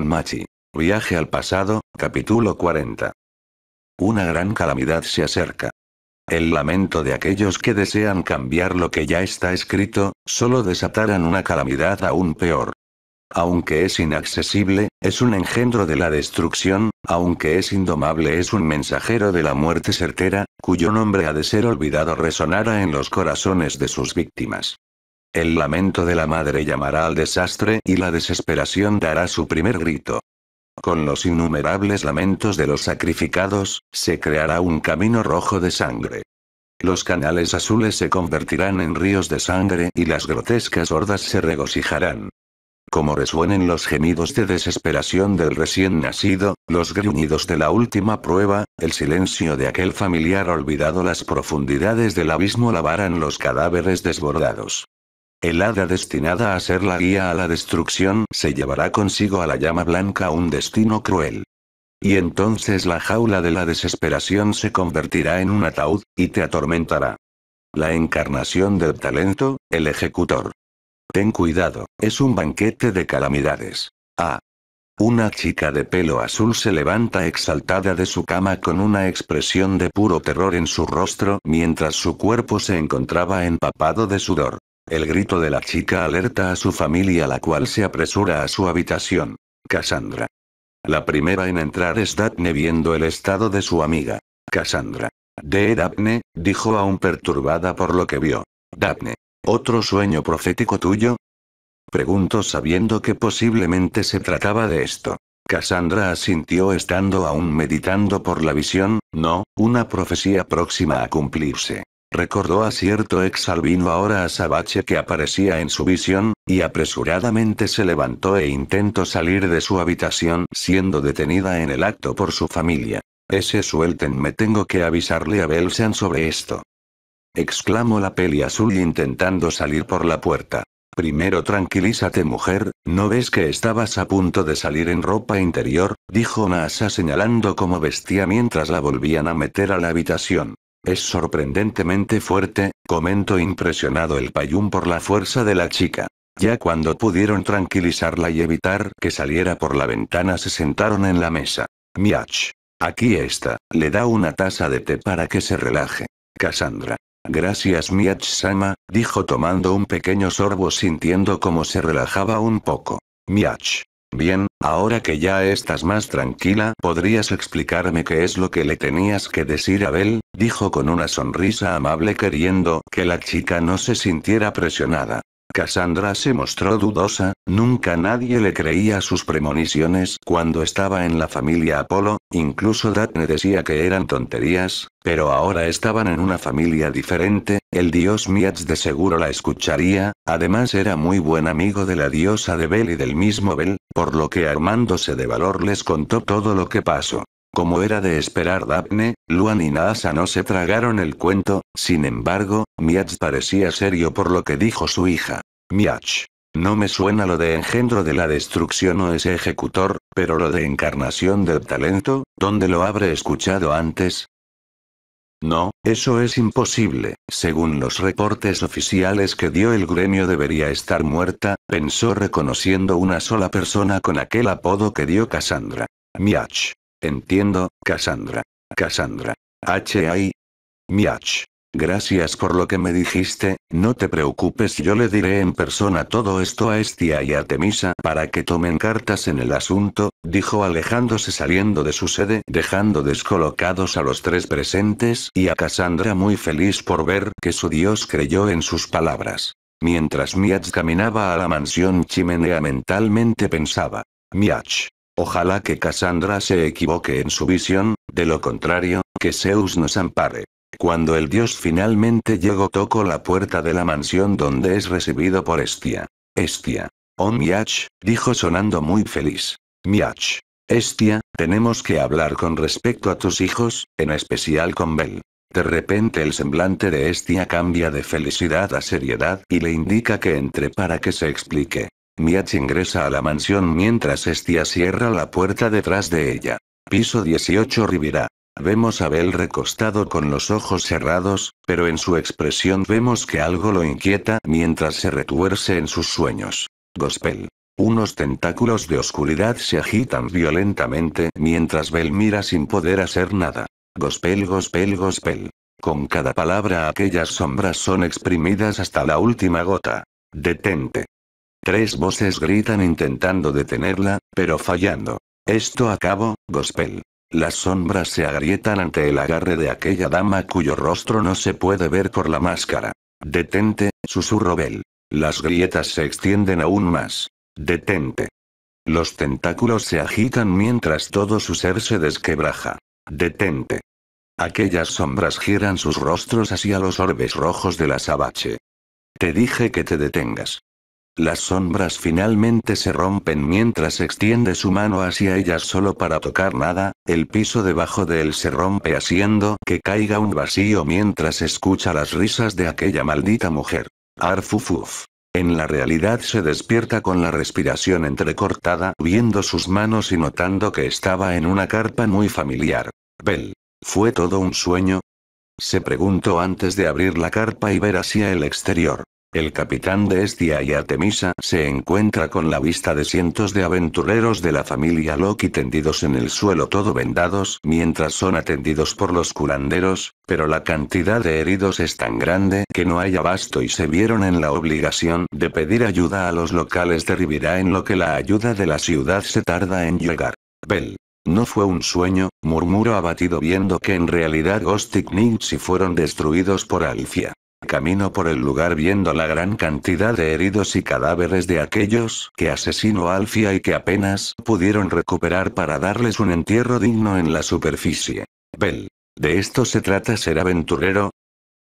Machi. Viaje al pasado, capítulo 40. Una gran calamidad se acerca. El lamento de aquellos que desean cambiar lo que ya está escrito, solo desatarán una calamidad aún peor. Aunque es inaccesible, es un engendro de la destrucción, aunque es indomable es un mensajero de la muerte certera, cuyo nombre ha de ser olvidado resonará en los corazones de sus víctimas. El lamento de la madre llamará al desastre y la desesperación dará su primer grito. Con los innumerables lamentos de los sacrificados, se creará un camino rojo de sangre. Los canales azules se convertirán en ríos de sangre y las grotescas hordas se regocijarán. Como resuenen los gemidos de desesperación del recién nacido, los gruñidos de la última prueba, el silencio de aquel familiar olvidado las profundidades del abismo lavarán los cadáveres desbordados. El hada destinada a ser la guía a la destrucción se llevará consigo a la llama blanca un destino cruel. Y entonces la jaula de la desesperación se convertirá en un ataúd, y te atormentará. La encarnación del talento, el ejecutor. Ten cuidado, es un banquete de calamidades. Ah. Una chica de pelo azul se levanta exaltada de su cama con una expresión de puro terror en su rostro mientras su cuerpo se encontraba empapado de sudor. El grito de la chica alerta a su familia la cual se apresura a su habitación. Cassandra. La primera en entrar es Daphne viendo el estado de su amiga. Cassandra. De Daphne, dijo aún perturbada por lo que vio. Daphne. ¿Otro sueño profético tuyo? Preguntó sabiendo que posiblemente se trataba de esto. Cassandra asintió estando aún meditando por la visión, no, una profecía próxima a cumplirse. Recordó a cierto ex albino ahora a Sabache que aparecía en su visión, y apresuradamente se levantó e intentó salir de su habitación siendo detenida en el acto por su familia. Ese suelten me tengo que avisarle a Belsan sobre esto. Exclamó la peli azul intentando salir por la puerta. Primero tranquilízate mujer, ¿no ves que estabas a punto de salir en ropa interior? dijo Nasa señalando como vestía mientras la volvían a meter a la habitación. Es sorprendentemente fuerte, comentó impresionado el payún por la fuerza de la chica. Ya cuando pudieron tranquilizarla y evitar que saliera por la ventana se sentaron en la mesa. Miach. Aquí está, le da una taza de té para que se relaje. Cassandra. Gracias Miach-sama, dijo tomando un pequeño sorbo sintiendo como se relajaba un poco. Miach. Bien, ahora que ya estás más tranquila, ¿podrías explicarme qué es lo que le tenías que decir a Dijo con una sonrisa amable queriendo que la chica no se sintiera presionada. Cassandra se mostró dudosa, nunca nadie le creía sus premoniciones cuando estaba en la familia Apolo, incluso Daphne decía que eran tonterías, pero ahora estaban en una familia diferente, el dios Miats de seguro la escucharía, además era muy buen amigo de la diosa de Bel y del mismo Bel, por lo que armándose de valor les contó todo lo que pasó. Como era de esperar Daphne, Luan y Nasa no se tragaron el cuento, sin embargo, Miach parecía serio por lo que dijo su hija. Miach. No me suena lo de engendro de la destrucción o ese ejecutor, pero lo de encarnación del talento, ¿dónde lo habré escuchado antes? No, eso es imposible, según los reportes oficiales que dio el gremio debería estar muerta, pensó reconociendo una sola persona con aquel apodo que dio Cassandra. Miach. Entiendo, Cassandra. Cassandra. H.I. Miach. Gracias por lo que me dijiste, no te preocupes yo le diré en persona todo esto a Estia y a Temisa para que tomen cartas en el asunto, dijo alejándose saliendo de su sede dejando descolocados a los tres presentes y a Cassandra muy feliz por ver que su dios creyó en sus palabras. Mientras Miach caminaba a la mansión chimenea mentalmente pensaba. Miach, Ojalá que Cassandra se equivoque en su visión, de lo contrario, que Zeus nos ampare. Cuando el dios finalmente llegó tocó la puerta de la mansión donde es recibido por Estia. Estia. Oh Miach, dijo sonando muy feliz. Miach. Estia, tenemos que hablar con respecto a tus hijos, en especial con Bel. De repente el semblante de Estia cambia de felicidad a seriedad y le indica que entre para que se explique. Miach ingresa a la mansión mientras Estia cierra la puerta detrás de ella. Piso 18 Rivira. Vemos a Bel recostado con los ojos cerrados, pero en su expresión vemos que algo lo inquieta mientras se retuerce en sus sueños. Gospel. Unos tentáculos de oscuridad se agitan violentamente mientras Bel mira sin poder hacer nada. Gospel, gospel, gospel. Con cada palabra aquellas sombras son exprimidas hasta la última gota. Detente. Tres voces gritan intentando detenerla, pero fallando. Esto acabó, Gospel. Las sombras se agrietan ante el agarre de aquella dama cuyo rostro no se puede ver por la máscara. Detente, susurro Bell. Las grietas se extienden aún más. Detente. Los tentáculos se agitan mientras todo su ser se desquebraja. Detente. Aquellas sombras giran sus rostros hacia los orbes rojos de la azabache. Te dije que te detengas. Las sombras finalmente se rompen mientras extiende su mano hacia ellas solo para tocar nada, el piso debajo de él se rompe haciendo que caiga un vacío mientras escucha las risas de aquella maldita mujer. Arfufuf. En la realidad se despierta con la respiración entrecortada, viendo sus manos y notando que estaba en una carpa muy familiar. Bell. ¿Fue todo un sueño? Se preguntó antes de abrir la carpa y ver hacia el exterior. El capitán de Estia y Artemisa se encuentra con la vista de cientos de aventureros de la familia Loki tendidos en el suelo todo vendados mientras son atendidos por los curanderos, pero la cantidad de heridos es tan grande que no hay abasto y se vieron en la obligación de pedir ayuda a los locales de Rivera en lo que la ayuda de la ciudad se tarda en llegar. Bell. No fue un sueño, murmuró abatido viendo que en realidad Ghost y fueron destruidos por Alfia. Camino por el lugar viendo la gran cantidad de heridos y cadáveres de aquellos que asesinó Alfia y que apenas pudieron recuperar para darles un entierro digno en la superficie. Bel. De esto se trata ser aventurero,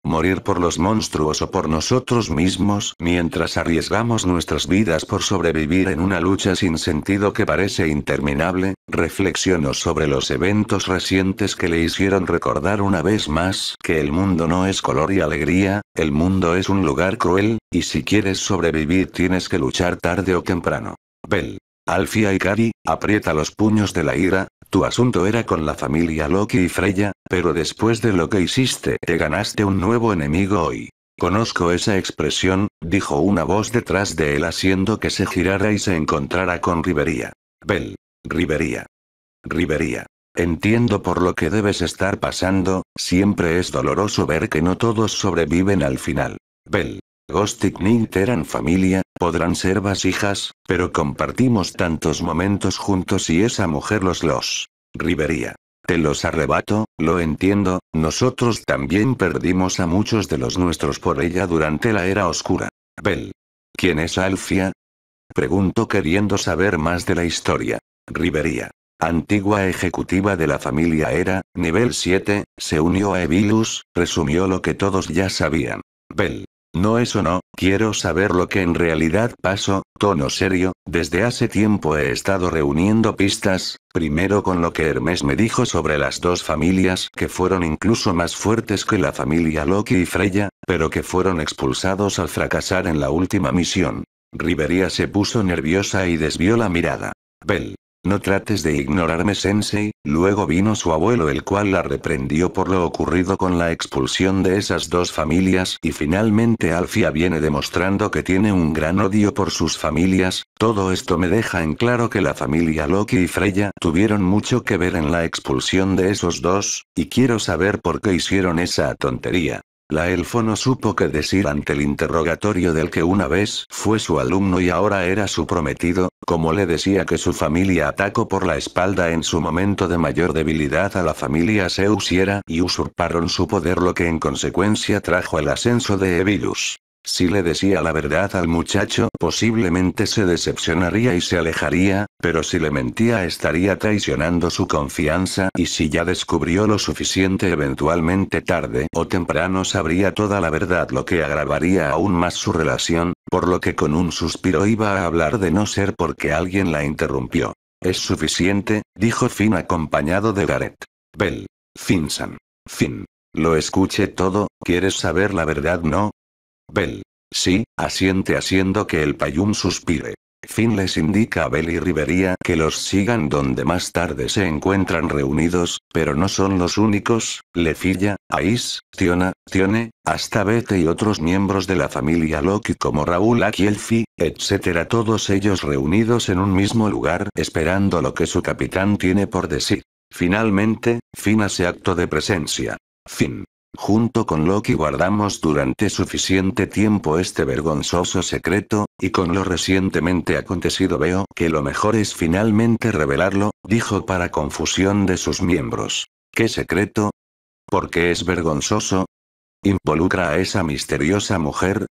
morir por los monstruos o por nosotros mismos mientras arriesgamos nuestras vidas por sobrevivir en una lucha sin sentido que parece interminable, reflexionó sobre los eventos recientes que le hicieron recordar una vez más que el mundo no es color y alegría, el mundo es un lugar cruel, y si quieres sobrevivir tienes que luchar tarde o temprano. Bell. Alfia y Kari, aprieta los puños de la ira, tu asunto era con la familia Loki y Freya, pero después de lo que hiciste te ganaste un nuevo enemigo hoy. Conozco esa expresión, dijo una voz detrás de él haciendo que se girara y se encontrara con Rivería. Bel. Rivería. Rivería. Entiendo por lo que debes estar pasando, siempre es doloroso ver que no todos sobreviven al final. Bel. Nint eran familia, podrán ser vasijas, pero compartimos tantos momentos juntos y esa mujer los los. Rivería. Te los arrebato, lo entiendo, nosotros también perdimos a muchos de los nuestros por ella durante la era oscura. Bell. ¿Quién es Alfia? Pregunto queriendo saber más de la historia. Rivería. Antigua ejecutiva de la familia era, nivel 7, se unió a Evilus, resumió lo que todos ya sabían. Bell. No eso no, quiero saber lo que en realidad pasó, tono serio, desde hace tiempo he estado reuniendo pistas, primero con lo que Hermes me dijo sobre las dos familias que fueron incluso más fuertes que la familia Loki y Freya, pero que fueron expulsados al fracasar en la última misión. Riveria se puso nerviosa y desvió la mirada. Bell, no trates de ignorarme, Sensei. Luego vino su abuelo, el cual la reprendió por lo ocurrido con la expulsión de esas dos familias, y finalmente Alfia viene demostrando que tiene un gran odio por sus familias. Todo esto me deja en claro que la familia Loki y Freya tuvieron mucho que ver en la expulsión de esos dos, y quiero saber por qué hicieron esa tontería. La elfo no supo qué decir ante el interrogatorio del que una vez fue su alumno y ahora era su prometido, como le decía que su familia atacó por la espalda en su momento de mayor debilidad a la familia Seusiera y usurparon su poder lo que en consecuencia trajo el ascenso de Evilus. Si le decía la verdad al muchacho, posiblemente se decepcionaría y se alejaría, pero si le mentía estaría traicionando su confianza y si ya descubrió lo suficiente eventualmente tarde o temprano sabría toda la verdad lo que agravaría aún más su relación, por lo que con un suspiro iba a hablar de no ser porque alguien la interrumpió. Es suficiente, dijo Finn acompañado de Gareth. Bell. Finsan. Finn. Lo escuché todo, ¿quieres saber la verdad? No, Bell. Sí, asiente haciendo que el payum suspire. Finn les indica a Bell y Rivería que los sigan donde más tarde se encuentran reunidos, pero no son los únicos, Lefilla, Ais, Tiona, Tione, hasta Bete y otros miembros de la familia Loki como Raúl Akielfi, etc. Todos ellos reunidos en un mismo lugar esperando lo que su capitán tiene por decir. Finalmente, Finn hace acto de presencia. Fin. Junto con Loki guardamos durante suficiente tiempo este vergonzoso secreto, y con lo recientemente acontecido veo que lo mejor es finalmente revelarlo, dijo para confusión de sus miembros. ¿Qué secreto? ¿Por qué es vergonzoso? ¿Involucra a esa misteriosa mujer?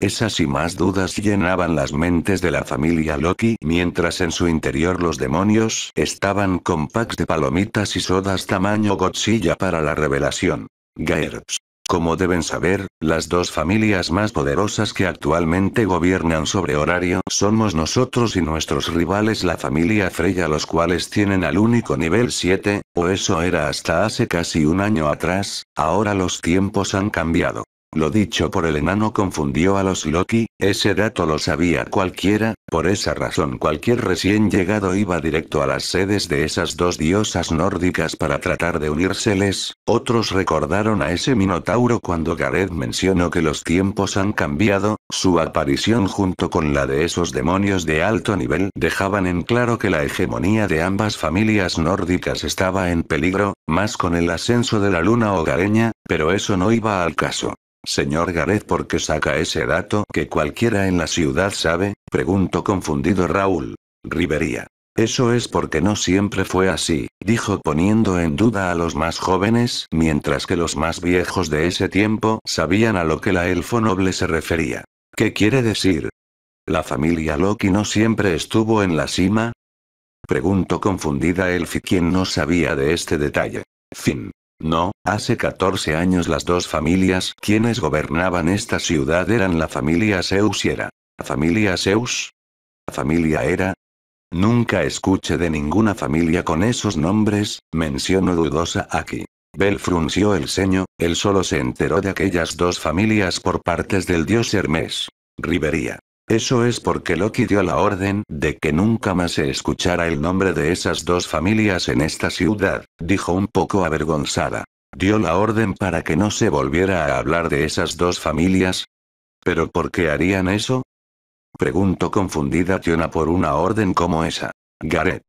Esas y más dudas llenaban las mentes de la familia Loki mientras en su interior los demonios estaban con packs de palomitas y sodas tamaño Godzilla para la revelación. Gaerps. Como deben saber, las dos familias más poderosas que actualmente gobiernan sobre horario somos nosotros y nuestros rivales la familia Freya los cuales tienen al único nivel 7, o eso era hasta hace casi un año atrás, ahora los tiempos han cambiado. Lo dicho por el enano confundió a los Loki, ese dato lo sabía cualquiera, por esa razón cualquier recién llegado iba directo a las sedes de esas dos diosas nórdicas para tratar de unírseles, otros recordaron a ese minotauro cuando Gareth mencionó que los tiempos han cambiado, su aparición junto con la de esos demonios de alto nivel dejaban en claro que la hegemonía de ambas familias nórdicas estaba en peligro, más con el ascenso de la luna hogareña, pero eso no iba al caso. Señor Gareth, ¿por qué saca ese dato que cualquiera en la ciudad sabe? preguntó confundido Raúl. Rivería. Eso es porque no siempre fue así, dijo poniendo en duda a los más jóvenes, mientras que los más viejos de ese tiempo sabían a lo que la elfo noble se refería. ¿Qué quiere decir? ¿La familia Loki no siempre estuvo en la cima? Preguntó confundida Elfi quien no sabía de este detalle. Fin. No, hace 14 años las dos familias quienes gobernaban esta ciudad eran la familia Zeus y era. ¿La familia Zeus? ¿La familia era? Nunca escuché de ninguna familia con esos nombres, menciono dudosa aquí. Bel frunció el ceño, él solo se enteró de aquellas dos familias por partes del dios Hermes. Rivería. Eso es porque Loki dio la orden de que nunca más se escuchara el nombre de esas dos familias en esta ciudad, dijo un poco avergonzada. Dio la orden para que no se volviera a hablar de esas dos familias. ¿Pero por qué harían eso? Preguntó confundida Tiona por una orden como esa. Gareth.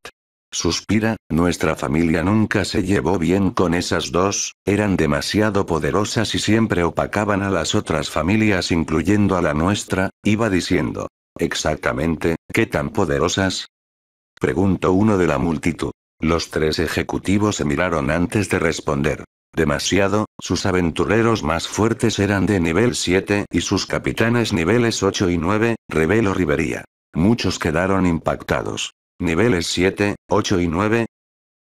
Suspira, nuestra familia nunca se llevó bien con esas dos, eran demasiado poderosas y siempre opacaban a las otras familias incluyendo a la nuestra, iba diciendo. Exactamente, ¿qué tan poderosas? Preguntó uno de la multitud. Los tres ejecutivos se miraron antes de responder. Demasiado, sus aventureros más fuertes eran de nivel 7 y sus capitanes niveles 8 y 9, reveló Rivería. Muchos quedaron impactados. ¿Niveles 7, 8 y 9?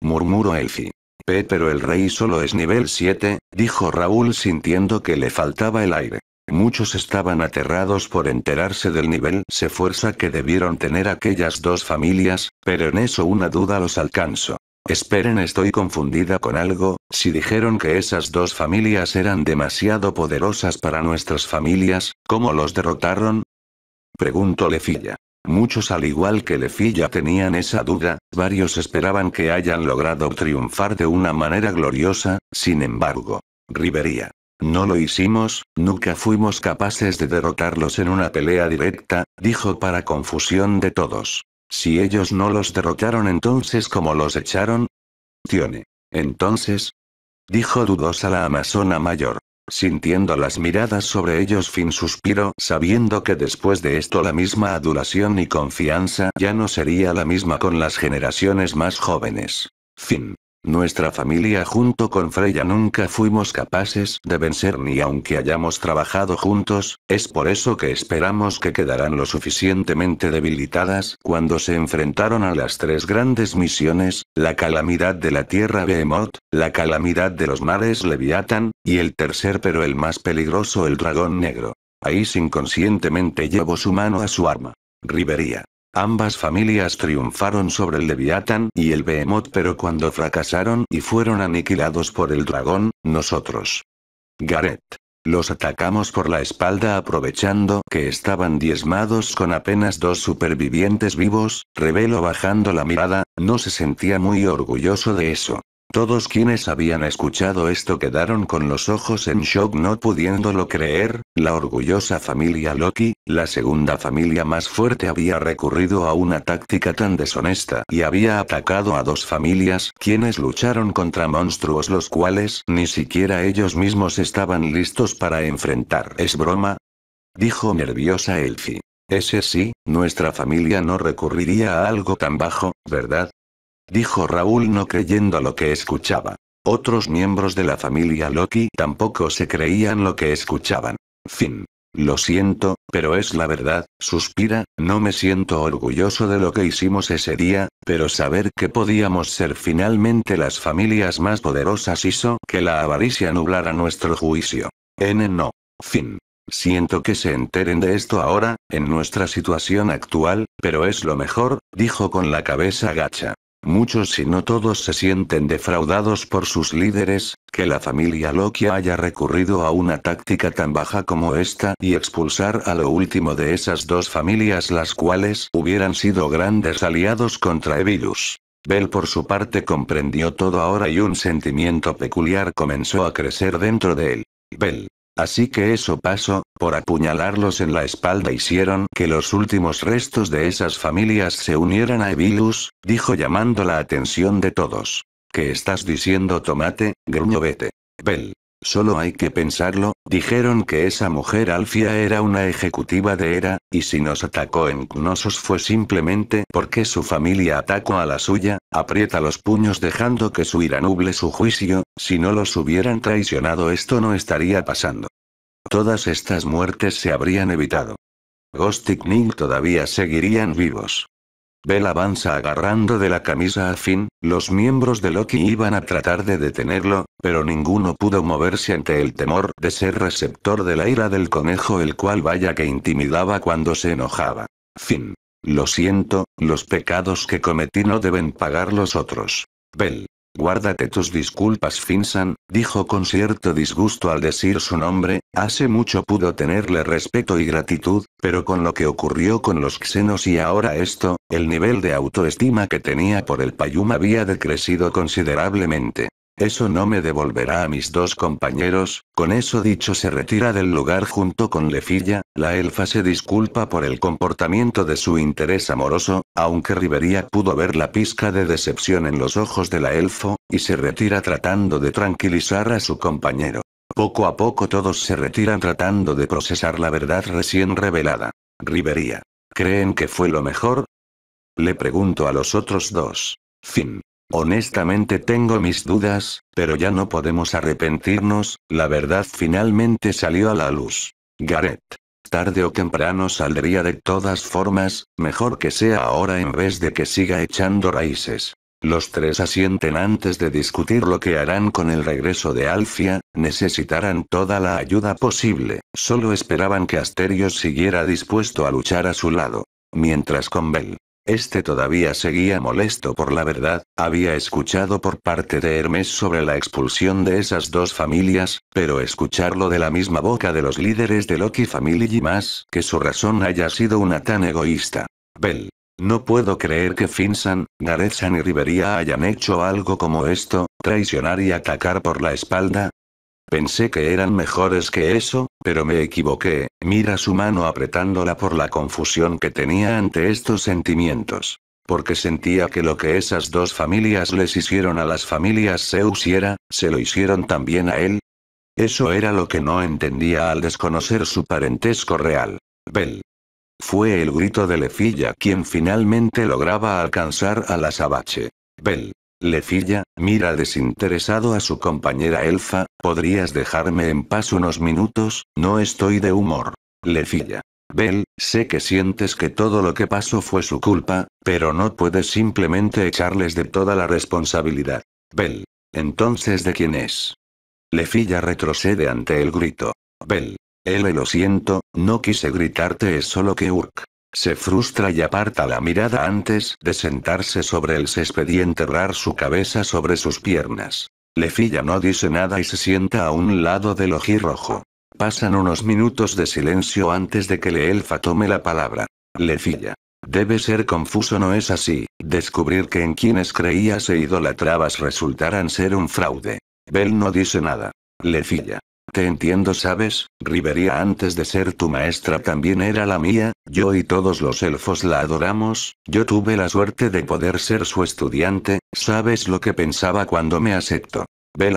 murmuró Elfi. P pero el rey solo es nivel 7, dijo Raúl sintiendo que le faltaba el aire. Muchos estaban aterrados por enterarse del nivel se fuerza que debieron tener aquellas dos familias, pero en eso una duda los alcanzó. Esperen, estoy confundida con algo, si dijeron que esas dos familias eran demasiado poderosas para nuestras familias, ¿cómo los derrotaron? Preguntó Lefilla. Muchos al igual que Lefilla tenían esa duda, varios esperaban que hayan logrado triunfar de una manera gloriosa, sin embargo. Rivería. No lo hicimos, nunca fuimos capaces de derrotarlos en una pelea directa, dijo para confusión de todos. Si ellos no los derrotaron entonces como los echaron? Tione. Entonces? Dijo dudosa la amazona mayor. Sintiendo las miradas sobre ellos, fin suspiro, sabiendo que después de esto la misma adulación y confianza ya no sería la misma con las generaciones más jóvenes. Fin. Nuestra familia junto con Freya nunca fuimos capaces de vencer ni aunque hayamos trabajado juntos, es por eso que esperamos que quedarán lo suficientemente debilitadas cuando se enfrentaron a las tres grandes misiones, la calamidad de la tierra Behemoth, la calamidad de los mares Leviatán, y el tercer pero el más peligroso el dragón negro. Ahí inconscientemente llevó su mano a su arma. Rivería. Ambas familias triunfaron sobre el Leviatán y el Behemoth pero cuando fracasaron y fueron aniquilados por el dragón, nosotros. Gareth. Los atacamos por la espalda aprovechando que estaban diezmados con apenas dos supervivientes vivos, reveló bajando la mirada, no se sentía muy orgulloso de eso. Todos quienes habían escuchado esto quedaron con los ojos en shock no pudiéndolo creer, la orgullosa familia Loki, la segunda familia más fuerte había recurrido a una táctica tan deshonesta y había atacado a dos familias quienes lucharon contra monstruos los cuales ni siquiera ellos mismos estaban listos para enfrentar. ¿Es broma? Dijo nerviosa Elfi. Ese sí, nuestra familia no recurriría a algo tan bajo, ¿verdad? dijo Raúl no creyendo lo que escuchaba. Otros miembros de la familia Loki tampoco se creían lo que escuchaban. Fin. Lo siento, pero es la verdad, suspira, no me siento orgulloso de lo que hicimos ese día, pero saber que podíamos ser finalmente las familias más poderosas hizo que la avaricia nublara nuestro juicio. N no. Fin. Siento que se enteren de esto ahora, en nuestra situación actual, pero es lo mejor, dijo con la cabeza gacha. Muchos si no todos se sienten defraudados por sus líderes, que la familia Lokia haya recurrido a una táctica tan baja como esta y expulsar a lo último de esas dos familias las cuales hubieran sido grandes aliados contra Evilus. Bell por su parte comprendió todo ahora y un sentimiento peculiar comenzó a crecer dentro de él. Bell, Así que eso pasó, por apuñalarlos en la espalda hicieron que los últimos restos de esas familias se unieran a Evilus, dijo llamando la atención de todos. ¿Qué estás diciendo tomate, gruñó Bel? Solo hay que pensarlo, dijeron que esa mujer Alfia era una ejecutiva de ERA, y si nos atacó en Kunosos fue simplemente porque su familia atacó a la suya, aprieta los puños dejando que su ira nuble su juicio, si no los hubieran traicionado esto no estaría pasando. Todas estas muertes se habrían evitado. Ghost y todavía seguirían vivos. Bell avanza agarrando de la camisa a Finn, los miembros de Loki iban a tratar de detenerlo, pero ninguno pudo moverse ante el temor de ser receptor de la ira del conejo el cual vaya que intimidaba cuando se enojaba. Finn. Lo siento, los pecados que cometí no deben pagar los otros. Bell. Guárdate tus disculpas Finsan, dijo con cierto disgusto al decir su nombre, hace mucho pudo tenerle respeto y gratitud, pero con lo que ocurrió con los xenos y ahora esto, el nivel de autoestima que tenía por el Payum había decrecido considerablemente. Eso no me devolverá a mis dos compañeros, con eso dicho se retira del lugar junto con Lefilla, la elfa se disculpa por el comportamiento de su interés amoroso, aunque Rivería pudo ver la pizca de decepción en los ojos de la elfo, y se retira tratando de tranquilizar a su compañero. Poco a poco todos se retiran tratando de procesar la verdad recién revelada. Rivería. ¿Creen que fue lo mejor? Le pregunto a los otros dos. Fin. Honestamente tengo mis dudas, pero ya no podemos arrepentirnos, la verdad finalmente salió a la luz. Gareth. Tarde o temprano saldría de todas formas, mejor que sea ahora en vez de que siga echando raíces. Los tres asienten antes de discutir lo que harán con el regreso de Alfia, necesitarán toda la ayuda posible, solo esperaban que Asterios siguiera dispuesto a luchar a su lado. Mientras con Bell, este todavía seguía molesto por la verdad, había escuchado por parte de Hermes sobre la expulsión de esas dos familias, pero escucharlo de la misma boca de los líderes de Loki Family y más, que su razón haya sido una tan egoísta. Bell. No puedo creer que Finsan, Garezan y Rivería hayan hecho algo como esto, traicionar y atacar por la espalda, Pensé que eran mejores que eso, pero me equivoqué, mira su mano apretándola por la confusión que tenía ante estos sentimientos. Porque sentía que lo que esas dos familias les hicieron a las familias se se lo hicieron también a él. Eso era lo que no entendía al desconocer su parentesco real. Bel. Fue el grito de Lefilla quien finalmente lograba alcanzar a la Sabache. Bel. Lefilla, mira desinteresado a su compañera Elfa, ¿podrías dejarme en paz unos minutos? No estoy de humor. Lefilla. Bel, sé que sientes que todo lo que pasó fue su culpa, pero no puedes simplemente echarles de toda la responsabilidad. Bel. Entonces, ¿de quién es? Lefilla retrocede ante el grito. Bel. L lo siento, no quise gritarte, es solo que Urk. Se frustra y aparta la mirada antes de sentarse sobre el césped y enterrar su cabeza sobre sus piernas. Lefilla no dice nada y se sienta a un lado del ojirrojo. Pasan unos minutos de silencio antes de que Leelfa tome la palabra. Lefilla. Debe ser confuso, ¿no es así? Descubrir que en quienes creías e idolatrabas resultaran ser un fraude. Bell no dice nada. Lefilla. Te entiendo, sabes, Riveria antes de ser tu maestra también era la mía, yo y todos los elfos la adoramos, yo tuve la suerte de poder ser su estudiante, sabes lo que pensaba cuando me aceptó.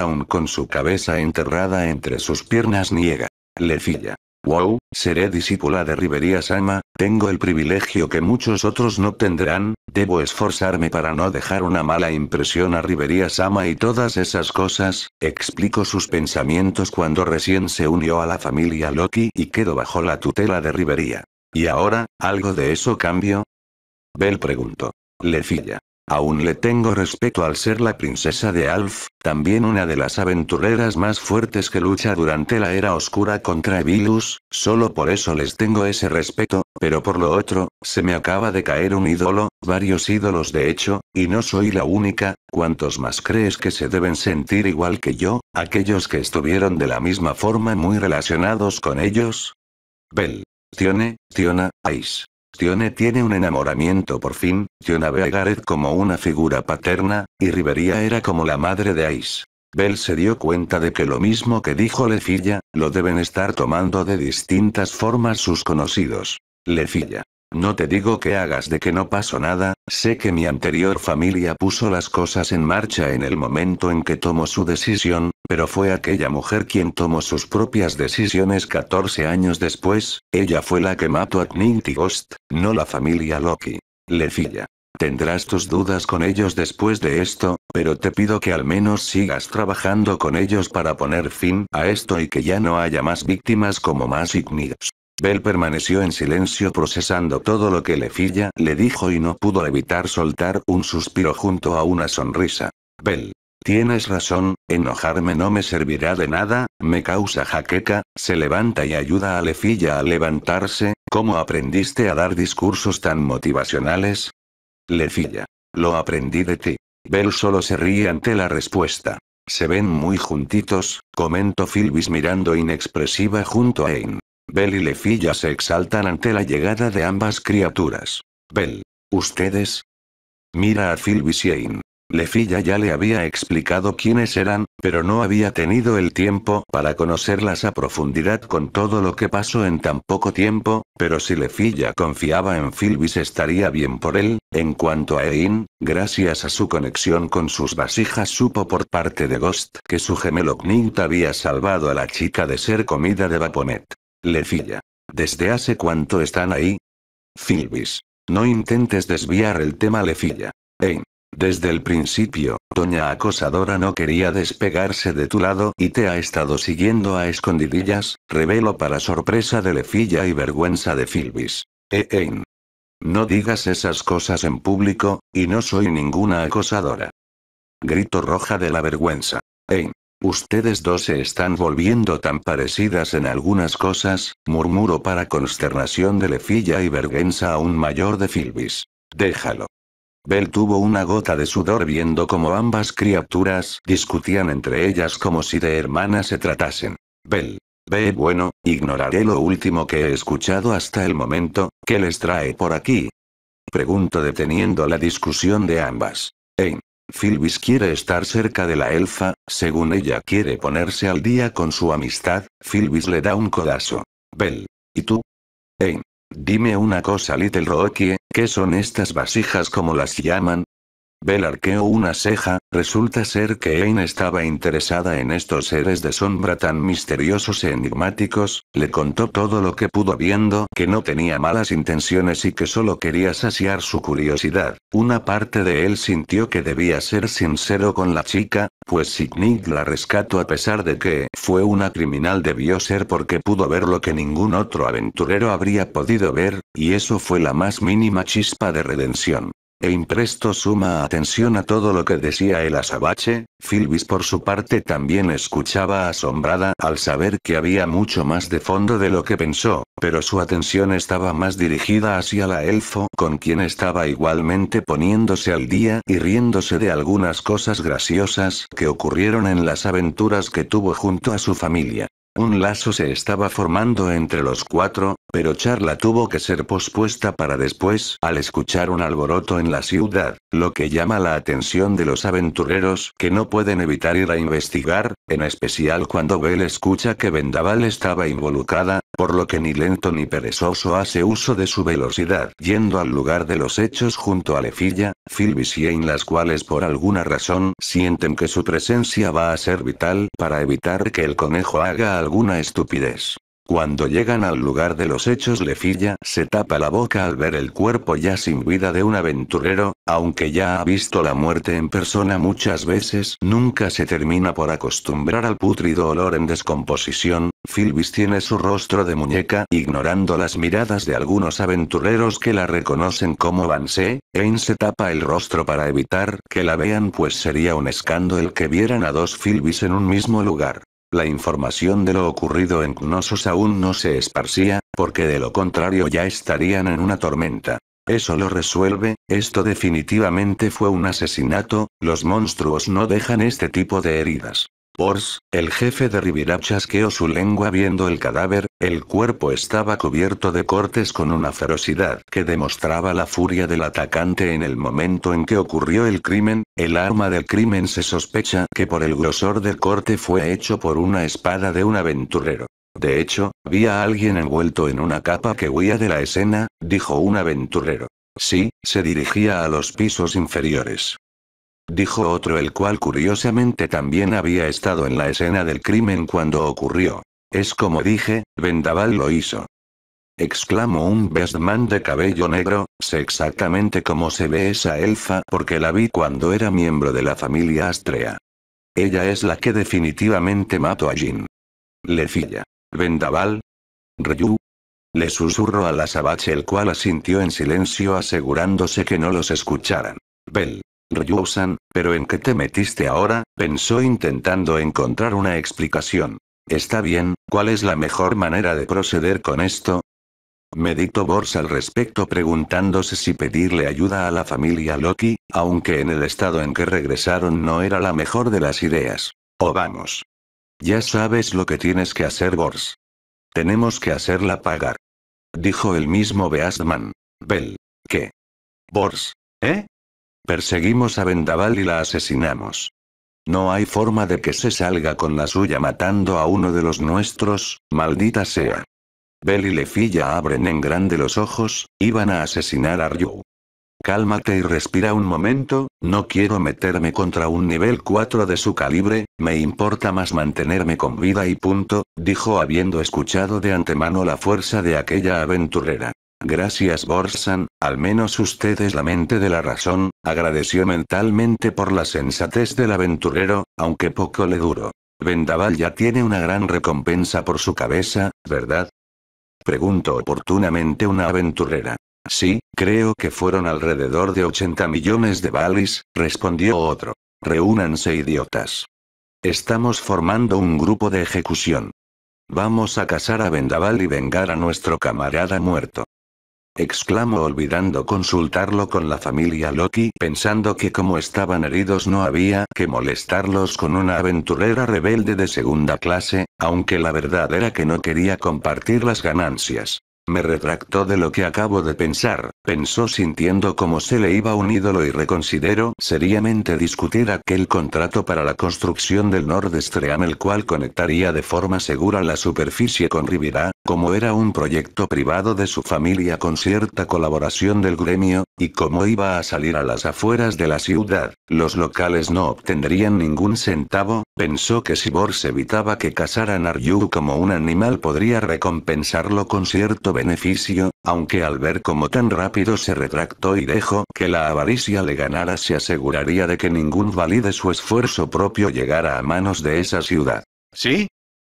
aún con su cabeza enterrada entre sus piernas niega. Le filla. Wow, seré discípula de Riveria Sama, tengo el privilegio que muchos otros no tendrán, debo esforzarme para no dejar una mala impresión a Riveria Sama y todas esas cosas, explico sus pensamientos cuando recién se unió a la familia Loki y quedó bajo la tutela de Riveria. ¿Y ahora, algo de eso cambió? Bell preguntó. Le filla. Aún le tengo respeto al ser la princesa de Alf, también una de las aventureras más fuertes que lucha durante la era oscura contra Evilus, solo por eso les tengo ese respeto, pero por lo otro, se me acaba de caer un ídolo, varios ídolos de hecho, y no soy la única, ¿cuántos más crees que se deben sentir igual que yo, aquellos que estuvieron de la misma forma muy relacionados con ellos? Bel. Tione, Tiona, Ice tiene un enamoramiento por fin, Tiona ve a Gareth como una figura paterna, y Rivería era como la madre de Ice. Bell se dio cuenta de que lo mismo que dijo Lefilla, lo deben estar tomando de distintas formas sus conocidos. Lefilla. No te digo que hagas de que no pasó nada, sé que mi anterior familia puso las cosas en marcha en el momento en que tomó su decisión, pero fue aquella mujer quien tomó sus propias decisiones 14 años después, ella fue la que mató a Knight Ghost, no la familia Loki. Lefilla. Tendrás tus dudas con ellos después de esto, pero te pido que al menos sigas trabajando con ellos para poner fin a esto y que ya no haya más víctimas como más Ignidos. Bell permaneció en silencio procesando todo lo que Lefilla le dijo y no pudo evitar soltar un suspiro junto a una sonrisa. Bell. Tienes razón, enojarme no me servirá de nada, me causa jaqueca, se levanta y ayuda a Lefilla a levantarse, ¿cómo aprendiste a dar discursos tan motivacionales? Lefilla. Lo aprendí de ti. Bell solo se ríe ante la respuesta. Se ven muy juntitos, comentó Philbis mirando inexpresiva junto a Ain. Bell y Lefilla se exaltan ante la llegada de ambas criaturas. Bell. ¿Ustedes? Mira a y Ain. Lefilla ya le había explicado quiénes eran, pero no había tenido el tiempo para conocerlas a profundidad con todo lo que pasó en tan poco tiempo, pero si Lefilla confiaba en Philbis estaría bien por él, en cuanto a Ain, gracias a su conexión con sus vasijas supo por parte de Ghost que su gemelo había salvado a la chica de ser comida de Vaponet. Lefilla. ¿Desde hace cuánto están ahí? Filbis. No intentes desviar el tema Lefilla. Hein. Desde el principio, Doña Acosadora no quería despegarse de tu lado y te ha estado siguiendo a escondidillas, revelo para sorpresa de Lefilla y vergüenza de Eh, eh. No digas esas cosas en público, y no soy ninguna acosadora. Grito roja de la vergüenza. Eh. Ustedes dos se están volviendo tan parecidas en algunas cosas, murmuró para consternación de Lefilla y vergüenza un mayor de Filbis. Déjalo. Bel tuvo una gota de sudor viendo cómo ambas criaturas discutían entre ellas como si de hermanas se tratasen. Bell. Ve bueno, ignoraré lo último que he escuchado hasta el momento, ¿qué les trae por aquí? Pregunto deteniendo la discusión de ambas. En Philbis quiere estar cerca de la elfa, según ella quiere ponerse al día con su amistad, Philbis le da un codazo. Bell. ¿Y tú? Hey. Dime una cosa Little Rocky, ¿qué son estas vasijas como las llaman? Bell arqueó una ceja, resulta ser que Ain estaba interesada en estos seres de sombra tan misteriosos e enigmáticos, le contó todo lo que pudo viendo que no tenía malas intenciones y que solo quería saciar su curiosidad. Una parte de él sintió que debía ser sincero con la chica, pues si Nick la rescató a pesar de que fue una criminal debió ser porque pudo ver lo que ningún otro aventurero habría podido ver, y eso fue la más mínima chispa de redención e impresto suma atención a todo lo que decía el azabache, Philbis por su parte también escuchaba asombrada al saber que había mucho más de fondo de lo que pensó, pero su atención estaba más dirigida hacia la elfo con quien estaba igualmente poniéndose al día y riéndose de algunas cosas graciosas que ocurrieron en las aventuras que tuvo junto a su familia. Un lazo se estaba formando entre los cuatro, pero charla tuvo que ser pospuesta para después al escuchar un alboroto en la ciudad, lo que llama la atención de los aventureros que no pueden evitar ir a investigar, en especial cuando Bell escucha que Vendaval estaba involucrada, por lo que ni lento ni perezoso hace uso de su velocidad, yendo al lugar de los hechos junto a Lefilla, Philbis y Ain las cuales por alguna razón sienten que su presencia va a ser vital para evitar que el conejo haga alguna estupidez. Cuando llegan al lugar de los hechos, Lefilla se tapa la boca al ver el cuerpo ya sin vida de un aventurero, aunque ya ha visto la muerte en persona muchas veces, nunca se termina por acostumbrar al putrido olor en descomposición. Philvis tiene su rostro de muñeca, ignorando las miradas de algunos aventureros que la reconocen como Vance. Ain se tapa el rostro para evitar que la vean, pues sería un escándalo el que vieran a dos Philbis en un mismo lugar. La información de lo ocurrido en Knossos aún no se esparcía, porque de lo contrario ya estarían en una tormenta. Eso lo resuelve, esto definitivamente fue un asesinato, los monstruos no dejan este tipo de heridas. Pors, el jefe de Rivirap chasqueó su lengua viendo el cadáver, el cuerpo estaba cubierto de cortes con una ferocidad que demostraba la furia del atacante en el momento en que ocurrió el crimen, el arma del crimen se sospecha que por el grosor del corte fue hecho por una espada de un aventurero. De hecho, había alguien envuelto en una capa que huía de la escena, dijo un aventurero. Sí, se dirigía a los pisos inferiores dijo otro el cual curiosamente también había estado en la escena del crimen cuando ocurrió. Es como dije, Vendaval lo hizo. Exclamó un bestman de cabello negro, sé exactamente cómo se ve esa elfa porque la vi cuando era miembro de la familia Astrea. Ella es la que definitivamente mató a Jin. Lefilla. Vendaval. Ryu. Le susurró a la sabache el cual asintió en silencio asegurándose que no los escucharan. Bell. Ryusan, pero ¿en qué te metiste ahora? pensó intentando encontrar una explicación. Está bien, ¿cuál es la mejor manera de proceder con esto? Meditó Bors al respecto preguntándose si pedirle ayuda a la familia Loki, aunque en el estado en que regresaron no era la mejor de las ideas. O vamos. Ya sabes lo que tienes que hacer, Bors. Tenemos que hacerla pagar. Dijo el mismo Beastman. Bell. ¿Qué? Bors. ¿Eh? Perseguimos a Vendaval y la asesinamos. No hay forma de que se salga con la suya matando a uno de los nuestros, maldita sea. Bell y Lefilla abren en grande los ojos, iban a asesinar a Ryu. Cálmate y respira un momento, no quiero meterme contra un nivel 4 de su calibre, me importa más mantenerme con vida y punto, dijo habiendo escuchado de antemano la fuerza de aquella aventurera. Gracias Borsan, al menos usted es la mente de la razón, agradeció mentalmente por la sensatez del aventurero, aunque poco le duró. Vendaval ya tiene una gran recompensa por su cabeza, ¿verdad? Preguntó oportunamente una aventurera. Sí, creo que fueron alrededor de 80 millones de balis, respondió otro. Reúnanse idiotas. Estamos formando un grupo de ejecución. Vamos a cazar a Vendaval y vengar a nuestro camarada muerto exclamó olvidando consultarlo con la familia Loki, pensando que como estaban heridos no había que molestarlos con una aventurera rebelde de segunda clase, aunque la verdad era que no quería compartir las ganancias. Me retractó de lo que acabo de pensar, pensó sintiendo como se le iba un ídolo y reconsideró seriamente discutir aquel contrato para la construcción del Nord Stream el cual conectaría de forma segura la superficie con Riviera, como era un proyecto privado de su familia con cierta colaboración del gremio, y como iba a salir a las afueras de la ciudad, los locales no obtendrían ningún centavo, pensó que si Bors evitaba que cazaran a como un animal podría recompensarlo con cierto beneficio, aunque al ver cómo tan rápido se retractó y dejó que la avaricia le ganara se aseguraría de que ningún valide su esfuerzo propio llegara a manos de esa ciudad. Sí,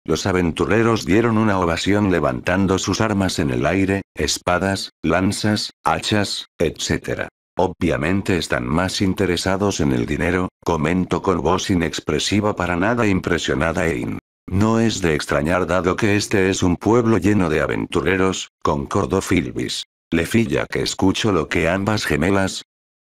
los aventureros dieron una ovación levantando sus armas en el aire, espadas, lanzas, hachas, etc. Obviamente están más interesados en el dinero, comentó con voz inexpresiva para nada impresionada Ain, e No es de extrañar dado que este es un pueblo lleno de aventureros, concordó Filbis. Le filla que escucho lo que ambas gemelas,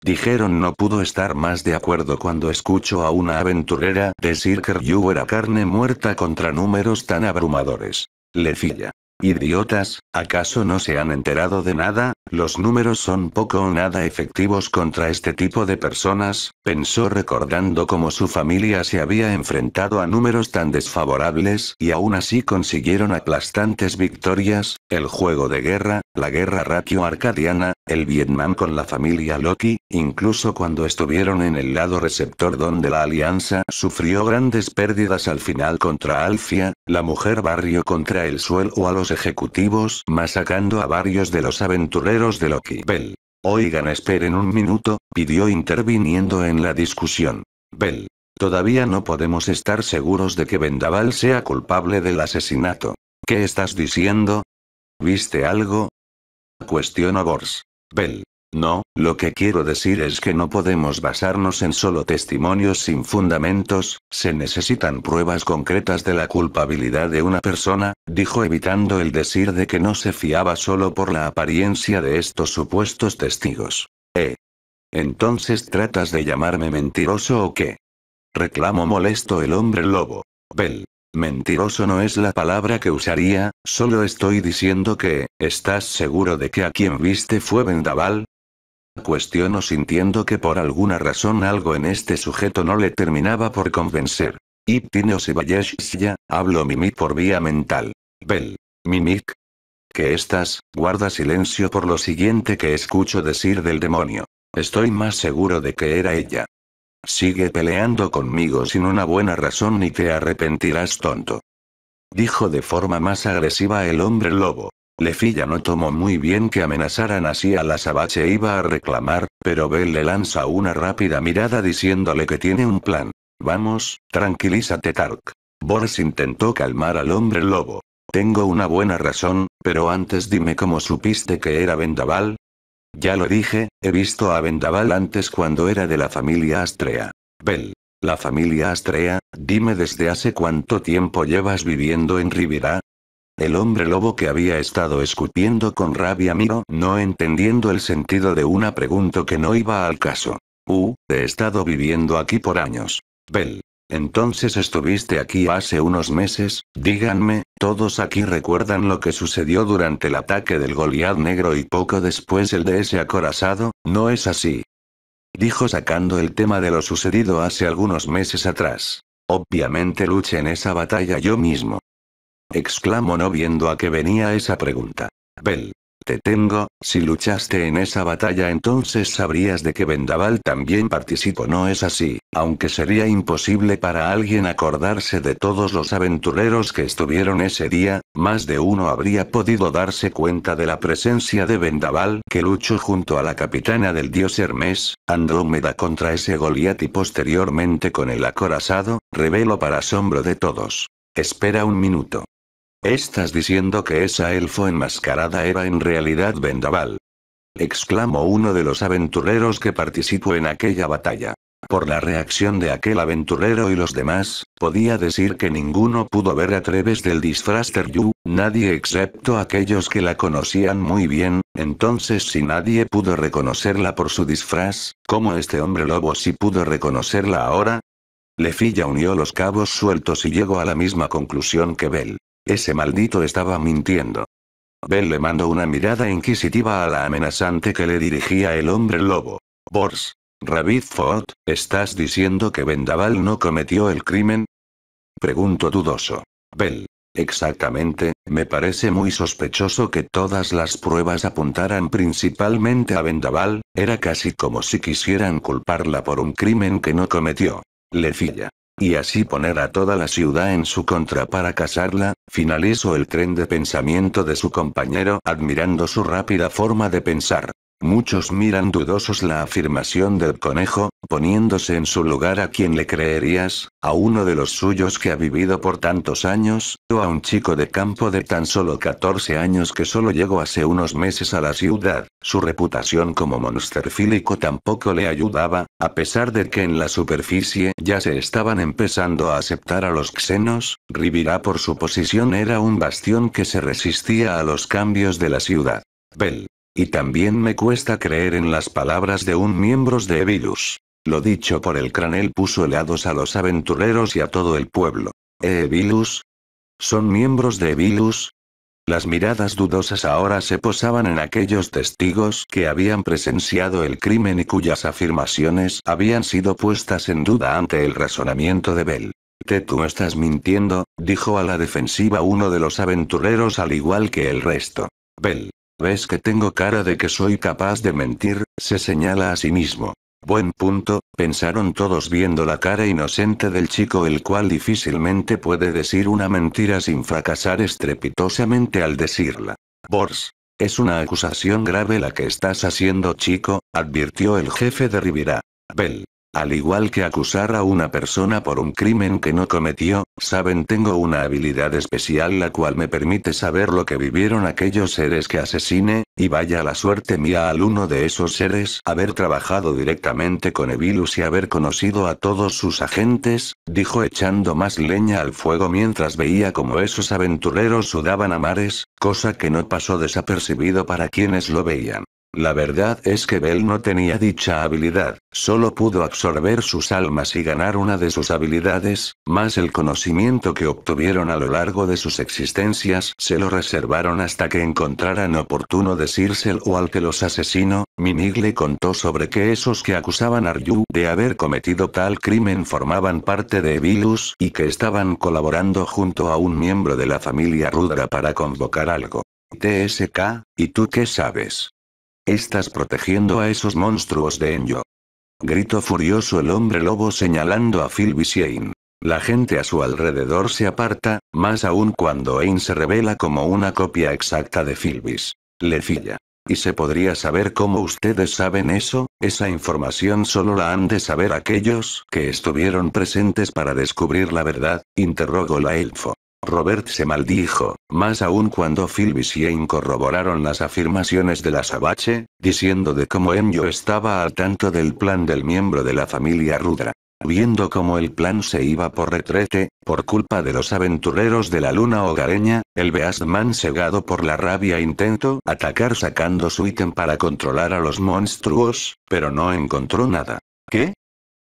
Dijeron no pudo estar más de acuerdo cuando escucho a una aventurera decir que Ryu era carne muerta contra números tan abrumadores. Lefilla, Idiotas, ¿Acaso no se han enterado de nada? Los números son poco o nada efectivos contra este tipo de personas, pensó recordando cómo su familia se había enfrentado a números tan desfavorables y aún así consiguieron aplastantes victorias, el juego de guerra, la guerra ratio-arcadiana, el Vietnam con la familia Loki, incluso cuando estuvieron en el lado receptor donde la alianza sufrió grandes pérdidas al final contra Alfia, la mujer barrio contra el suelo o a los ejecutivos, masacrando a varios de los aventureros de Loki Bell. Oigan, esperen un minuto, pidió interviniendo en la discusión. Bell. Todavía no podemos estar seguros de que Vendaval sea culpable del asesinato. ¿Qué estás diciendo? ¿Viste algo? Cuestionó Bors. Bell. No, lo que quiero decir es que no podemos basarnos en solo testimonios sin fundamentos, se necesitan pruebas concretas de la culpabilidad de una persona, dijo evitando el decir de que no se fiaba solo por la apariencia de estos supuestos testigos. ¿Eh? Entonces tratas de llamarme mentiroso o qué? Reclamo molesto el hombre lobo. Bell. Mentiroso no es la palabra que usaría, solo estoy diciendo que, ¿estás seguro de que a quien viste fue Vendaval? cuestionó sintiendo que por alguna razón algo en este sujeto no le terminaba por convencer. Iptino ya hablo Mimic por vía mental. Bel. Mimic. Que estás, guarda silencio por lo siguiente que escucho decir del demonio. Estoy más seguro de que era ella. Sigue peleando conmigo sin una buena razón ni te arrepentirás tonto. Dijo de forma más agresiva el hombre lobo. Lefilla no tomó muy bien que amenazaran así a la Sabache iba a reclamar, pero Bell le lanza una rápida mirada diciéndole que tiene un plan. Vamos, tranquilízate Tark. Boris intentó calmar al hombre lobo. Tengo una buena razón, pero antes dime cómo supiste que era Vendaval. Ya lo dije, he visto a Vendaval antes cuando era de la familia Astrea. Bell. La familia Astrea, dime desde hace cuánto tiempo llevas viviendo en Rivirá. El hombre lobo que había estado escupiendo con rabia miró no entendiendo el sentido de una pregunta que no iba al caso. Uh, he estado viviendo aquí por años. Bell. Entonces estuviste aquí hace unos meses, díganme, todos aquí recuerdan lo que sucedió durante el ataque del Goliat negro y poco después el de ese acorazado, ¿no es así? Dijo sacando el tema de lo sucedido hace algunos meses atrás. Obviamente luché en esa batalla yo mismo exclamó no viendo a qué venía esa pregunta. bel Te tengo, si luchaste en esa batalla entonces sabrías de que Vendaval también participó. No es así, aunque sería imposible para alguien acordarse de todos los aventureros que estuvieron ese día, más de uno habría podido darse cuenta de la presencia de Vendaval que luchó junto a la capitana del dios Hermes, Andrómeda contra ese Goliat y posteriormente con el acorazado, revelo para asombro de todos. Espera un minuto. Estás diciendo que esa elfo enmascarada era en realidad Vendaval. Exclamó uno de los aventureros que participó en aquella batalla. Por la reacción de aquel aventurero y los demás, podía decir que ninguno pudo ver a través del disfraz de nadie excepto aquellos que la conocían muy bien, entonces si nadie pudo reconocerla por su disfraz, ¿cómo este hombre lobo sí pudo reconocerla ahora? Lefilla unió los cabos sueltos y llegó a la misma conclusión que Bell. Ese maldito estaba mintiendo. Bell le mandó una mirada inquisitiva a la amenazante que le dirigía el hombre lobo. Bors. Rabbit Ford, ¿estás diciendo que Vendaval no cometió el crimen? Pregunto dudoso. Bell. Exactamente, me parece muy sospechoso que todas las pruebas apuntaran principalmente a Vendaval, era casi como si quisieran culparla por un crimen que no cometió. Le filla y así poner a toda la ciudad en su contra para casarla, finalizó el tren de pensamiento de su compañero admirando su rápida forma de pensar. Muchos miran dudosos la afirmación del conejo, poniéndose en su lugar a quien le creerías, a uno de los suyos que ha vivido por tantos años, o a un chico de campo de tan solo 14 años que solo llegó hace unos meses a la ciudad. Su reputación como monsterfílico tampoco le ayudaba, a pesar de que en la superficie ya se estaban empezando a aceptar a los xenos, Rivira por su posición era un bastión que se resistía a los cambios de la ciudad. Bell, y también me cuesta creer en las palabras de un miembro de Evilus. Lo dicho por el cranel puso helados a los aventureros y a todo el pueblo. ¿Eh, Evilus? ¿Son miembros de Evilus? Las miradas dudosas ahora se posaban en aquellos testigos que habían presenciado el crimen y cuyas afirmaciones habían sido puestas en duda ante el razonamiento de Bell. Te tú estás mintiendo, dijo a la defensiva uno de los aventureros al igual que el resto. Bell, ¿Ves que tengo cara de que soy capaz de mentir? se señala a sí mismo. Buen punto, pensaron todos viendo la cara inocente del chico el cual difícilmente puede decir una mentira sin fracasar estrepitosamente al decirla. Bors. Es una acusación grave la que estás haciendo chico, advirtió el jefe de Rivera. Bell. Al igual que acusar a una persona por un crimen que no cometió, saben tengo una habilidad especial la cual me permite saber lo que vivieron aquellos seres que asesine, y vaya la suerte mía al uno de esos seres haber trabajado directamente con Evilus y haber conocido a todos sus agentes, dijo echando más leña al fuego mientras veía como esos aventureros sudaban a mares, cosa que no pasó desapercibido para quienes lo veían. La verdad es que Bell no tenía dicha habilidad, solo pudo absorber sus almas y ganar una de sus habilidades, más el conocimiento que obtuvieron a lo largo de sus existencias se lo reservaron hasta que encontraran oportuno decírselo o al que los asesino. Minig le contó sobre que esos que acusaban a Ryu de haber cometido tal crimen formaban parte de Evilus y que estaban colaborando junto a un miembro de la familia Rudra para convocar algo. TSK, ¿y tú qué sabes? Estás protegiendo a esos monstruos de Enyo. Gritó furioso el hombre lobo señalando a y Ain. La gente a su alrededor se aparta, más aún cuando Ain se revela como una copia exacta de Philbis. Le filla. Y se podría saber cómo ustedes saben eso, esa información solo la han de saber aquellos que estuvieron presentes para descubrir la verdad, interrogó la elfo. Robert se maldijo, más aún cuando Phil Shane corroboraron las afirmaciones de la Sabache, diciendo de cómo Enyo estaba al tanto del plan del miembro de la familia Rudra. Viendo cómo el plan se iba por retrete, por culpa de los aventureros de la luna hogareña, el Beastman cegado por la rabia intentó atacar sacando su ítem para controlar a los monstruos, pero no encontró nada. ¿Qué?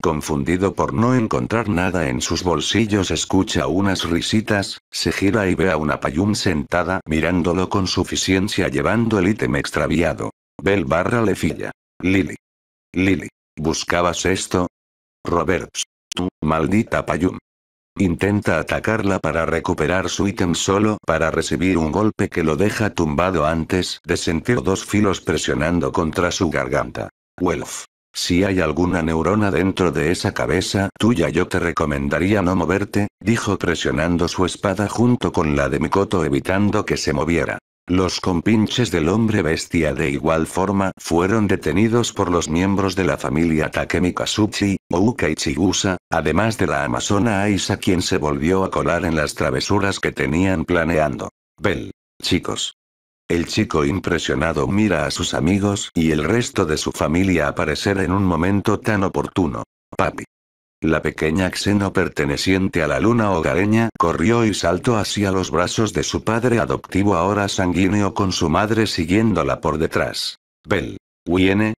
Confundido por no encontrar nada en sus bolsillos escucha unas risitas, se gira y ve a una Payum sentada mirándolo con suficiencia llevando el ítem extraviado. Bell barra le filla. Lily. Lily. ¿Buscabas esto? Roberts. Tú, maldita Payum. Intenta atacarla para recuperar su ítem solo para recibir un golpe que lo deja tumbado antes de sentir dos filos presionando contra su garganta. Welf. Si hay alguna neurona dentro de esa cabeza tuya yo te recomendaría no moverte, dijo presionando su espada junto con la de Mikoto evitando que se moviera. Los compinches del hombre bestia de igual forma fueron detenidos por los miembros de la familia Takemi Kazuchi, Ouka y Chigusa, además de la amazona Aisa quien se volvió a colar en las travesuras que tenían planeando. Bell. Chicos. El chico impresionado mira a sus amigos y el resto de su familia aparecer en un momento tan oportuno. Papi. La pequeña Xeno perteneciente a la luna hogareña corrió y saltó hacia los brazos de su padre adoptivo ahora sanguíneo con su madre siguiéndola por detrás. Bell. Wiene,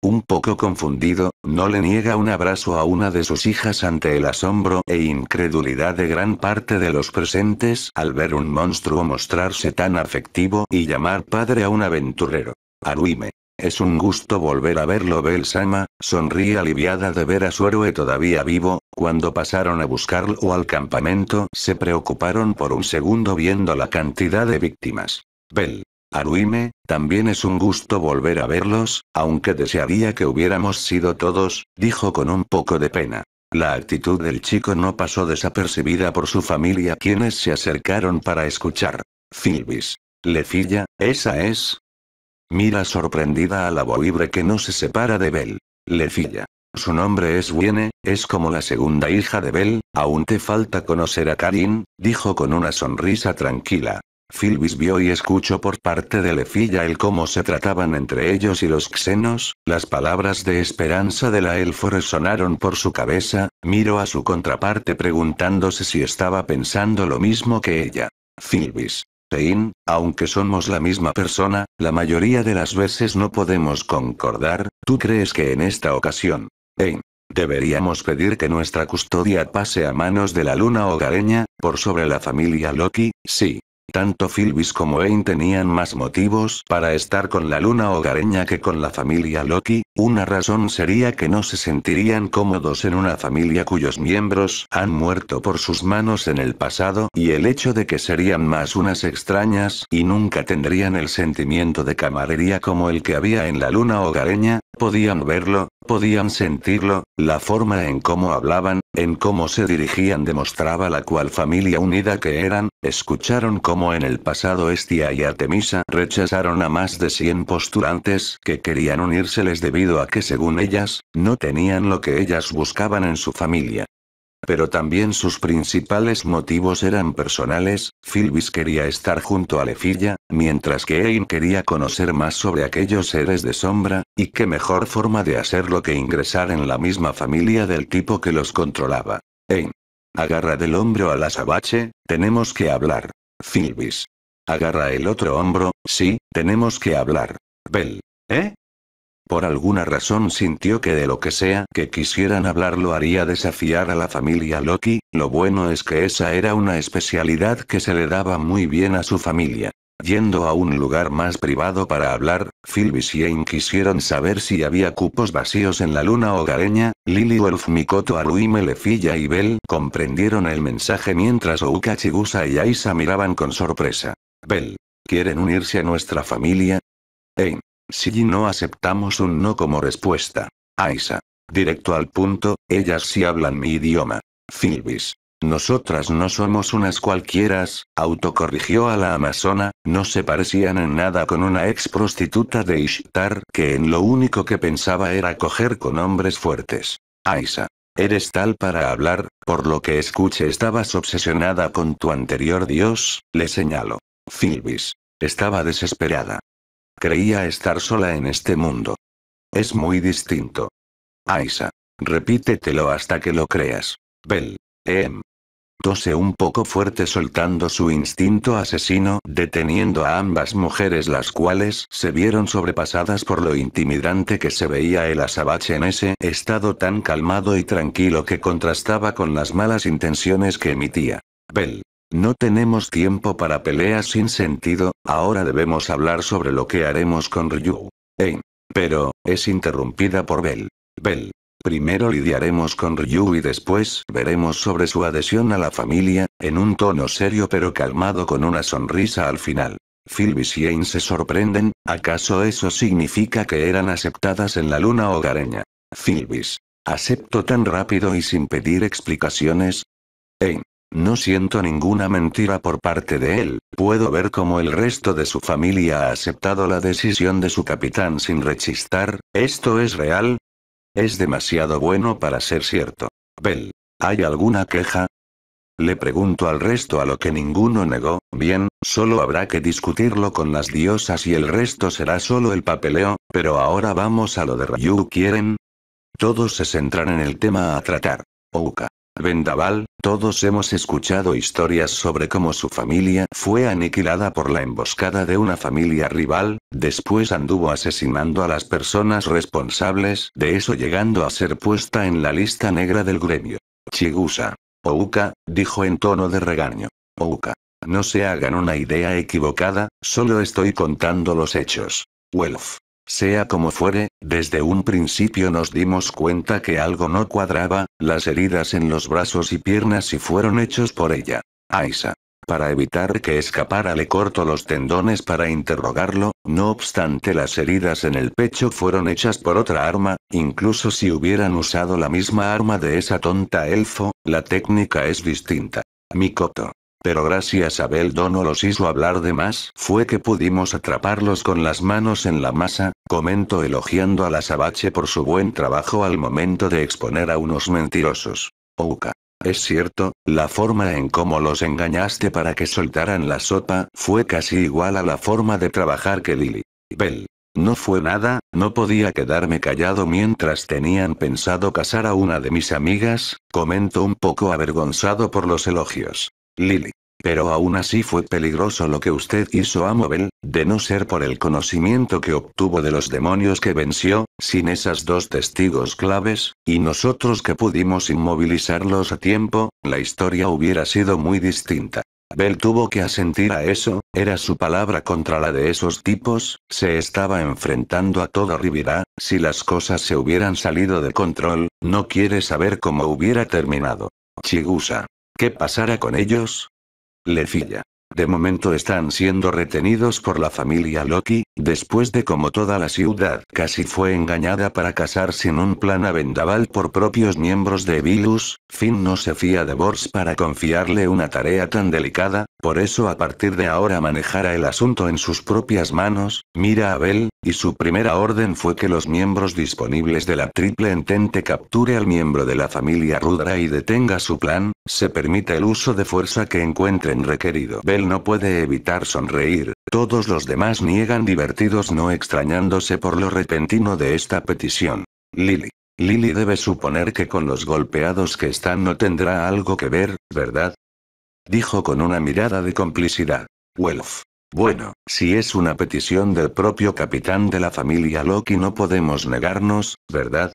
un poco confundido, no le niega un abrazo a una de sus hijas ante el asombro e incredulidad de gran parte de los presentes al ver un monstruo mostrarse tan afectivo y llamar padre a un aventurero. Aruime. Es un gusto volver a verlo, Belsama, sonríe aliviada de ver a su héroe todavía vivo, cuando pasaron a buscarlo al campamento se preocuparon por un segundo viendo la cantidad de víctimas. Bel. Aruime, también es un gusto volver a verlos, aunque desearía que hubiéramos sido todos, dijo con un poco de pena. La actitud del chico no pasó desapercibida por su familia quienes se acercaron para escuchar. Filbis. Lefilla, esa es. Mira sorprendida a la boibre que no se separa de Bell. Lefilla. Su nombre es Wiene, es como la segunda hija de Bel, aún te falta conocer a Karin, dijo con una sonrisa tranquila. Philbis vio y escuchó por parte de Lefilla el cómo se trataban entre ellos y los xenos, las palabras de esperanza de la elfo resonaron por su cabeza, miró a su contraparte preguntándose si estaba pensando lo mismo que ella. filvis Sein, aunque somos la misma persona, la mayoría de las veces no podemos concordar, ¿tú crees que en esta ocasión? Ein. Deberíamos pedir que nuestra custodia pase a manos de la luna hogareña, por sobre la familia Loki, sí. Tanto Philbis como Ain tenían más motivos para estar con la luna hogareña que con la familia Loki, una razón sería que no se sentirían cómodos en una familia cuyos miembros han muerto por sus manos en el pasado y el hecho de que serían más unas extrañas y nunca tendrían el sentimiento de camarería como el que había en la luna hogareña, podían verlo, Podían sentirlo, la forma en cómo hablaban, en cómo se dirigían demostraba la cual familia unida que eran, escucharon cómo en el pasado Estia y Artemisa rechazaron a más de 100 postulantes que querían unírseles debido a que según ellas, no tenían lo que ellas buscaban en su familia. Pero también sus principales motivos eran personales, Philvis quería estar junto a Lefilla, mientras que Ain quería conocer más sobre aquellos seres de sombra, y qué mejor forma de hacerlo que ingresar en la misma familia del tipo que los controlaba. Ain. Agarra del hombro a la tenemos que hablar. Philbis. Agarra el otro hombro, sí, tenemos que hablar. Bell. ¿Eh? Por alguna razón sintió que de lo que sea que quisieran hablar lo haría desafiar a la familia Loki, lo bueno es que esa era una especialidad que se le daba muy bien a su familia. Yendo a un lugar más privado para hablar, Philvis y Ain quisieron saber si había cupos vacíos en la luna hogareña, Lily Wolf Mikoto Arui Melefilla y Bell comprendieron el mensaje mientras Ouka Chigusa y Aisa miraban con sorpresa. Bell. ¿Quieren unirse a nuestra familia? Ain. Si no aceptamos un no como respuesta. Aisa. Directo al punto, ellas sí hablan mi idioma. Philbis. Nosotras no somos unas cualquieras, autocorrigió a la amazona, no se parecían en nada con una ex prostituta de Ishtar que en lo único que pensaba era coger con hombres fuertes. Aisa. Eres tal para hablar, por lo que escuche estabas obsesionada con tu anterior dios, le señaló. Philbis. Estaba desesperada. Creía estar sola en este mundo. Es muy distinto. Aisa. Repítetelo hasta que lo creas. Bel. Em. Tose un poco fuerte soltando su instinto asesino, deteniendo a ambas mujeres las cuales se vieron sobrepasadas por lo intimidante que se veía el azabache en ese estado tan calmado y tranquilo que contrastaba con las malas intenciones que emitía. Bell. No tenemos tiempo para peleas sin sentido, ahora debemos hablar sobre lo que haremos con Ryu. Ain. Pero, es interrumpida por Bell. Bell. Primero lidiaremos con Ryu y después veremos sobre su adhesión a la familia, en un tono serio pero calmado con una sonrisa al final. Philbis y Ain se sorprenden, ¿acaso eso significa que eran aceptadas en la luna hogareña? Philbis. ¿Acepto tan rápido y sin pedir explicaciones? Ain. No siento ninguna mentira por parte de él, puedo ver cómo el resto de su familia ha aceptado la decisión de su capitán sin rechistar, ¿esto es real? Es demasiado bueno para ser cierto. Bell, ¿hay alguna queja? Le pregunto al resto a lo que ninguno negó, bien, solo habrá que discutirlo con las diosas y el resto será solo el papeleo, pero ahora vamos a lo de Ryu ¿quieren? Todos se centran en el tema a tratar. Ouka, Vendaval, todos hemos escuchado historias sobre cómo su familia fue aniquilada por la emboscada de una familia rival, después anduvo asesinando a las personas responsables de eso llegando a ser puesta en la lista negra del gremio. Chigusa. Ouka, dijo en tono de regaño. Ouka. No se hagan una idea equivocada, solo estoy contando los hechos. Welf. Sea como fuere, desde un principio nos dimos cuenta que algo no cuadraba, las heridas en los brazos y piernas si fueron hechos por ella. Aisa. Para evitar que escapara le corto los tendones para interrogarlo, no obstante las heridas en el pecho fueron hechas por otra arma, incluso si hubieran usado la misma arma de esa tonta elfo, la técnica es distinta. Mikoto. Pero gracias a Beldo no los hizo hablar de más, fue que pudimos atraparlos con las manos en la masa, comentó elogiando a la Sabache por su buen trabajo al momento de exponer a unos mentirosos. Ouka. Es cierto, la forma en cómo los engañaste para que soltaran la sopa fue casi igual a la forma de trabajar que Lily. Bel, No fue nada, no podía quedarme callado mientras tenían pensado casar a una de mis amigas, comentó un poco avergonzado por los elogios. Lily. Pero aún así fue peligroso lo que usted hizo a Mabel, de no ser por el conocimiento que obtuvo de los demonios que venció, sin esas dos testigos claves, y nosotros que pudimos inmovilizarlos a tiempo, la historia hubiera sido muy distinta. Bell tuvo que asentir a eso, era su palabra contra la de esos tipos, se estaba enfrentando a toda Rivira, si las cosas se hubieran salido de control, no quiere saber cómo hubiera terminado. Chigusa, ¿Qué pasará con ellos? Le filla. De momento están siendo retenidos por la familia Loki, después de como toda la ciudad casi fue engañada para casar sin un plan a vendaval por propios miembros de Vilus, Finn no se fía de Bors para confiarle una tarea tan delicada, por eso a partir de ahora manejará el asunto en sus propias manos, mira a y su primera orden fue que los miembros disponibles de la Triple Entente capture al miembro de la familia Rudra y detenga su plan, se permite el uso de fuerza que encuentren requerido no puede evitar sonreír, todos los demás niegan divertidos no extrañándose por lo repentino de esta petición. Lily. Lily debe suponer que con los golpeados que están no tendrá algo que ver, ¿verdad? Dijo con una mirada de complicidad. Welf. Bueno, si es una petición del propio capitán de la familia Loki no podemos negarnos, ¿verdad?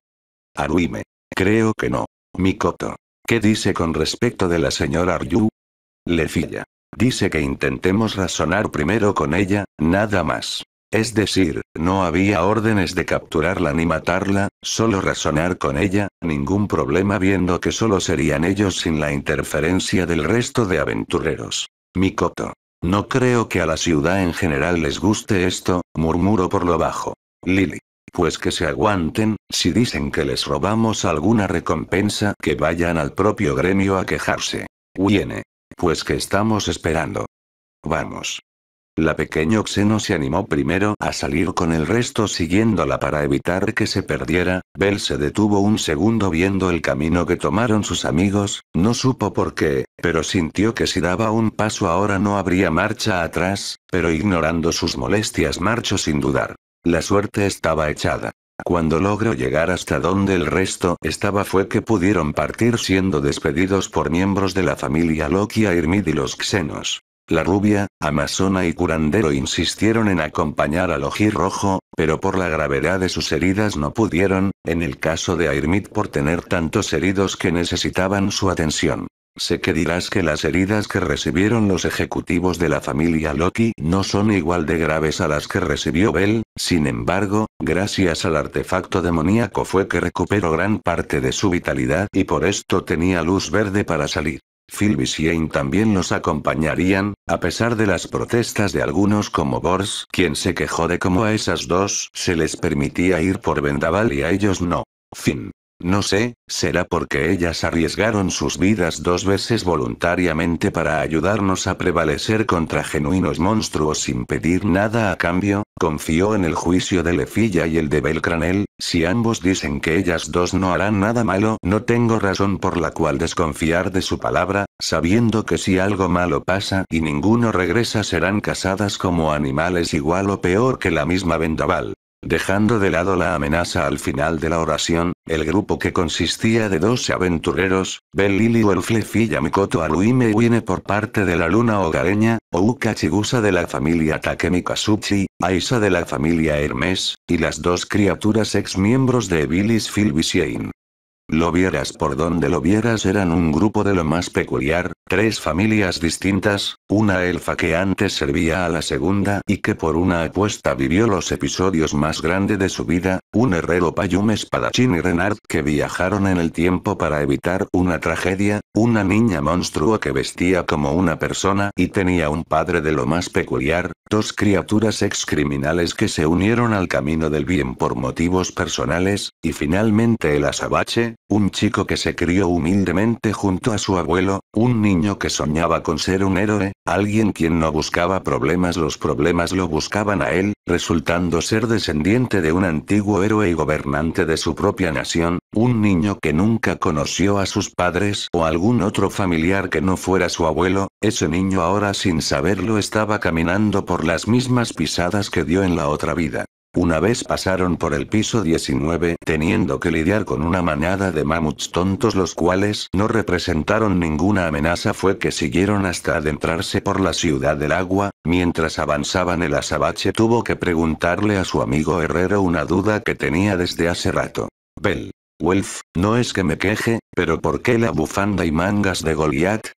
Aruime. Creo que no. Mikoto. ¿Qué dice con respecto de la señora Ryu? Lefilla. Dice que intentemos razonar primero con ella, nada más. Es decir, no había órdenes de capturarla ni matarla, solo razonar con ella, ningún problema viendo que solo serían ellos sin la interferencia del resto de aventureros. Mikoto. No creo que a la ciudad en general les guste esto, murmuró por lo bajo. Lily. Pues que se aguanten, si dicen que les robamos alguna recompensa, que vayan al propio gremio a quejarse. Uyene. Pues que estamos esperando. Vamos. La pequeño Xeno se animó primero a salir con el resto siguiéndola para evitar que se perdiera, Bell se detuvo un segundo viendo el camino que tomaron sus amigos, no supo por qué, pero sintió que si daba un paso ahora no habría marcha atrás, pero ignorando sus molestias marchó sin dudar. La suerte estaba echada. Cuando logró llegar hasta donde el resto estaba fue que pudieron partir siendo despedidos por miembros de la familia Loki, Irmid y los Xenos. La rubia, Amazona y Curandero insistieron en acompañar al Rojo, pero por la gravedad de sus heridas no pudieron, en el caso de Airmid por tener tantos heridos que necesitaban su atención. Sé que dirás que las heridas que recibieron los ejecutivos de la familia Loki no son igual de graves a las que recibió Bell, sin embargo, gracias al artefacto demoníaco fue que recuperó gran parte de su vitalidad y por esto tenía luz verde para salir. Phil y también los acompañarían, a pesar de las protestas de algunos como Bors, quien se quejó de cómo a esas dos se les permitía ir por vendaval y a ellos no. Fin. No sé, será porque ellas arriesgaron sus vidas dos veces voluntariamente para ayudarnos a prevalecer contra genuinos monstruos sin pedir nada a cambio, confió en el juicio de Lefilla y el de Belcranel, si ambos dicen que ellas dos no harán nada malo, no tengo razón por la cual desconfiar de su palabra, sabiendo que si algo malo pasa y ninguno regresa serán casadas como animales igual o peor que la misma vendaval. Dejando de lado la amenaza al final de la oración, el grupo que consistía de 12 aventureros, Belili Lily el Yamikoto Mikoto Aluime por parte de la luna hogareña, Ouka Chigusa de la familia Takemi Aisa de la familia Hermes, y las dos criaturas ex miembros de Ebilis lo vieras por donde lo vieras eran un grupo de lo más peculiar, tres familias distintas, una elfa que antes servía a la segunda y que por una apuesta vivió los episodios más grandes de su vida, un herrero payum espadachín y Renard que viajaron en el tiempo para evitar una tragedia, una niña monstruo que vestía como una persona y tenía un padre de lo más peculiar, dos criaturas ex criminales que se unieron al camino del bien por motivos personales, y finalmente el azabache, un chico que se crió humildemente junto a su abuelo, un niño que soñaba con ser un héroe, alguien quien no buscaba problemas, los problemas lo buscaban a él, resultando ser descendiente de un antiguo héroe y gobernante de su propia nación, un niño que nunca conoció a sus padres o algún otro familiar que no fuera su abuelo, ese niño ahora sin saberlo estaba caminando por las mismas pisadas que dio en la otra vida. Una vez pasaron por el piso 19, teniendo que lidiar con una manada de mamuts tontos los cuales no representaron ninguna amenaza fue que siguieron hasta adentrarse por la ciudad del agua, mientras avanzaban el azabache tuvo que preguntarle a su amigo Herrero una duda que tenía desde hace rato. Bell. Wolf, no es que me queje, pero ¿por qué la bufanda y mangas de Goliath?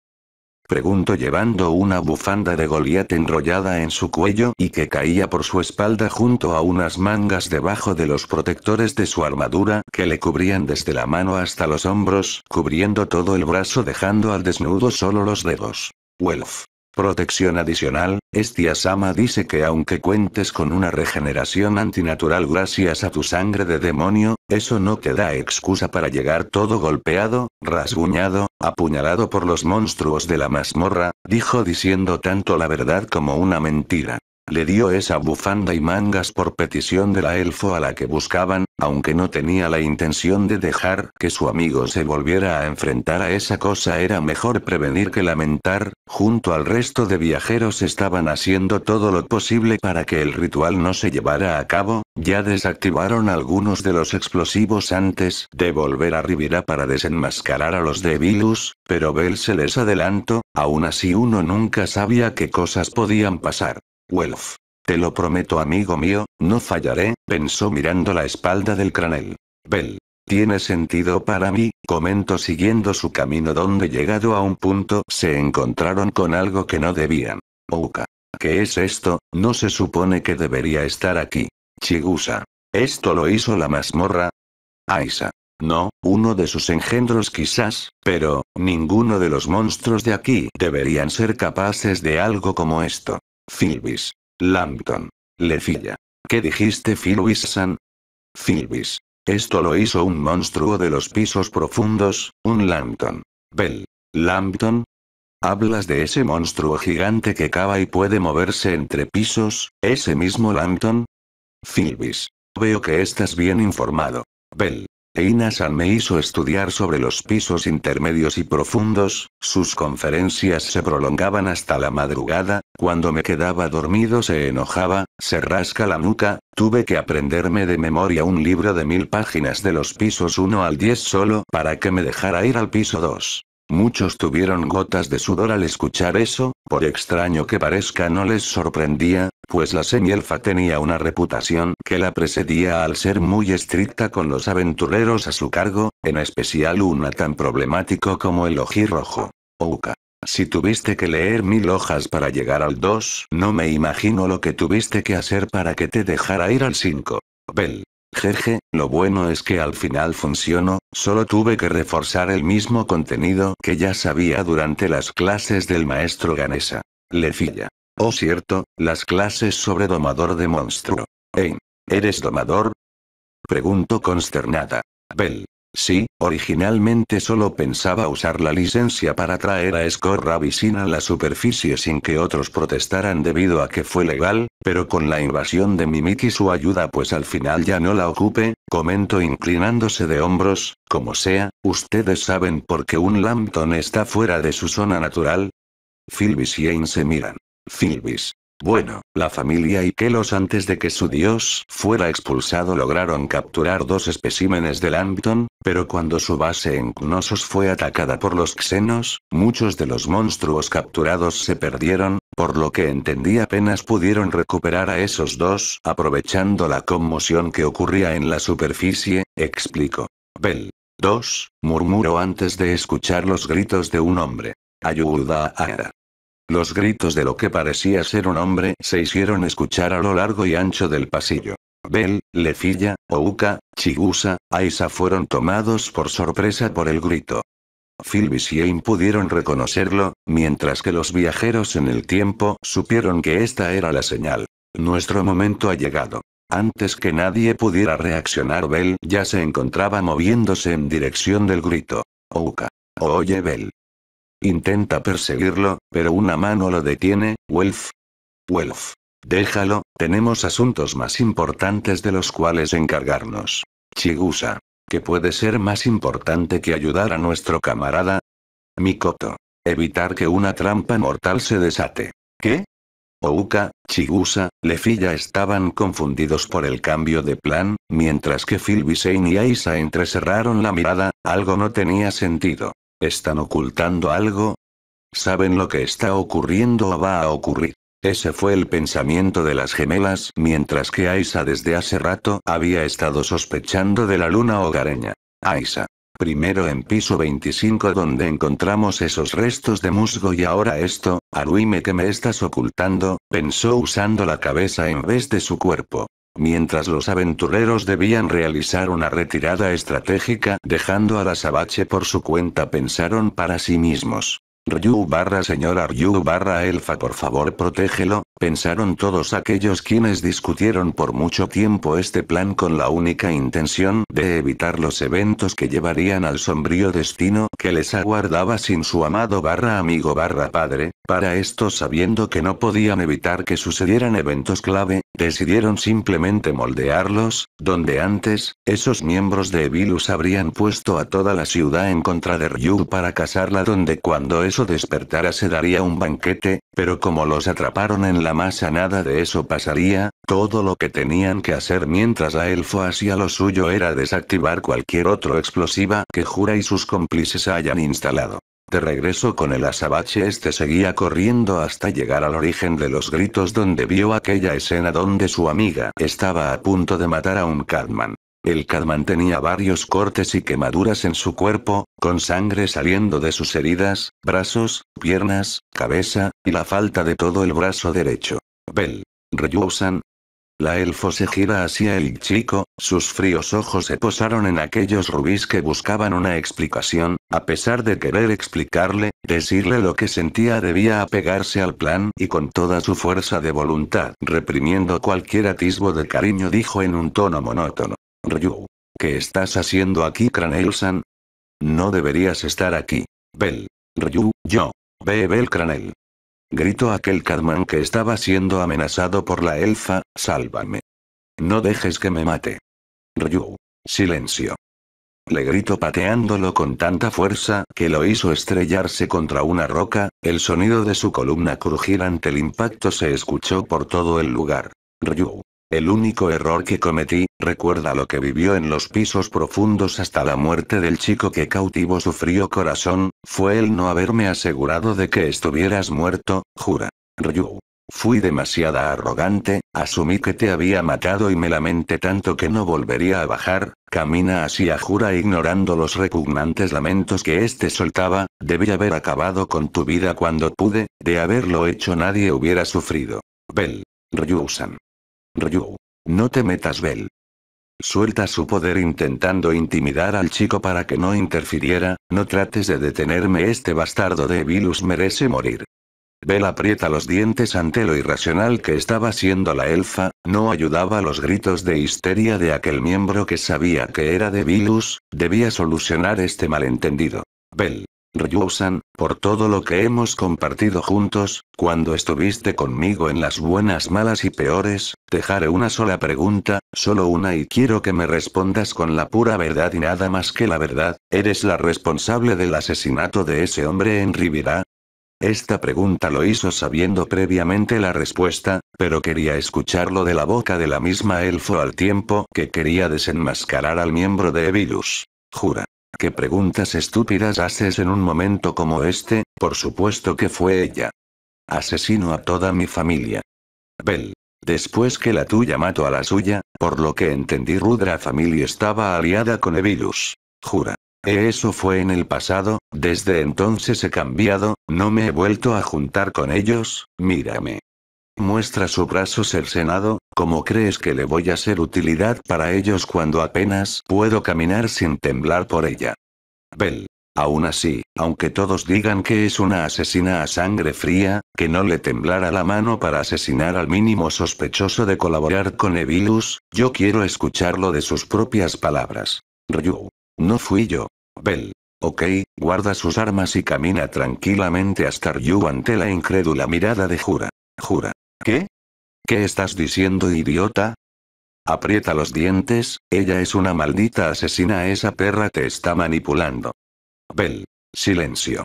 Pregunto llevando una bufanda de Goliat enrollada en su cuello y que caía por su espalda junto a unas mangas debajo de los protectores de su armadura que le cubrían desde la mano hasta los hombros, cubriendo todo el brazo dejando al desnudo solo los dedos. Welf. Protección adicional, estia asama dice que aunque cuentes con una regeneración antinatural gracias a tu sangre de demonio, eso no te da excusa para llegar todo golpeado, rasguñado, apuñalado por los monstruos de la mazmorra, dijo diciendo tanto la verdad como una mentira. Le dio esa bufanda y mangas por petición de la elfo a la que buscaban, aunque no tenía la intención de dejar que su amigo se volviera a enfrentar a esa cosa era mejor prevenir que lamentar, junto al resto de viajeros estaban haciendo todo lo posible para que el ritual no se llevara a cabo, ya desactivaron algunos de los explosivos antes de volver a Rivira para desenmascarar a los de pero Bell se les adelantó, aún así uno nunca sabía qué cosas podían pasar. Welf. Te lo prometo, amigo mío, no fallaré, pensó mirando la espalda del cranel. Bell. Tiene sentido para mí, comentó siguiendo su camino donde llegado a un punto se encontraron con algo que no debían. Ouka. ¿Qué es esto? No se supone que debería estar aquí. Chigusa. ¿Esto lo hizo la mazmorra? Aisa. No, uno de sus engendros quizás, pero, ninguno de los monstruos de aquí deberían ser capaces de algo como esto. Philbis. Lambton. Lefilla. ¿Qué dijiste Philbis San? Philbis. Esto lo hizo un monstruo de los pisos profundos, un Lambton. Bell. Lambton. Hablas de ese monstruo gigante que cava y puede moverse entre pisos, ese mismo Lambton. Philbis. Veo que estás bien informado. Bell. Einasan me hizo estudiar sobre los pisos intermedios y profundos, sus conferencias se prolongaban hasta la madrugada, cuando me quedaba dormido se enojaba, se rasca la nuca, tuve que aprenderme de memoria un libro de mil páginas de los pisos 1 al 10 solo para que me dejara ir al piso 2. Muchos tuvieron gotas de sudor al escuchar eso, por extraño que parezca no les sorprendía, pues la semielfa tenía una reputación que la precedía al ser muy estricta con los aventureros a su cargo, en especial una tan problemático como el ojirrojo. Ouka. Si tuviste que leer mil hojas para llegar al 2, no me imagino lo que tuviste que hacer para que te dejara ir al 5. Bel. Jeje, lo bueno es que al final funcionó, solo tuve que reforzar el mismo contenido que ya sabía durante las clases del maestro Ganesa. Lefilla. Oh cierto, las clases sobre domador de monstruo. eh ¿eres domador? Pregunto consternada. Bell, Sí, originalmente solo pensaba usar la licencia para traer a vicina a la superficie sin que otros protestaran debido a que fue legal, pero con la invasión de Mimik y su ayuda pues al final ya no la ocupe, comento inclinándose de hombros, como sea, ustedes saben por qué un Lampton está fuera de su zona natural. Philbis y Ain se miran. Philbis, bueno, la familia Ikelos antes de que su dios fuera expulsado lograron capturar dos especímenes del Lambton, pero cuando su base en Knossos fue atacada por los Xenos, muchos de los monstruos capturados se perdieron, por lo que entendí apenas pudieron recuperar a esos dos, aprovechando la conmoción que ocurría en la superficie, explicó. Bell. 2, murmuró antes de escuchar los gritos de un hombre. Ayuda a los gritos de lo que parecía ser un hombre se hicieron escuchar a lo largo y ancho del pasillo. Bell, Lefilla, Ouka, Chigusa, Aisa fueron tomados por sorpresa por el grito. Philbis y Aim pudieron reconocerlo, mientras que los viajeros en el tiempo supieron que esta era la señal. Nuestro momento ha llegado. Antes que nadie pudiera reaccionar, Bell ya se encontraba moviéndose en dirección del grito. Ouka. Oye, Bell. Intenta perseguirlo, pero una mano lo detiene, Welf. Welf. Déjalo, tenemos asuntos más importantes de los cuales encargarnos. Chigusa. ¿Qué puede ser más importante que ayudar a nuestro camarada? Mikoto. Evitar que una trampa mortal se desate. ¿Qué? Ouka, Chigusa, Lefilla estaban confundidos por el cambio de plan, mientras que Phil y Aisa entrecerraron la mirada, algo no tenía sentido. ¿Están ocultando algo? ¿Saben lo que está ocurriendo o va a ocurrir? Ese fue el pensamiento de las gemelas, mientras que Aisa desde hace rato había estado sospechando de la luna hogareña. Aisa. Primero en piso 25 donde encontramos esos restos de musgo y ahora esto, Aruime que me estás ocultando, pensó usando la cabeza en vez de su cuerpo mientras los aventureros debían realizar una retirada estratégica dejando a sabache por su cuenta pensaron para sí mismos. Ryu barra señora Ryu barra elfa por favor protégelo, pensaron todos aquellos quienes discutieron por mucho tiempo este plan con la única intención de evitar los eventos que llevarían al sombrío destino que les aguardaba sin su amado barra amigo barra padre, para esto sabiendo que no podían evitar que sucedieran eventos clave, decidieron simplemente moldearlos, donde antes, esos miembros de Evilus habrían puesto a toda la ciudad en contra de Ryu para casarla donde cuando es despertara se daría un banquete, pero como los atraparon en la masa nada de eso pasaría, todo lo que tenían que hacer mientras la elfo hacía lo suyo era desactivar cualquier otro explosiva que Jura y sus cómplices hayan instalado. De regreso con el azabache este seguía corriendo hasta llegar al origen de los gritos donde vio aquella escena donde su amiga estaba a punto de matar a un Catman. El Cadman tenía varios cortes y quemaduras en su cuerpo, con sangre saliendo de sus heridas, brazos, piernas, cabeza, y la falta de todo el brazo derecho. Bel. Ryusan. La elfo se gira hacia el chico, sus fríos ojos se posaron en aquellos rubíes que buscaban una explicación, a pesar de querer explicarle, decirle lo que sentía debía apegarse al plan y con toda su fuerza de voluntad, reprimiendo cualquier atisbo de cariño dijo en un tono monótono. Ryu. ¿Qué estás haciendo aquí, cranel No deberías estar aquí. Bel. Ryu, yo. Ve Bel Cranel. Gritó aquel Carman que estaba siendo amenazado por la elfa, sálvame. No dejes que me mate. Ryu. Silencio. Le gritó pateándolo con tanta fuerza que lo hizo estrellarse contra una roca, el sonido de su columna crujir ante el impacto se escuchó por todo el lugar. Ryu, el único error que cometí, recuerda lo que vivió en los pisos profundos hasta la muerte del chico que cautivo sufrió corazón, fue el no haberme asegurado de que estuvieras muerto, jura. Ryu. Fui demasiada arrogante, asumí que te había matado y me lamenté tanto que no volvería a bajar, camina hacia Jura ignorando los repugnantes lamentos que éste soltaba, debí haber acabado con tu vida cuando pude, de haberlo hecho nadie hubiera sufrido. Bel, Ryusan. Ryu. No te metas, Bell. Suelta su poder intentando intimidar al chico para que no interfiriera, no trates de detenerme este bastardo de Vilus merece morir. Bell aprieta los dientes ante lo irracional que estaba siendo la elfa, no ayudaba a los gritos de histeria de aquel miembro que sabía que era de Vilus, debía solucionar este malentendido. Bell. Ryosan, por todo lo que hemos compartido juntos, cuando estuviste conmigo en las buenas, malas y peores, dejaré una sola pregunta, solo una y quiero que me respondas con la pura verdad y nada más que la verdad, ¿eres la responsable del asesinato de ese hombre en Rivirá? Esta pregunta lo hizo sabiendo previamente la respuesta, pero quería escucharlo de la boca de la misma elfo al tiempo que quería desenmascarar al miembro de Evilus. Jura preguntas estúpidas haces en un momento como este? Por supuesto que fue ella. Asesino a toda mi familia. Bel. Después que la tuya mató a la suya, por lo que entendí Rudra Familia estaba aliada con Evilus. Jura. E eso fue en el pasado, desde entonces he cambiado, no me he vuelto a juntar con ellos, mírame. Muestra su brazo cercenado, ¿cómo crees que le voy a ser utilidad para ellos cuando apenas puedo caminar sin temblar por ella? Bell. Aún así, aunque todos digan que es una asesina a sangre fría, que no le temblara la mano para asesinar al mínimo sospechoso de colaborar con Evilus, yo quiero escucharlo de sus propias palabras. Ryu. No fui yo. Bell. Ok, guarda sus armas y camina tranquilamente hasta Ryu ante la incrédula mirada de Jura. Jura. ¿Qué? ¿Qué estás diciendo, idiota? Aprieta los dientes, ella es una maldita asesina, esa perra te está manipulando. Bell. Silencio.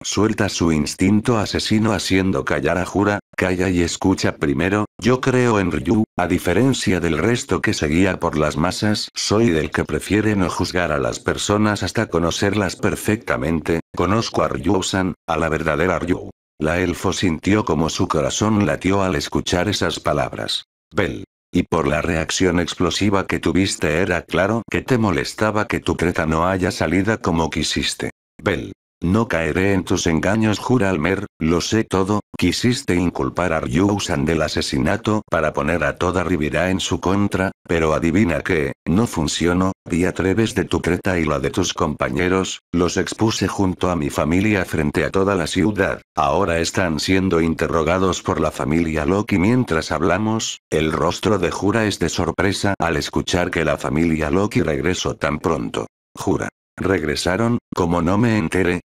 Suelta su instinto asesino haciendo callar a Jura, calla y escucha primero, yo creo en Ryu, a diferencia del resto que seguía por las masas, soy del que prefiere no juzgar a las personas hasta conocerlas perfectamente, conozco a Ryu-san, a la verdadera Ryu. La elfo sintió como su corazón latió al escuchar esas palabras. Bel. Y por la reacción explosiva que tuviste era claro que te molestaba que tu creta no haya salida como quisiste. Bel. No caeré en tus engaños, jura Almer, lo sé todo, quisiste inculpar a Ryusan del asesinato para poner a toda Rivira en su contra, pero adivina que, no funcionó, vi a través de tu creta y la de tus compañeros, los expuse junto a mi familia frente a toda la ciudad, ahora están siendo interrogados por la familia Loki mientras hablamos, el rostro de Jura es de sorpresa al escuchar que la familia Loki regresó tan pronto. Jura. Regresaron, como no me enteré.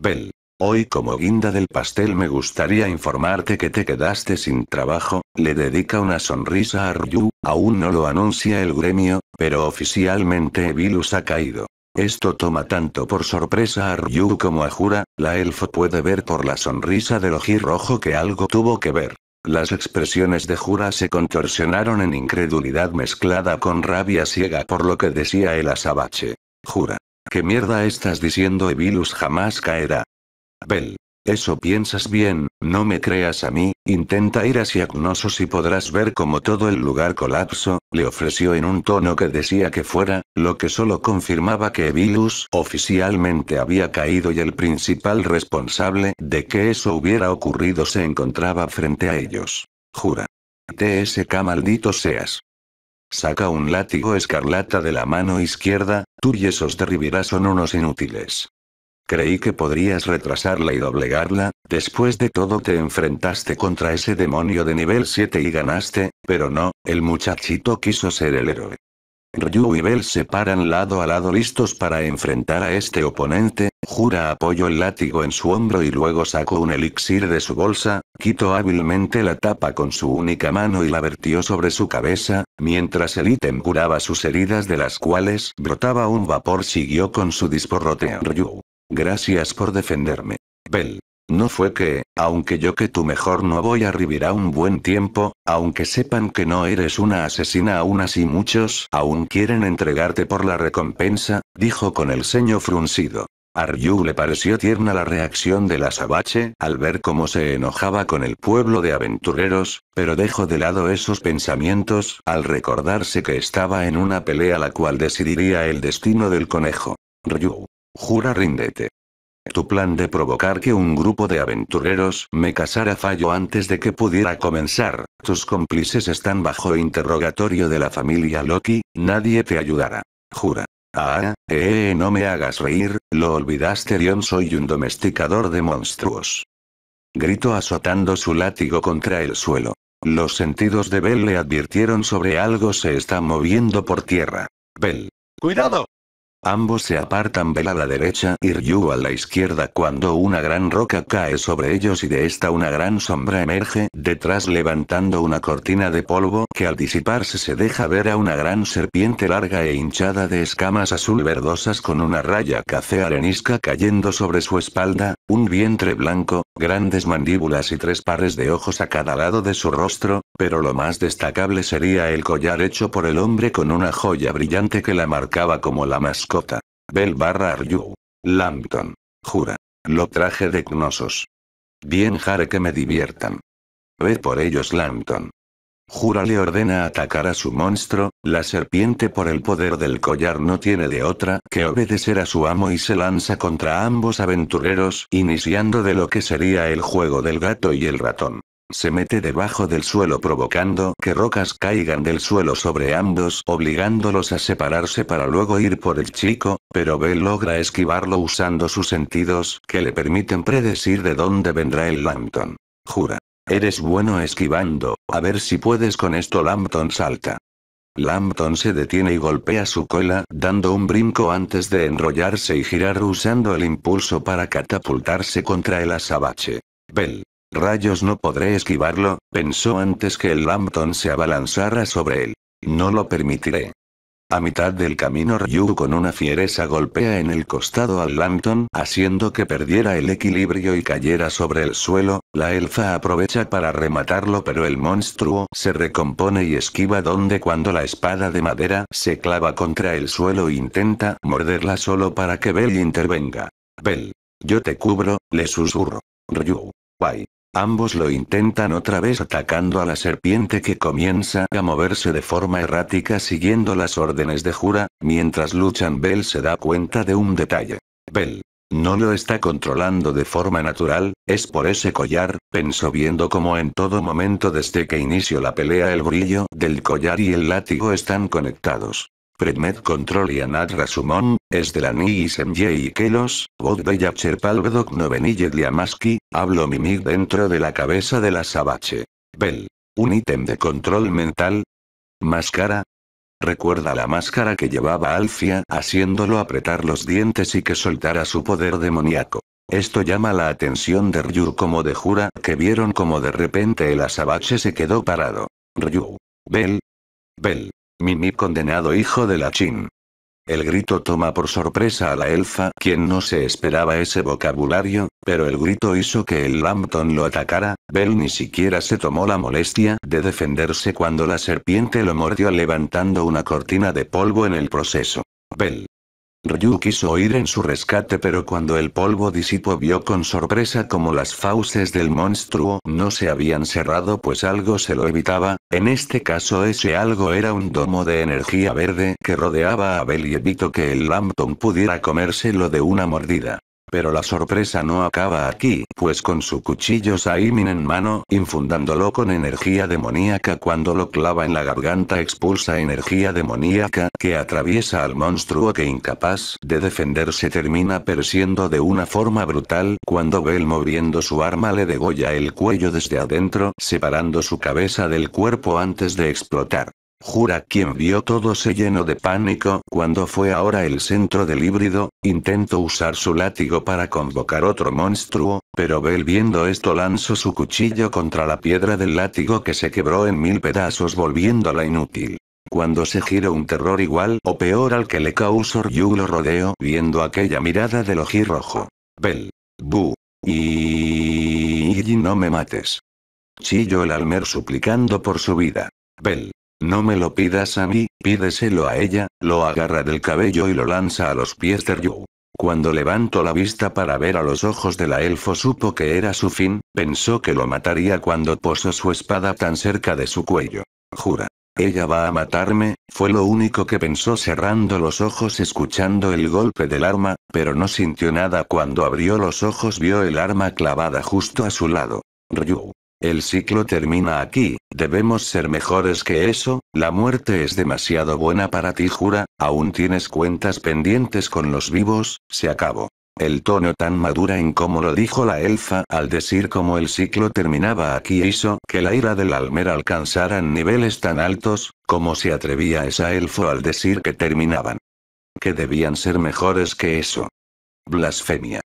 Bell. Hoy como guinda del pastel me gustaría informarte que te quedaste sin trabajo, le dedica una sonrisa a Ryu, aún no lo anuncia el gremio, pero oficialmente Evilus ha caído. Esto toma tanto por sorpresa a Ryu como a Jura, la elfo puede ver por la sonrisa del rojo que algo tuvo que ver. Las expresiones de Jura se contorsionaron en incredulidad mezclada con rabia ciega por lo que decía el azabache. Jura. ¿Qué mierda estás diciendo? Evilus jamás caerá. Abel. Eso piensas bien, no me creas a mí, intenta ir hacia Knossos y podrás ver cómo todo el lugar colapsó, le ofreció en un tono que decía que fuera, lo que solo confirmaba que Evilus oficialmente había caído y el principal responsable de que eso hubiera ocurrido se encontraba frente a ellos. Jura. TSK maldito seas. Saca un látigo escarlata de la mano izquierda, tú y esos derribirás son unos inútiles. Creí que podrías retrasarla y doblegarla, después de todo te enfrentaste contra ese demonio de nivel 7 y ganaste, pero no, el muchachito quiso ser el héroe. Ryu y Bell se paran lado a lado listos para enfrentar a este oponente, Jura apoyo el látigo en su hombro y luego sacó un elixir de su bolsa, quitó hábilmente la tapa con su única mano y la vertió sobre su cabeza, mientras el ítem curaba sus heridas de las cuales brotaba un vapor siguió con su disporroteo Ryu. Gracias por defenderme. Bell. No fue que, aunque yo que tú mejor no voy a vivir a un buen tiempo, aunque sepan que no eres una asesina aún así muchos aún quieren entregarte por la recompensa, dijo con el ceño fruncido. Ryu le pareció tierna la reacción de la Sabache al ver cómo se enojaba con el pueblo de aventureros, pero dejó de lado esos pensamientos al recordarse que estaba en una pelea la cual decidiría el destino del conejo. Ryu. Jura ríndete. Tu plan de provocar que un grupo de aventureros me casara falló antes de que pudiera comenzar. Tus cómplices están bajo interrogatorio de la familia Loki, nadie te ayudará. Jura. Ah, eh, no me hagas reír, lo olvidaste Dion soy un domesticador de monstruos. Gritó azotando su látigo contra el suelo. Los sentidos de Bell le advirtieron sobre algo se está moviendo por tierra. Bell. ¡Cuidado! Ambos se apartan Bel a la derecha y Ryu a la izquierda cuando una gran roca cae sobre ellos y de esta una gran sombra emerge detrás levantando una cortina de polvo que al disiparse se deja ver a una gran serpiente larga e hinchada de escamas azul verdosas con una raya café arenisca cayendo sobre su espalda, un vientre blanco, grandes mandíbulas y tres pares de ojos a cada lado de su rostro, pero lo más destacable sería el collar hecho por el hombre con una joya brillante que la marcaba como la mascota. Bell barra Aryu. Lampton. Jura. Lo traje de Gnosos. Bien jare que me diviertan. Ve por ellos Lampton. Jura le ordena atacar a su monstruo, la serpiente por el poder del collar no tiene de otra que obedecer a su amo y se lanza contra ambos aventureros, iniciando de lo que sería el juego del gato y el ratón. Se mete debajo del suelo provocando que rocas caigan del suelo sobre ambos obligándolos a separarse para luego ir por el chico, pero Bell logra esquivarlo usando sus sentidos que le permiten predecir de dónde vendrá el Lampton. Jura. Eres bueno esquivando, a ver si puedes con esto Lampton salta. Lampton se detiene y golpea su cola, dando un brinco antes de enrollarse y girar usando el impulso para catapultarse contra el azabache. Bell. Rayos no podré esquivarlo, pensó antes que el Lampton se abalanzara sobre él. No lo permitiré. A mitad del camino Ryu con una fiereza golpea en el costado al Lampton, haciendo que perdiera el equilibrio y cayera sobre el suelo, la elfa aprovecha para rematarlo pero el monstruo se recompone y esquiva donde cuando la espada de madera se clava contra el suelo intenta morderla solo para que Bell intervenga. Bell. Yo te cubro, le susurro. Ryu. Bye. Ambos lo intentan otra vez atacando a la serpiente que comienza a moverse de forma errática siguiendo las órdenes de Jura, mientras luchan Bell se da cuenta de un detalle. Bell. No lo está controlando de forma natural, es por ese collar, pensó viendo como en todo momento desde que inició la pelea el brillo del collar y el látigo están conectados. Predmet control y Anad rasumon, es de la ni y kelos, Bodbeyacher palvedok novenille diamaski, hablo mimic dentro de la cabeza de la sabache. Bel. Un ítem de control mental. Máscara. Recuerda la máscara que llevaba Alfia haciéndolo apretar los dientes y que soltara su poder demoníaco. Esto llama la atención de Ryu como de Jura, que vieron como de repente el azabache se quedó parado. Ryu. bell Bel. Mimi condenado hijo de la chin. El grito toma por sorpresa a la elfa, quien no se esperaba ese vocabulario, pero el grito hizo que el Lampton lo atacara. Bell ni siquiera se tomó la molestia de defenderse cuando la serpiente lo mordió levantando una cortina de polvo en el proceso. Bell. Ryu quiso ir en su rescate pero cuando el polvo disipó vio con sorpresa como las fauces del monstruo no se habían cerrado pues algo se lo evitaba, en este caso ese algo era un domo de energía verde que rodeaba a Abel y evitó que el Lampton pudiera comérselo de una mordida. Pero la sorpresa no acaba aquí, pues con su cuchillo Saimin en mano, infundándolo con energía demoníaca cuando lo clava en la garganta expulsa energía demoníaca que atraviesa al monstruo que incapaz de defenderse termina persiendo de una forma brutal cuando Bell moviendo su arma le degolla el cuello desde adentro separando su cabeza del cuerpo antes de explotar. Jura quien vio todo se llenó de pánico cuando fue ahora el centro del híbrido, intentó usar su látigo para convocar otro monstruo, pero Bel viendo esto lanzó su cuchillo contra la piedra del látigo que se quebró en mil pedazos volviéndola inútil. Cuando se giró un terror igual o peor al que le causó Ryu lo rodeó viendo aquella mirada del ojirrojo. Bel. Bu. Y... no me mates. Chilló el almer suplicando por su vida. Bel. No me lo pidas a mí, pídeselo a ella, lo agarra del cabello y lo lanza a los pies de Ryu. Cuando levantó la vista para ver a los ojos de la elfo supo que era su fin, pensó que lo mataría cuando posó su espada tan cerca de su cuello. Jura. Ella va a matarme, fue lo único que pensó cerrando los ojos escuchando el golpe del arma, pero no sintió nada cuando abrió los ojos vio el arma clavada justo a su lado. Ryu. El ciclo termina aquí, debemos ser mejores que eso, la muerte es demasiado buena para ti, jura, aún tienes cuentas pendientes con los vivos, se acabó. El tono tan madura en cómo lo dijo la elfa al decir cómo el ciclo terminaba aquí hizo que la ira del almer alcanzara niveles tan altos, como se atrevía esa elfo al decir que terminaban. Que debían ser mejores que eso. Blasfemia.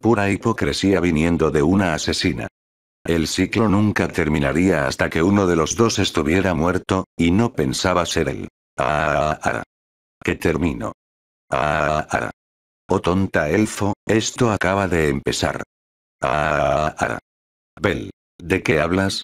Pura hipocresía viniendo de una asesina. El ciclo nunca terminaría hasta que uno de los dos estuviera muerto, y no pensaba ser él. Ah, ah, ah, que termino. Ah ah, ah, ah, Oh tonta elfo, esto acaba de empezar. Ah, ah, ah Bel, ¿de qué hablas?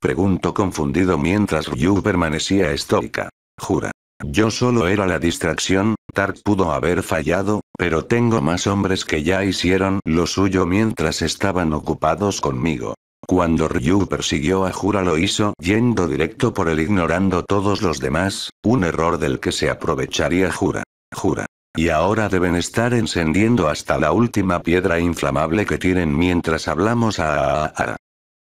Pregunto confundido mientras Ryu permanecía estoica. Jura. Yo solo era la distracción, Tark pudo haber fallado, pero tengo más hombres que ya hicieron lo suyo mientras estaban ocupados conmigo. Cuando Ryu persiguió a Jura lo hizo yendo directo por él ignorando todos los demás, un error del que se aprovecharía Jura. Jura. Y ahora deben estar encendiendo hasta la última piedra inflamable que tienen mientras hablamos a...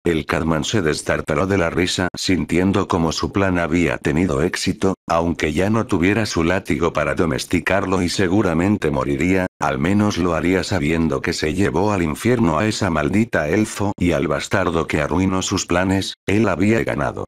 El Cadman se destartaló de la risa sintiendo como su plan había tenido éxito, aunque ya no tuviera su látigo para domesticarlo y seguramente moriría, al menos lo haría sabiendo que se llevó al infierno a esa maldita elfo y al bastardo que arruinó sus planes, él había ganado.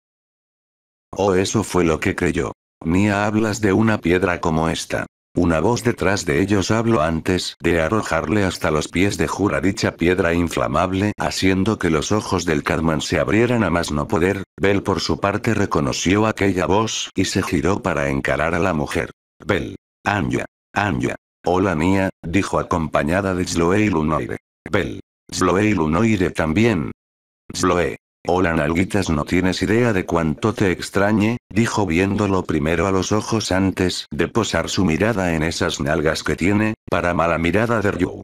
Oh, eso fue lo que creyó. Ni hablas de una piedra como esta. Una voz detrás de ellos habló antes de arrojarle hasta los pies de Jura dicha piedra inflamable, haciendo que los ojos del Cadman se abrieran a más no poder. Bell por su parte reconoció aquella voz y se giró para encarar a la mujer. Bell. Anja. Anja. Hola mía, dijo acompañada de Sloe y Lunoire. Bell. Sloe y Lunoire también. Sloe. Hola nalguitas no tienes idea de cuánto te extrañe, dijo viéndolo primero a los ojos antes de posar su mirada en esas nalgas que tiene, para mala mirada de Ryu.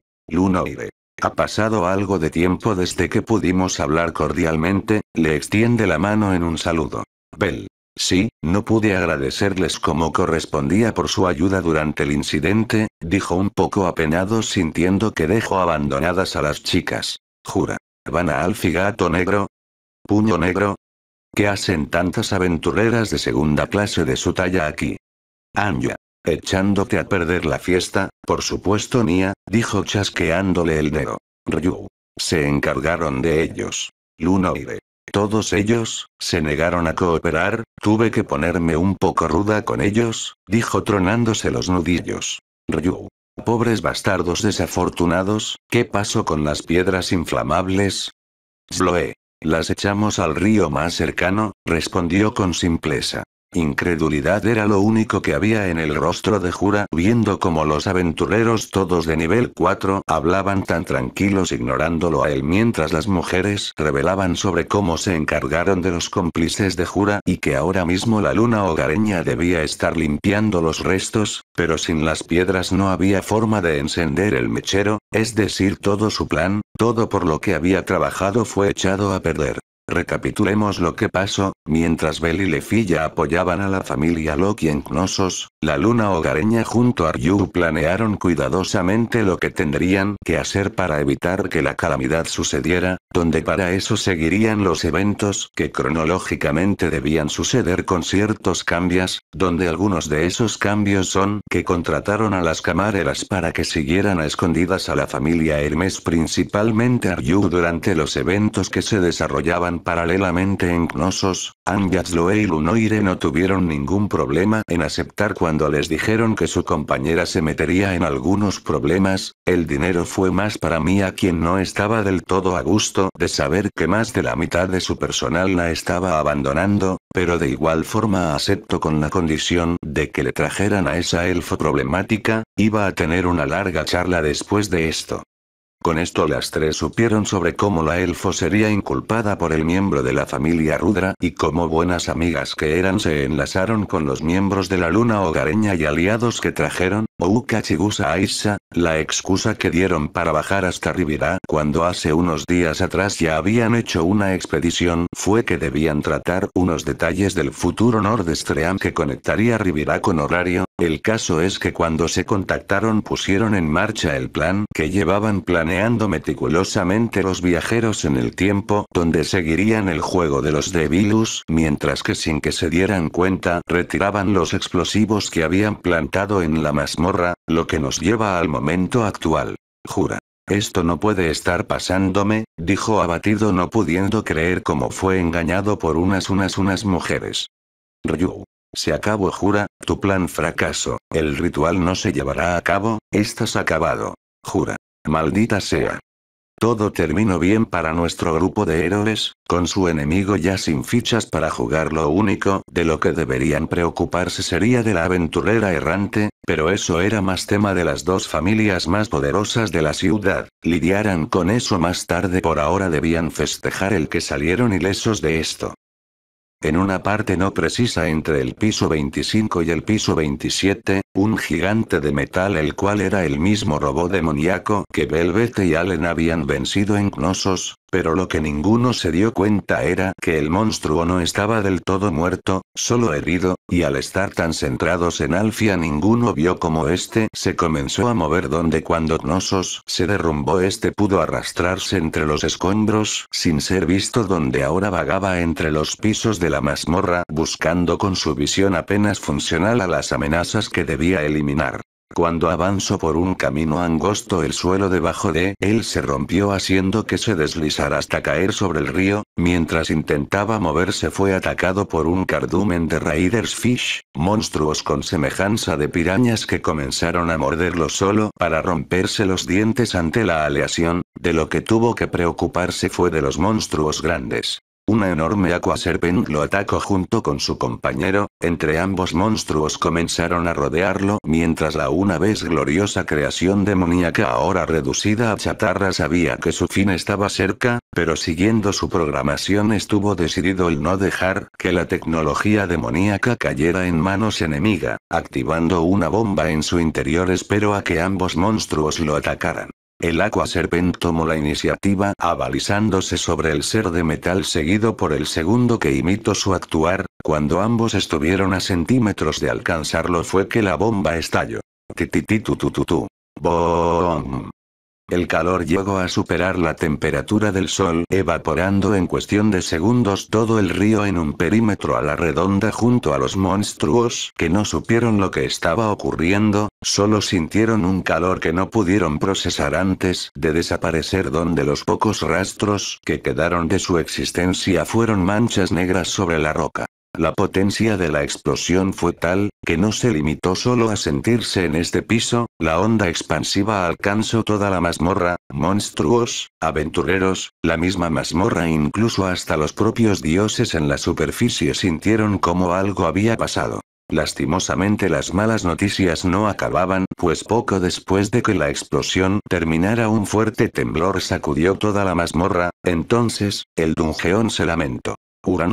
ire. Ha pasado algo de tiempo desde que pudimos hablar cordialmente, le extiende la mano en un saludo. Bell. Sí, no pude agradecerles como correspondía por su ayuda durante el incidente, dijo un poco apenado sintiendo que dejó abandonadas a las chicas. Jura. Van a Alfigato Negro, Puño negro. ¿Qué hacen tantas aventureras de segunda clase de su talla aquí? Anya. Echándote a perder la fiesta, por supuesto Nia, dijo chasqueándole el dedo. Ryu. Se encargaron de ellos. Lunoire. Todos ellos, se negaron a cooperar, tuve que ponerme un poco ruda con ellos, dijo tronándose los nudillos. Ryu. Pobres bastardos desafortunados, ¿qué pasó con las piedras inflamables? Sloe. Las echamos al río más cercano, respondió con simpleza. Incredulidad era lo único que había en el rostro de Jura viendo como los aventureros todos de nivel 4 hablaban tan tranquilos ignorándolo a él mientras las mujeres revelaban sobre cómo se encargaron de los cómplices de Jura y que ahora mismo la luna hogareña debía estar limpiando los restos, pero sin las piedras no había forma de encender el mechero, es decir todo su plan, todo por lo que había trabajado fue echado a perder. Recapitulemos lo que pasó, mientras Bell y Lefilla apoyaban a la familia Loki en Knossos, la luna hogareña junto a Ryu planearon cuidadosamente lo que tendrían que hacer para evitar que la calamidad sucediera, donde para eso seguirían los eventos que cronológicamente debían suceder con ciertos cambios, donde algunos de esos cambios son que contrataron a las camareras para que siguieran a escondidas a la familia Hermes principalmente a Ryu durante los eventos que se desarrollaban paralelamente en Knossos, Anjazloe y Lunoire no tuvieron ningún problema en aceptar cuando les dijeron que su compañera se metería en algunos problemas, el dinero fue más para mí a quien no estaba del todo a gusto de saber que más de la mitad de su personal la estaba abandonando, pero de igual forma acepto con la condición de que le trajeran a esa elfo problemática, iba a tener una larga charla después de esto. Con esto las tres supieron sobre cómo la elfo sería inculpada por el miembro de la familia Rudra, y como buenas amigas que eran se enlazaron con los miembros de la luna hogareña y aliados que trajeron, Ouka Chigusa la excusa que dieron para bajar hasta Rivira cuando hace unos días atrás ya habían hecho una expedición fue que debían tratar unos detalles del futuro Stream que conectaría Rivira con Horario, el caso es que cuando se contactaron pusieron en marcha el plan que llevaban planeado meticulosamente los viajeros en el tiempo donde seguirían el juego de los Devilus, mientras que sin que se dieran cuenta retiraban los explosivos que habían plantado en la mazmorra, lo que nos lleva al momento actual. Jura. Esto no puede estar pasándome, dijo abatido no pudiendo creer cómo fue engañado por unas unas unas mujeres. Ryu. Se acabó Jura, tu plan fracaso, el ritual no se llevará a cabo, estás acabado. Jura. Maldita sea. Todo terminó bien para nuestro grupo de héroes, con su enemigo ya sin fichas para jugar lo único de lo que deberían preocuparse sería de la aventurera errante, pero eso era más tema de las dos familias más poderosas de la ciudad, lidiaran con eso más tarde por ahora debían festejar el que salieron ilesos de esto. En una parte no precisa entre el piso 25 y el piso 27, un gigante de metal el cual era el mismo robot demoníaco que Velvet y Allen habían vencido en Knossos, pero lo que ninguno se dio cuenta era que el monstruo no estaba del todo muerto, solo herido, y al estar tan centrados en Alfia ninguno vio como este se comenzó a mover donde cuando Knossos se derrumbó este pudo arrastrarse entre los escombros sin ser visto donde ahora vagaba entre los pisos de la mazmorra buscando con su visión apenas funcional a las amenazas que debía eliminar. Cuando avanzó por un camino angosto el suelo debajo de él se rompió haciendo que se deslizara hasta caer sobre el río, mientras intentaba moverse fue atacado por un cardumen de Raiders Fish, monstruos con semejanza de pirañas que comenzaron a morderlo solo para romperse los dientes ante la aleación, de lo que tuvo que preocuparse fue de los monstruos grandes. Una enorme aqua serpent lo atacó junto con su compañero, entre ambos monstruos comenzaron a rodearlo mientras la una vez gloriosa creación demoníaca ahora reducida a chatarra sabía que su fin estaba cerca, pero siguiendo su programación estuvo decidido el no dejar que la tecnología demoníaca cayera en manos enemiga, activando una bomba en su interior espero a que ambos monstruos lo atacaran. El Aqua Serpent tomó la iniciativa avalizándose sobre el ser de metal seguido por el segundo que imitó su actuar, cuando ambos estuvieron a centímetros de alcanzarlo fue que la bomba estalló. Boom. El calor llegó a superar la temperatura del sol, evaporando en cuestión de segundos todo el río en un perímetro a la redonda junto a los monstruos que no supieron lo que estaba ocurriendo, solo sintieron un calor que no pudieron procesar antes de desaparecer donde los pocos rastros que quedaron de su existencia fueron manchas negras sobre la roca. La potencia de la explosión fue tal, que no se limitó solo a sentirse en este piso, la onda expansiva alcanzó toda la mazmorra, monstruos, aventureros, la misma mazmorra incluso hasta los propios dioses en la superficie sintieron como algo había pasado. Lastimosamente las malas noticias no acababan, pues poco después de que la explosión terminara un fuerte temblor sacudió toda la mazmorra, entonces, el dungeón se lamentó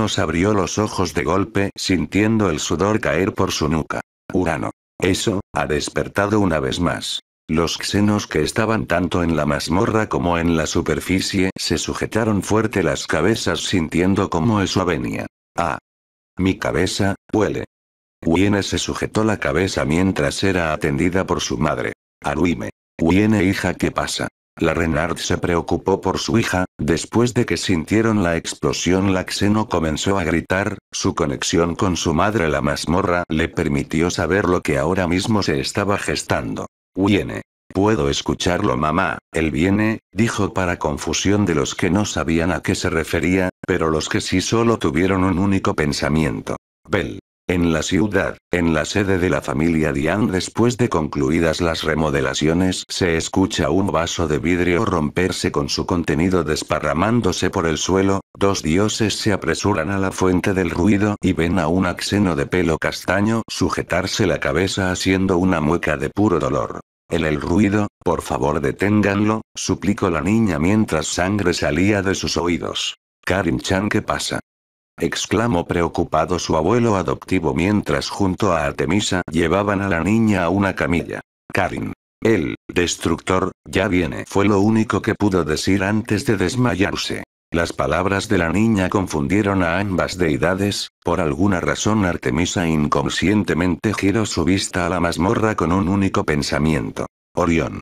se abrió los ojos de golpe, sintiendo el sudor caer por su nuca. Urano. Eso, ha despertado una vez más. Los xenos que estaban tanto en la mazmorra como en la superficie se sujetaron fuerte las cabezas sintiendo cómo eso venía. Ah. Mi cabeza, huele. Huiene se sujetó la cabeza mientras era atendida por su madre. Aruime. Huiene hija, ¿qué pasa? La Renard se preocupó por su hija, después de que sintieron la explosión la Xeno comenzó a gritar, su conexión con su madre la mazmorra le permitió saber lo que ahora mismo se estaba gestando. Viene. Puedo escucharlo mamá, él viene, dijo para confusión de los que no sabían a qué se refería, pero los que sí solo tuvieron un único pensamiento. Bell. En la ciudad, en la sede de la familia Diane después de concluidas las remodelaciones se escucha un vaso de vidrio romperse con su contenido desparramándose por el suelo, dos dioses se apresuran a la fuente del ruido y ven a un axeno de pelo castaño sujetarse la cabeza haciendo una mueca de puro dolor. En el ruido, por favor deténganlo, suplicó la niña mientras sangre salía de sus oídos. Karim Chan, ¿qué pasa? exclamó preocupado su abuelo adoptivo mientras junto a Artemisa llevaban a la niña a una camilla. Karin. El destructor, ya viene. Fue lo único que pudo decir antes de desmayarse. Las palabras de la niña confundieron a ambas deidades, por alguna razón Artemisa inconscientemente giró su vista a la mazmorra con un único pensamiento. Orión.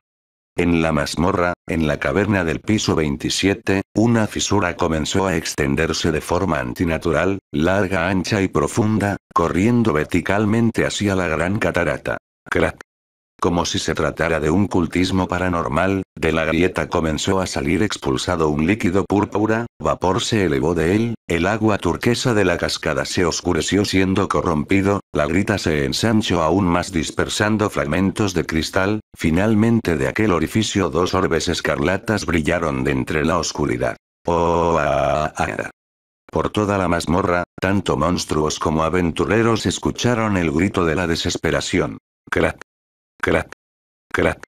En la mazmorra, en la caverna del piso 27, una fisura comenzó a extenderse de forma antinatural, larga, ancha y profunda, corriendo verticalmente hacia la gran catarata. Crack. Como si se tratara de un cultismo paranormal, de la galleta comenzó a salir expulsado un líquido púrpura, vapor se elevó de él, el agua turquesa de la cascada se oscureció siendo corrompido, la grita se ensanchó aún más dispersando fragmentos de cristal, finalmente de aquel orificio dos orbes escarlatas brillaron de entre la oscuridad. Oh, ah, ah, ah. Por toda la mazmorra, tanto monstruos como aventureros escucharon el grito de la desesperación. Crack. Кратко. Кратко.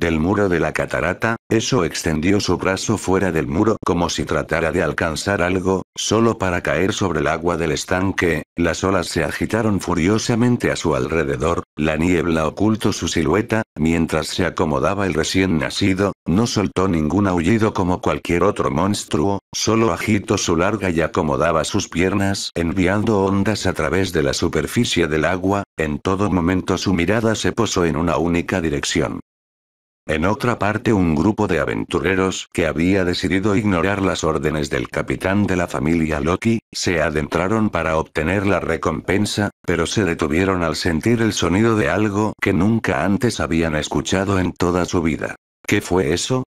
Del muro de la catarata, eso extendió su brazo fuera del muro como si tratara de alcanzar algo, solo para caer sobre el agua del estanque, las olas se agitaron furiosamente a su alrededor, la niebla ocultó su silueta, mientras se acomodaba el recién nacido, no soltó ningún aullido como cualquier otro monstruo, solo agitó su larga y acomodaba sus piernas enviando ondas a través de la superficie del agua, en todo momento su mirada se posó en una única dirección. En otra parte un grupo de aventureros que había decidido ignorar las órdenes del capitán de la familia Loki, se adentraron para obtener la recompensa, pero se detuvieron al sentir el sonido de algo que nunca antes habían escuchado en toda su vida. ¿Qué fue eso?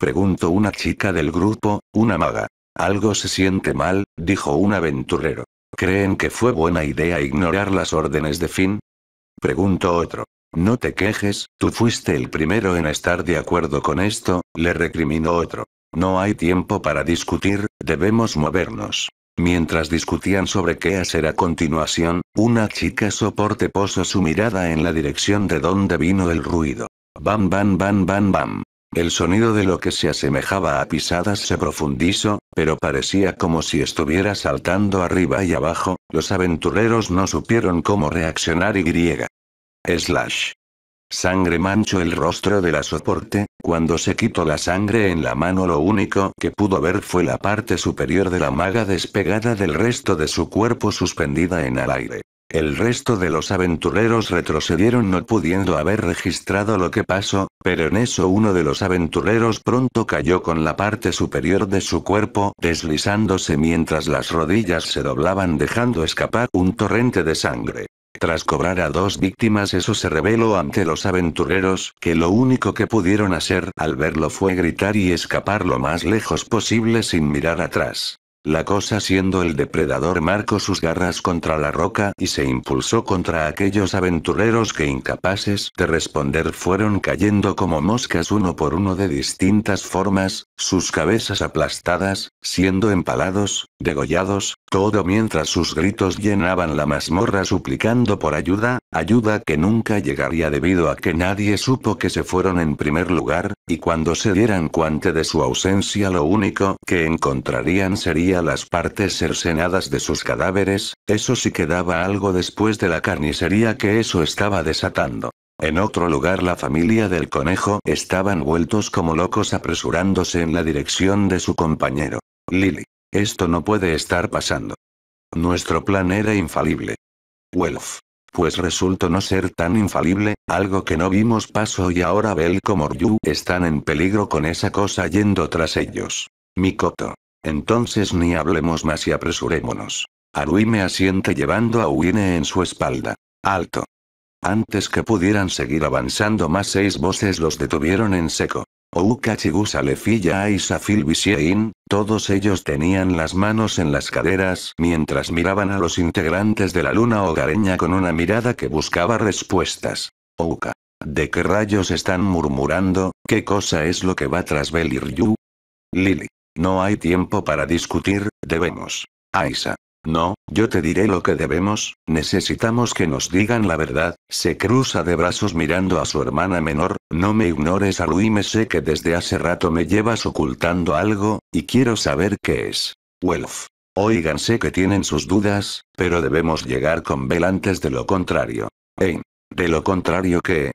Preguntó una chica del grupo, una maga. Algo se siente mal, dijo un aventurero. ¿Creen que fue buena idea ignorar las órdenes de Finn? Preguntó otro. No te quejes, tú fuiste el primero en estar de acuerdo con esto, le recriminó otro. No hay tiempo para discutir, debemos movernos. Mientras discutían sobre qué hacer a continuación, una chica soporte posó su mirada en la dirección de donde vino el ruido. Bam bam bam bam bam. El sonido de lo que se asemejaba a pisadas se profundizó, pero parecía como si estuviera saltando arriba y abajo, los aventureros no supieron cómo reaccionar y griega. Slash. Sangre manchó el rostro de la soporte, cuando se quitó la sangre en la mano lo único que pudo ver fue la parte superior de la maga despegada del resto de su cuerpo suspendida en el aire. El resto de los aventureros retrocedieron no pudiendo haber registrado lo que pasó, pero en eso uno de los aventureros pronto cayó con la parte superior de su cuerpo deslizándose mientras las rodillas se doblaban dejando escapar un torrente de sangre. Tras cobrar a dos víctimas eso se reveló ante los aventureros, que lo único que pudieron hacer al verlo fue gritar y escapar lo más lejos posible sin mirar atrás. La cosa siendo el depredador marcó sus garras contra la roca y se impulsó contra aquellos aventureros que incapaces de responder fueron cayendo como moscas uno por uno de distintas formas, sus cabezas aplastadas, siendo empalados, degollados, todo mientras sus gritos llenaban la mazmorra suplicando por ayuda, ayuda que nunca llegaría debido a que nadie supo que se fueron en primer lugar, y cuando se dieran cuante de su ausencia lo único que encontrarían sería las partes cercenadas de sus cadáveres, eso sí quedaba algo después de la carnicería que eso estaba desatando. En otro lugar la familia del conejo estaban vueltos como locos apresurándose en la dirección de su compañero. Lily. Esto no puede estar pasando. Nuestro plan era infalible. Wolf, Pues resultó no ser tan infalible, algo que no vimos paso y ahora como Ryu están en peligro con esa cosa yendo tras ellos. Mikoto. Entonces ni hablemos más y apresurémonos. Arui me asiente llevando a Uine en su espalda. Alto. Antes que pudieran seguir avanzando más seis voces los detuvieron en seco. Ouka Chigusa Lefilla y Safil todos ellos tenían las manos en las caderas mientras miraban a los integrantes de la luna hogareña con una mirada que buscaba respuestas. Ouka. ¿De qué rayos están murmurando? ¿Qué cosa es lo que va tras Yu? Lily. No hay tiempo para discutir, debemos. Aisa. No, yo te diré lo que debemos, necesitamos que nos digan la verdad, se cruza de brazos mirando a su hermana menor, no me ignores a me sé que desde hace rato me llevas ocultando algo, y quiero saber qué es. wolf Oigan, sé que tienen sus dudas, pero debemos llegar con velantes antes de lo contrario. Ey. de lo contrario que...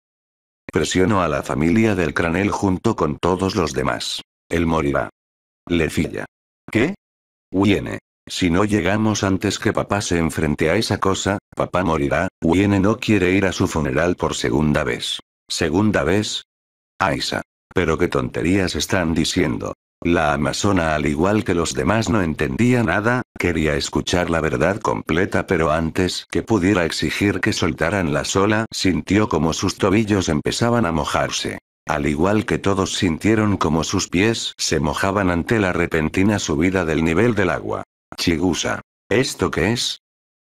Presionó a la familia del cranel junto con todos los demás. Él morirá. Lefilla. ¿Qué? Viene. Si no llegamos antes que papá se enfrente a esa cosa, papá morirá, Wiene no quiere ir a su funeral por segunda vez. ¿Segunda vez? Aisa. Pero qué tonterías están diciendo. La amazona al igual que los demás no entendía nada, quería escuchar la verdad completa pero antes que pudiera exigir que soltaran la sola, sintió como sus tobillos empezaban a mojarse. Al igual que todos sintieron como sus pies se mojaban ante la repentina subida del nivel del agua. Chigusa. ¿Esto qué es?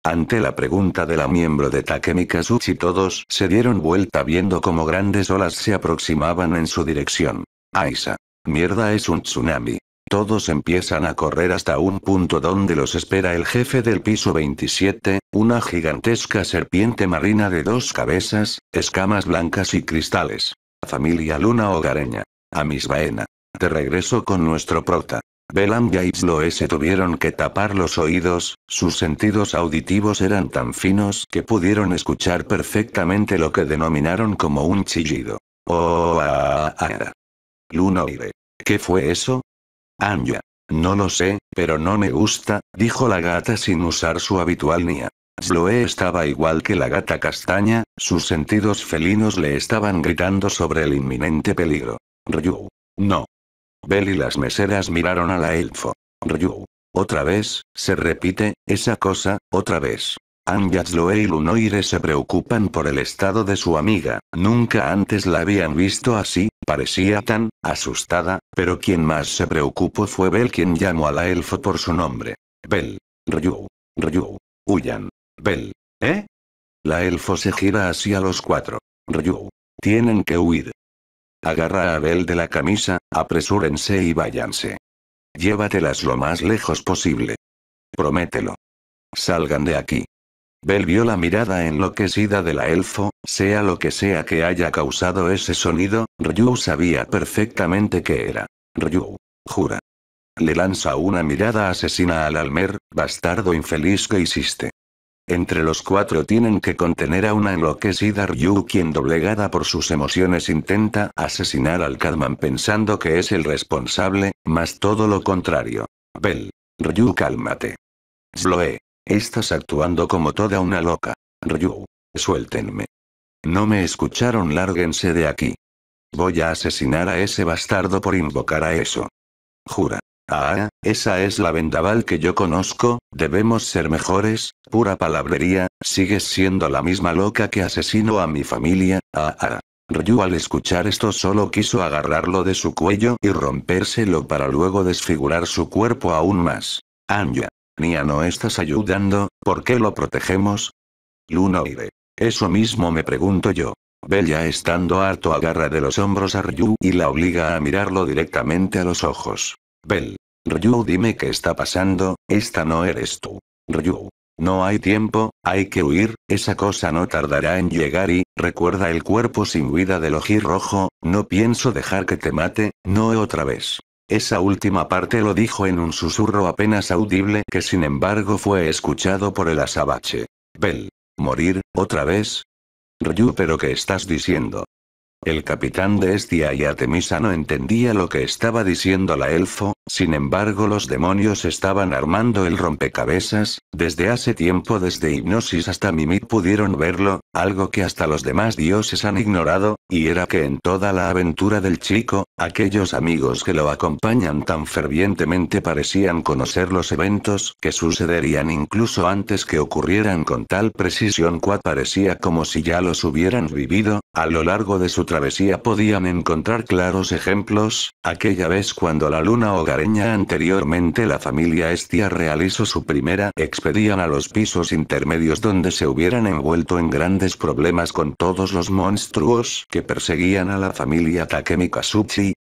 Ante la pregunta de la miembro de Takemikazuchi todos se dieron vuelta viendo cómo grandes olas se aproximaban en su dirección. Aisa. Mierda es un tsunami. Todos empiezan a correr hasta un punto donde los espera el jefe del piso 27, una gigantesca serpiente marina de dos cabezas, escamas blancas y cristales. Familia Luna Hogareña. A mis Amisbaena. Te regreso con nuestro prota. Belanga y Sloe tuvieron que tapar los oídos, sus sentidos auditivos eran tan finos que pudieron escuchar perfectamente lo que denominaron como un chillido. Oh, ah, ah, ah. ¿Qué fue eso? Anja. No lo sé, pero no me gusta, dijo la gata sin usar su habitual nia. Sloe estaba igual que la gata castaña, sus sentidos felinos le estaban gritando sobre el inminente peligro. Ryu. No. Bell y las meseras miraron a la elfo. Ryu. Otra vez, se repite, esa cosa, otra vez. Anjazloe y Lunoire se preocupan por el estado de su amiga, nunca antes la habían visto así, parecía tan, asustada, pero quien más se preocupó fue Bell quien llamó a la elfo por su nombre. Bell. Ryu. Ryu. Huyan. Bell. ¿Eh? La elfo se gira hacia los cuatro. Ryu. Tienen que huir. Agarra a Abel de la camisa, apresúrense y váyanse. Llévatelas lo más lejos posible. Promételo. Salgan de aquí. Bel vio la mirada enloquecida de la elfo, sea lo que sea que haya causado ese sonido, Ryu sabía perfectamente que era. Ryu. Jura. Le lanza una mirada asesina al almer, bastardo infeliz que hiciste. Entre los cuatro tienen que contener a una enloquecida Ryu quien doblegada por sus emociones intenta asesinar al Cadman pensando que es el responsable, mas todo lo contrario. Bell. Ryu cálmate. Sloe. Estás actuando como toda una loca. Ryu. Suéltenme. No me escucharon, lárguense de aquí. Voy a asesinar a ese bastardo por invocar a eso. Jura. Ah, esa es la vendaval que yo conozco, debemos ser mejores, pura palabrería, sigues siendo la misma loca que asesinó a mi familia, ah ah. Ryu al escuchar esto solo quiso agarrarlo de su cuello y rompérselo para luego desfigurar su cuerpo aún más. Anya. Nia no estás ayudando, ¿por qué lo protegemos? Lunoire. Eso mismo me pregunto yo. Bella estando harto agarra de los hombros a Ryu y la obliga a mirarlo directamente a los ojos. Bell. Ryu, dime qué está pasando, esta no eres tú. Ryu. No hay tiempo, hay que huir, esa cosa no tardará en llegar y, recuerda el cuerpo sin vida del ojí rojo, no pienso dejar que te mate, no otra vez. Esa última parte lo dijo en un susurro apenas audible que sin embargo fue escuchado por el azabache. Bell. ¿Morir, otra vez? Ryu, ¿pero qué estás diciendo? El capitán de Estia y Artemisa no entendía lo que estaba diciendo la elfo, sin embargo los demonios estaban armando el rompecabezas, desde hace tiempo desde Hipnosis hasta Mimit pudieron verlo, algo que hasta los demás dioses han ignorado, y era que en toda la aventura del chico, aquellos amigos que lo acompañan tan fervientemente parecían conocer los eventos que sucederían incluso antes que ocurrieran con tal precisión cual parecía como si ya los hubieran vivido, a lo largo de su travesía podían encontrar claros ejemplos, aquella vez cuando la luna o anteriormente la familia Estia realizó su primera expedición a los pisos intermedios donde se hubieran envuelto en grandes problemas con todos los monstruos que perseguían a la familia Takemi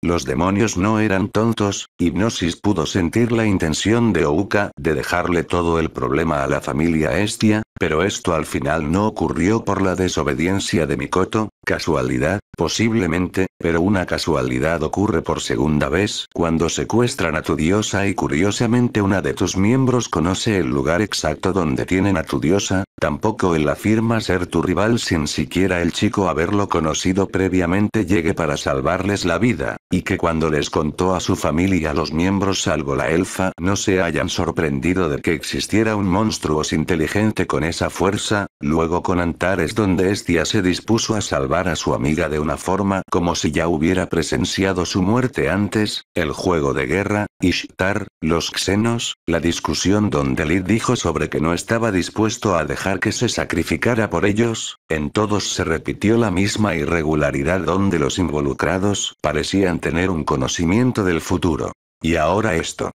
los demonios no eran tontos, Hipnosis pudo sentir la intención de Ouka de dejarle todo el problema a la familia Estia, pero esto al final no ocurrió por la desobediencia de Mikoto, Casualidad, posiblemente, pero una casualidad ocurre por segunda vez cuando secuestran a tu diosa y curiosamente una de tus miembros conoce el lugar exacto donde tienen a tu diosa, tampoco él afirma ser tu rival sin siquiera el chico haberlo conocido previamente llegue para salvarles la vida, y que cuando les contó a su familia los miembros salvo la elfa no se hayan sorprendido de que existiera un monstruo inteligente con esa fuerza, luego con Antares donde Estia se dispuso a salvar a su amiga de una forma como si ya hubiera presenciado su muerte antes, el juego de guerra, Ishtar, los xenos, la discusión donde Lid dijo sobre que no estaba dispuesto a dejar que se sacrificara por ellos, en todos se repitió la misma irregularidad donde los involucrados parecían tener un conocimiento del futuro. Y ahora esto.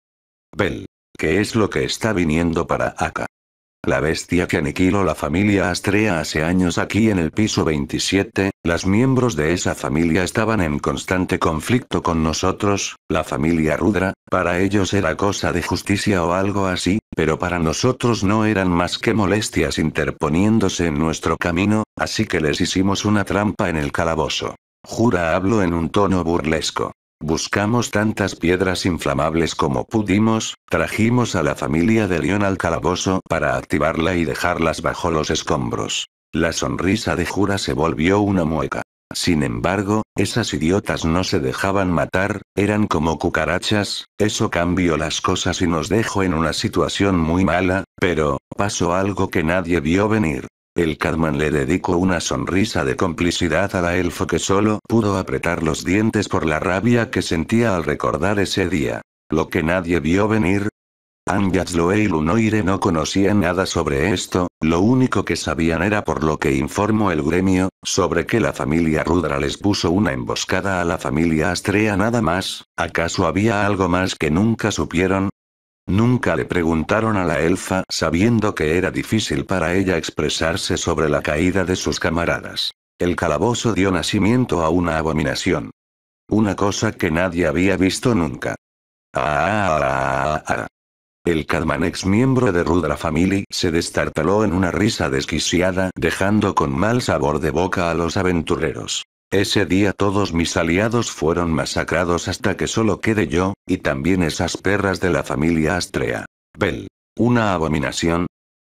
Bel. ¿Qué es lo que está viniendo para acá? La bestia que aniquiló la familia Astrea hace años aquí en el piso 27, las miembros de esa familia estaban en constante conflicto con nosotros, la familia Rudra, para ellos era cosa de justicia o algo así, pero para nosotros no eran más que molestias interponiéndose en nuestro camino, así que les hicimos una trampa en el calabozo. Jura hablo en un tono burlesco. Buscamos tantas piedras inflamables como pudimos, trajimos a la familia de León al calabozo para activarla y dejarlas bajo los escombros. La sonrisa de Jura se volvió una mueca. Sin embargo, esas idiotas no se dejaban matar, eran como cucarachas, eso cambió las cosas y nos dejó en una situación muy mala, pero, pasó algo que nadie vio venir. El Cadman le dedicó una sonrisa de complicidad a la elfo que solo pudo apretar los dientes por la rabia que sentía al recordar ese día. Lo que nadie vio venir. Anjazloe y Lunoire no conocían nada sobre esto, lo único que sabían era por lo que informó el gremio, sobre que la familia Rudra les puso una emboscada a la familia Astrea nada más, ¿acaso había algo más que nunca supieron? Nunca le preguntaron a la elfa sabiendo que era difícil para ella expresarse sobre la caída de sus camaradas. El calabozo dio nacimiento a una abominación. Una cosa que nadie había visto nunca. Ah, ah, ah, ah el Cadman ex miembro de Rudra Family se destartaló en una risa desquiciada dejando con mal sabor de boca a los aventureros. Ese día todos mis aliados fueron masacrados hasta que solo quede yo, y también esas perras de la familia Astrea. Bel. Una abominación.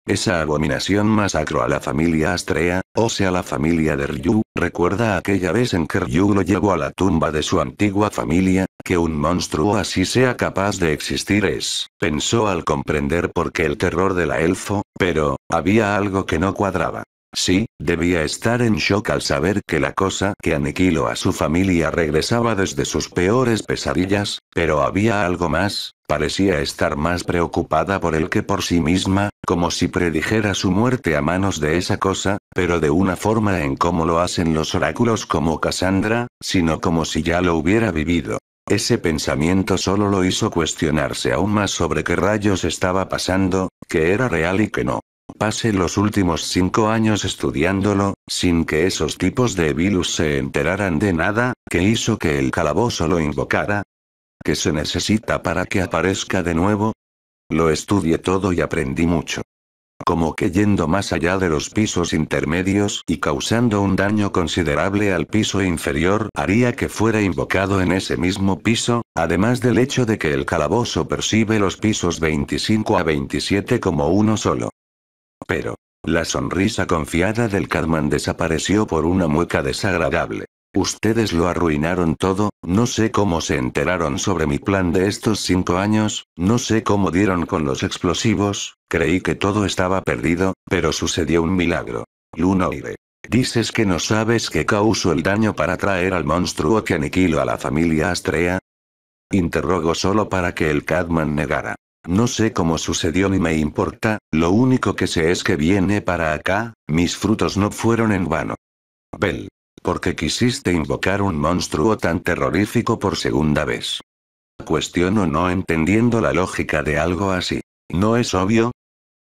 Esa abominación masacró a la familia Astrea, o sea la familia de Ryu, recuerda aquella vez en que Ryu lo llevó a la tumba de su antigua familia, que un monstruo así sea capaz de existir es, pensó al comprender por qué el terror de la elfo, pero, había algo que no cuadraba. Sí, debía estar en shock al saber que la cosa que aniquiló a su familia regresaba desde sus peores pesadillas, pero había algo más, parecía estar más preocupada por él que por sí misma, como si predijera su muerte a manos de esa cosa, pero de una forma en cómo lo hacen los oráculos como Cassandra, sino como si ya lo hubiera vivido. Ese pensamiento solo lo hizo cuestionarse aún más sobre qué rayos estaba pasando, que era real y que no. Pase los últimos cinco años estudiándolo, sin que esos tipos de virus se enteraran de nada, que hizo que el calabozo lo invocara. ¿Qué se necesita para que aparezca de nuevo? Lo estudié todo y aprendí mucho. Como que yendo más allá de los pisos intermedios y causando un daño considerable al piso inferior haría que fuera invocado en ese mismo piso, además del hecho de que el calabozo percibe los pisos 25 a 27 como uno solo. Pero, la sonrisa confiada del Cadman desapareció por una mueca desagradable. Ustedes lo arruinaron todo, no sé cómo se enteraron sobre mi plan de estos cinco años, no sé cómo dieron con los explosivos, creí que todo estaba perdido, pero sucedió un milagro. Lunoire. ¿Dices que no sabes qué causó el daño para traer al monstruo que a la familia Astrea? Interrogo solo para que el Cadman negara. No sé cómo sucedió ni me importa, lo único que sé es que viene para acá, mis frutos no fueron en vano. Bell. qué quisiste invocar un monstruo tan terrorífico por segunda vez. Cuestiono no entendiendo la lógica de algo así. ¿No es obvio?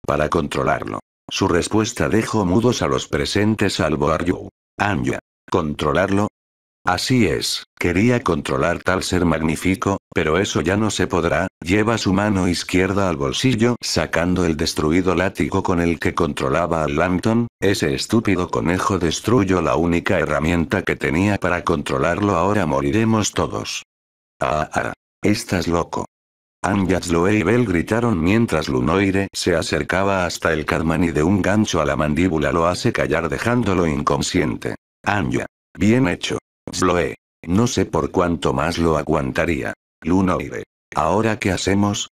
Para controlarlo. Su respuesta dejó mudos a los presentes salvo Aryu. Anya. ¿Controlarlo? Así es, quería controlar tal ser magnífico, pero eso ya no se podrá, lleva su mano izquierda al bolsillo, sacando el destruido látigo con el que controlaba a langton ese estúpido conejo destruyó la única herramienta que tenía para controlarlo ahora moriremos todos. Ah, ah, estás loco. Anjazloe y Bell gritaron mientras Lunoire se acercaba hasta el Cadman y de un gancho a la mandíbula lo hace callar dejándolo inconsciente. Anja. Bien hecho he, No sé por cuánto más lo aguantaría. Lunoide. ¿Ahora qué hacemos?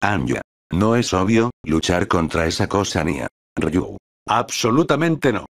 Anya. No es obvio, luchar contra esa cosa nia Ryu. Absolutamente no.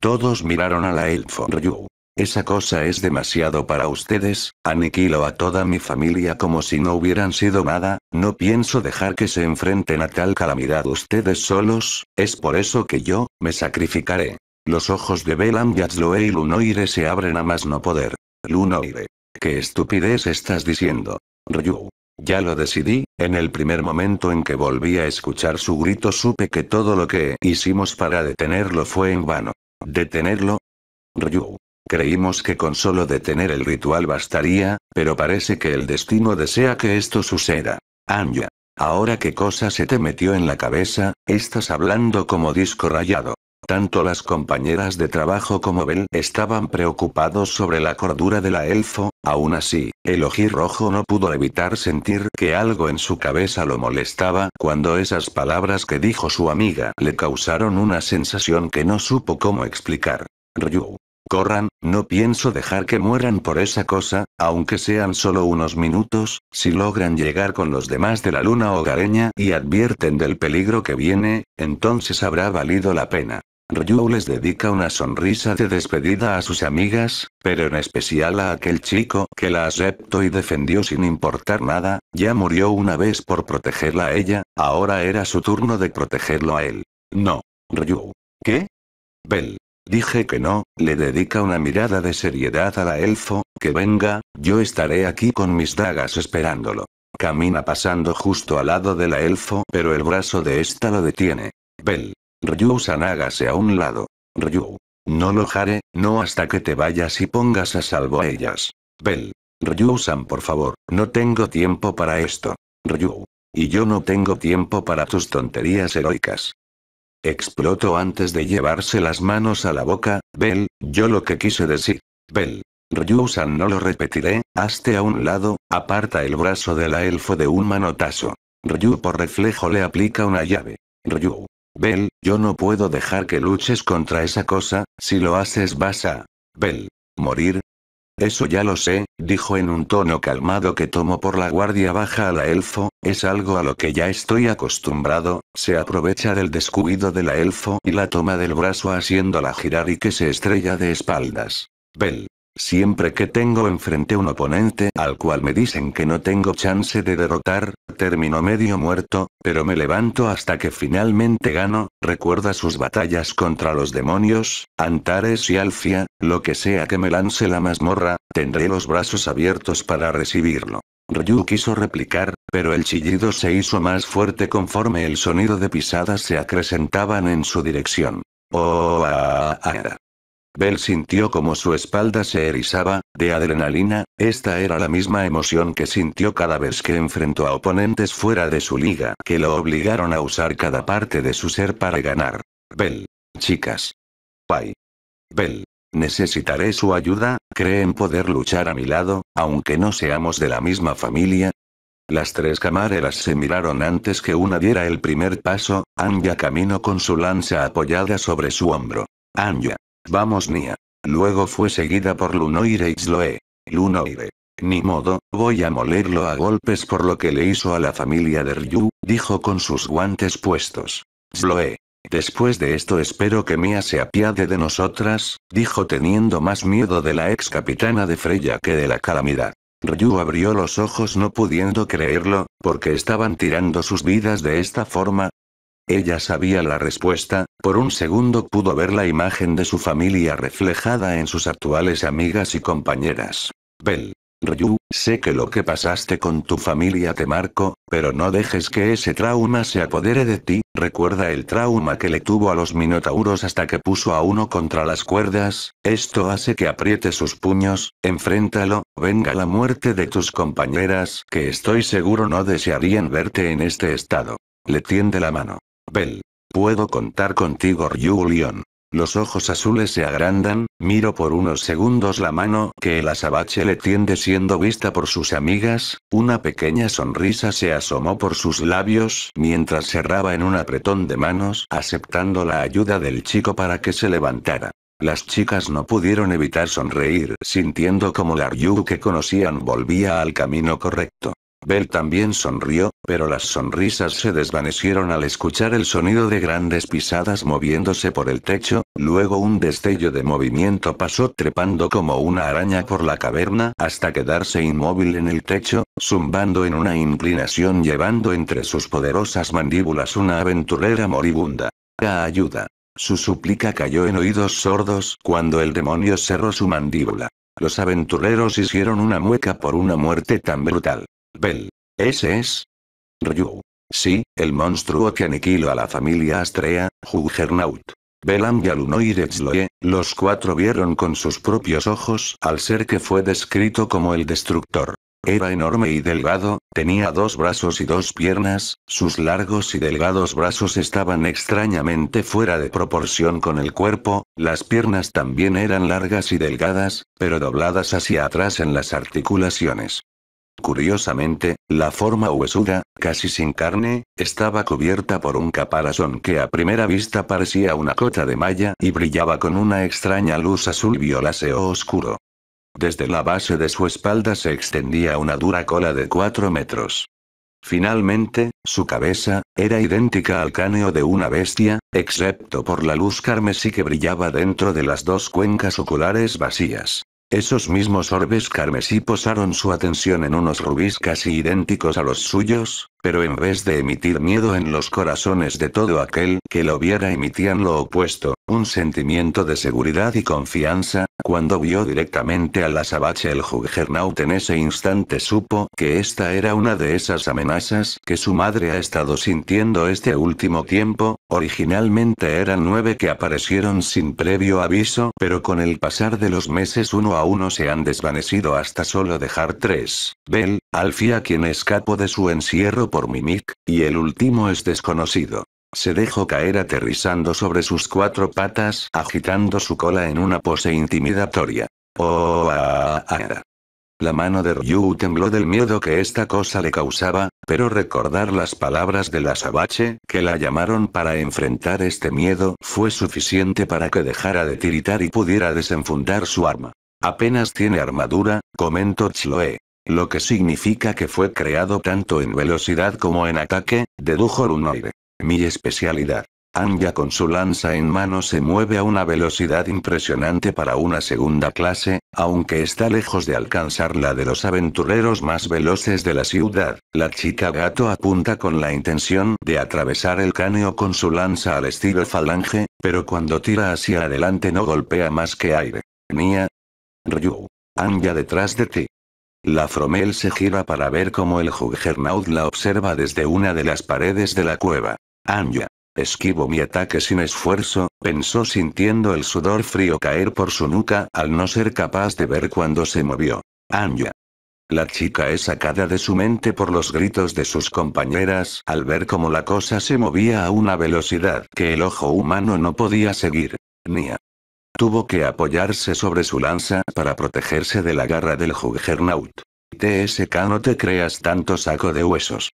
Todos miraron a la elfo Ryu. Esa cosa es demasiado para ustedes, aniquilo a toda mi familia como si no hubieran sido nada, no pienso dejar que se enfrenten a tal calamidad ustedes solos, es por eso que yo, me sacrificaré. Los ojos de Belam Yatsloe y Lunoire se abren a más no poder. Lunoire. ¿Qué estupidez estás diciendo? Ryu. Ya lo decidí, en el primer momento en que volví a escuchar su grito supe que todo lo que hicimos para detenerlo fue en vano. ¿Detenerlo? Ryu. Creímos que con solo detener el ritual bastaría, pero parece que el destino desea que esto suceda. Anja. Ahora qué cosa se te metió en la cabeza, estás hablando como disco rayado. Tanto las compañeras de trabajo como Bell estaban preocupados sobre la cordura de la elfo, aún así, el ojirrojo no pudo evitar sentir que algo en su cabeza lo molestaba cuando esas palabras que dijo su amiga le causaron una sensación que no supo cómo explicar. Ryu. Corran, no pienso dejar que mueran por esa cosa, aunque sean solo unos minutos, si logran llegar con los demás de la luna hogareña y advierten del peligro que viene, entonces habrá valido la pena. Ryu les dedica una sonrisa de despedida a sus amigas, pero en especial a aquel chico que la aceptó y defendió sin importar nada, ya murió una vez por protegerla a ella, ahora era su turno de protegerlo a él. No. Ryu. ¿Qué? Bell. Dije que no, le dedica una mirada de seriedad a la elfo, que venga, yo estaré aquí con mis dagas esperándolo. Camina pasando justo al lado de la elfo, pero el brazo de esta lo detiene. Bell. Ryu hágase a un lado. Ryu. No lo haré, no hasta que te vayas y pongas a salvo a ellas. Bell. Ryu-san por favor, no tengo tiempo para esto. Ryu. Y yo no tengo tiempo para tus tonterías heroicas. Explotó antes de llevarse las manos a la boca, Bell, yo lo que quise decir. Bell. Ryu-san no lo repetiré, hazte a un lado, aparta el brazo de la elfo de un manotazo. Ryu por reflejo le aplica una llave. Ryu. Bell, yo no puedo dejar que luches contra esa cosa, si lo haces vas a... Bell. ¿Morir? Eso ya lo sé, dijo en un tono calmado que tomó por la guardia baja a la elfo, es algo a lo que ya estoy acostumbrado, se aprovecha del descuido de la elfo y la toma del brazo haciéndola girar y que se estrella de espaldas. Bell. Siempre que tengo enfrente un oponente al cual me dicen que no tengo chance de derrotar, termino medio muerto, pero me levanto hasta que finalmente gano, recuerda sus batallas contra los demonios, Antares y Alfia, lo que sea que me lance la mazmorra, tendré los brazos abiertos para recibirlo. Ryu quiso replicar, pero el chillido se hizo más fuerte conforme el sonido de pisadas se acrecentaban en su dirección. Oh, ah, ah, ah. Bell sintió como su espalda se erizaba, de adrenalina, esta era la misma emoción que sintió cada vez que enfrentó a oponentes fuera de su liga, que lo obligaron a usar cada parte de su ser para ganar. Bell. Chicas. Bye. Bell. Necesitaré su ayuda, ¿creen poder luchar a mi lado, aunque no seamos de la misma familia? Las tres camareras se miraron antes que una diera el primer paso, Anya caminó con su lanza apoyada sobre su hombro. Anya. Vamos Mia. Luego fue seguida por Lunoire y Zloe. Lunoire. Ni modo, voy a molerlo a golpes por lo que le hizo a la familia de Ryu, dijo con sus guantes puestos. Zloe, Después de esto espero que Mia se apiade de nosotras, dijo teniendo más miedo de la ex capitana de Freya que de la calamidad. Ryu abrió los ojos no pudiendo creerlo, porque estaban tirando sus vidas de esta forma, ella sabía la respuesta, por un segundo pudo ver la imagen de su familia reflejada en sus actuales amigas y compañeras. Bel, Ryu, sé que lo que pasaste con tu familia te marcó, pero no dejes que ese trauma se apodere de ti, recuerda el trauma que le tuvo a los minotauros hasta que puso a uno contra las cuerdas, esto hace que apriete sus puños, enfréntalo, venga la muerte de tus compañeras que estoy seguro no desearían verte en este estado. Le tiende la mano. Puedo contar contigo, Ryulion. Los ojos azules se agrandan, miro por unos segundos la mano que el azabache le tiende siendo vista por sus amigas, una pequeña sonrisa se asomó por sus labios mientras cerraba en un apretón de manos, aceptando la ayuda del chico para que se levantara. Las chicas no pudieron evitar sonreír, sintiendo como la Ryu que conocían volvía al camino correcto. Bell también sonrió, pero las sonrisas se desvanecieron al escuchar el sonido de grandes pisadas moviéndose por el techo, luego un destello de movimiento pasó trepando como una araña por la caverna hasta quedarse inmóvil en el techo, zumbando en una inclinación llevando entre sus poderosas mandíbulas una aventurera moribunda. ayuda! Su súplica cayó en oídos sordos cuando el demonio cerró su mandíbula. Los aventureros hicieron una mueca por una muerte tan brutal. Bell. Ese es. Ryu. Sí, el monstruo que aniquiló a la familia Astrea, Juggernaut. Belam y los cuatro vieron con sus propios ojos al ser que fue descrito como el destructor. Era enorme y delgado, tenía dos brazos y dos piernas, sus largos y delgados brazos estaban extrañamente fuera de proporción con el cuerpo, las piernas también eran largas y delgadas, pero dobladas hacia atrás en las articulaciones. Curiosamente, la forma huesuda, casi sin carne, estaba cubierta por un caparazón que a primera vista parecía una cota de malla y brillaba con una extraña luz azul violáceo oscuro. Desde la base de su espalda se extendía una dura cola de cuatro metros. Finalmente, su cabeza, era idéntica al cáneo de una bestia, excepto por la luz carmesí que brillaba dentro de las dos cuencas oculares vacías. Esos mismos orbes carmesí posaron su atención en unos rubíes casi idénticos a los suyos, pero en vez de emitir miedo en los corazones de todo aquel que lo viera emitían lo opuesto, un sentimiento de seguridad y confianza, cuando vio directamente a la sabache el Juggernaut en ese instante supo que esta era una de esas amenazas que su madre ha estado sintiendo este último tiempo, originalmente eran nueve que aparecieron sin previo aviso pero con el pasar de los meses uno a uno se han desvanecido hasta solo dejar tres. Bell, Alfie quien escapó de su encierro por Mimic, y el último es desconocido. Se dejó caer aterrizando sobre sus cuatro patas, agitando su cola en una pose intimidatoria. Oh, ah, ah, ah. La mano de Ryu tembló del miedo que esta cosa le causaba, pero recordar las palabras de la Sabache, que la llamaron para enfrentar este miedo, fue suficiente para que dejara de tiritar y pudiera desenfundar su arma. Apenas tiene armadura, comentó Chloe. Lo que significa que fue creado tanto en velocidad como en ataque, dedujo Lunoire. Mi especialidad. Anja con su lanza en mano se mueve a una velocidad impresionante para una segunda clase, aunque está lejos de alcanzar la de los aventureros más veloces de la ciudad. La chica gato apunta con la intención de atravesar el cáneo con su lanza al estilo falange, pero cuando tira hacia adelante no golpea más que aire. Nia, Ryu. Anja detrás de ti. La Fromel se gira para ver cómo el Juggernaut la observa desde una de las paredes de la cueva. Anja. Esquivo mi ataque sin esfuerzo, pensó sintiendo el sudor frío caer por su nuca al no ser capaz de ver cuando se movió. Anja. La chica es sacada de su mente por los gritos de sus compañeras al ver cómo la cosa se movía a una velocidad que el ojo humano no podía seguir. Nia. Tuvo que apoyarse sobre su lanza para protegerse de la garra del Juggernaut. TSK no te creas tanto saco de huesos.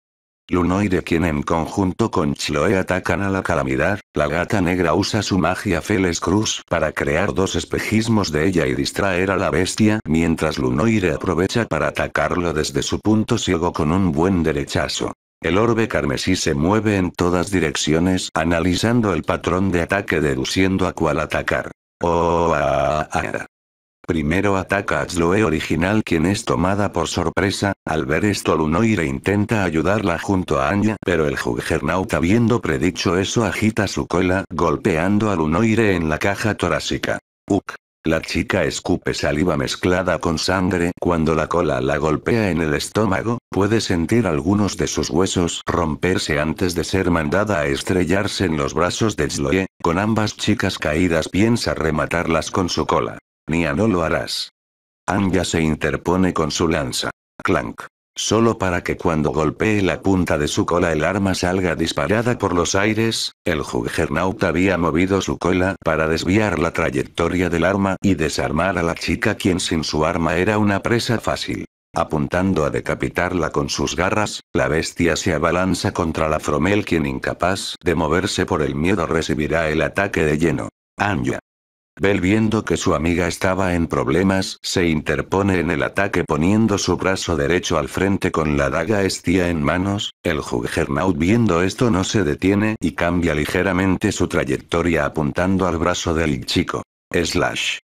Lunoide quien en conjunto con Chloe atacan a la calamidad, la gata negra usa su magia Feles Cruz para crear dos espejismos de ella y distraer a la bestia mientras Lunoide aprovecha para atacarlo desde su punto ciego con un buen derechazo. El orbe carmesí se mueve en todas direcciones analizando el patrón de ataque deduciendo a cuál atacar. Oh, ah, ah. Primero ataca a original quien es tomada por sorpresa, al ver esto Lunoire intenta ayudarla junto a Anya pero el Juggernaut habiendo predicho eso agita su cola golpeando a Lunoire en la caja torácica. Uk. La chica escupe saliva mezclada con sangre cuando la cola la golpea en el estómago, puede sentir algunos de sus huesos romperse antes de ser mandada a estrellarse en los brazos de Zloe, con ambas chicas caídas piensa rematarlas con su cola. Nia no lo harás. Anja se interpone con su lanza. Clank. Solo para que cuando golpee la punta de su cola el arma salga disparada por los aires, el Juggernaut había movido su cola para desviar la trayectoria del arma y desarmar a la chica quien sin su arma era una presa fácil. Apuntando a decapitarla con sus garras, la bestia se abalanza contra la Fromel quien incapaz de moverse por el miedo recibirá el ataque de lleno. Anja. Bell viendo que su amiga estaba en problemas, se interpone en el ataque poniendo su brazo derecho al frente con la daga estía en manos, el Juggernaut viendo esto no se detiene y cambia ligeramente su trayectoria apuntando al brazo del chico. Slash.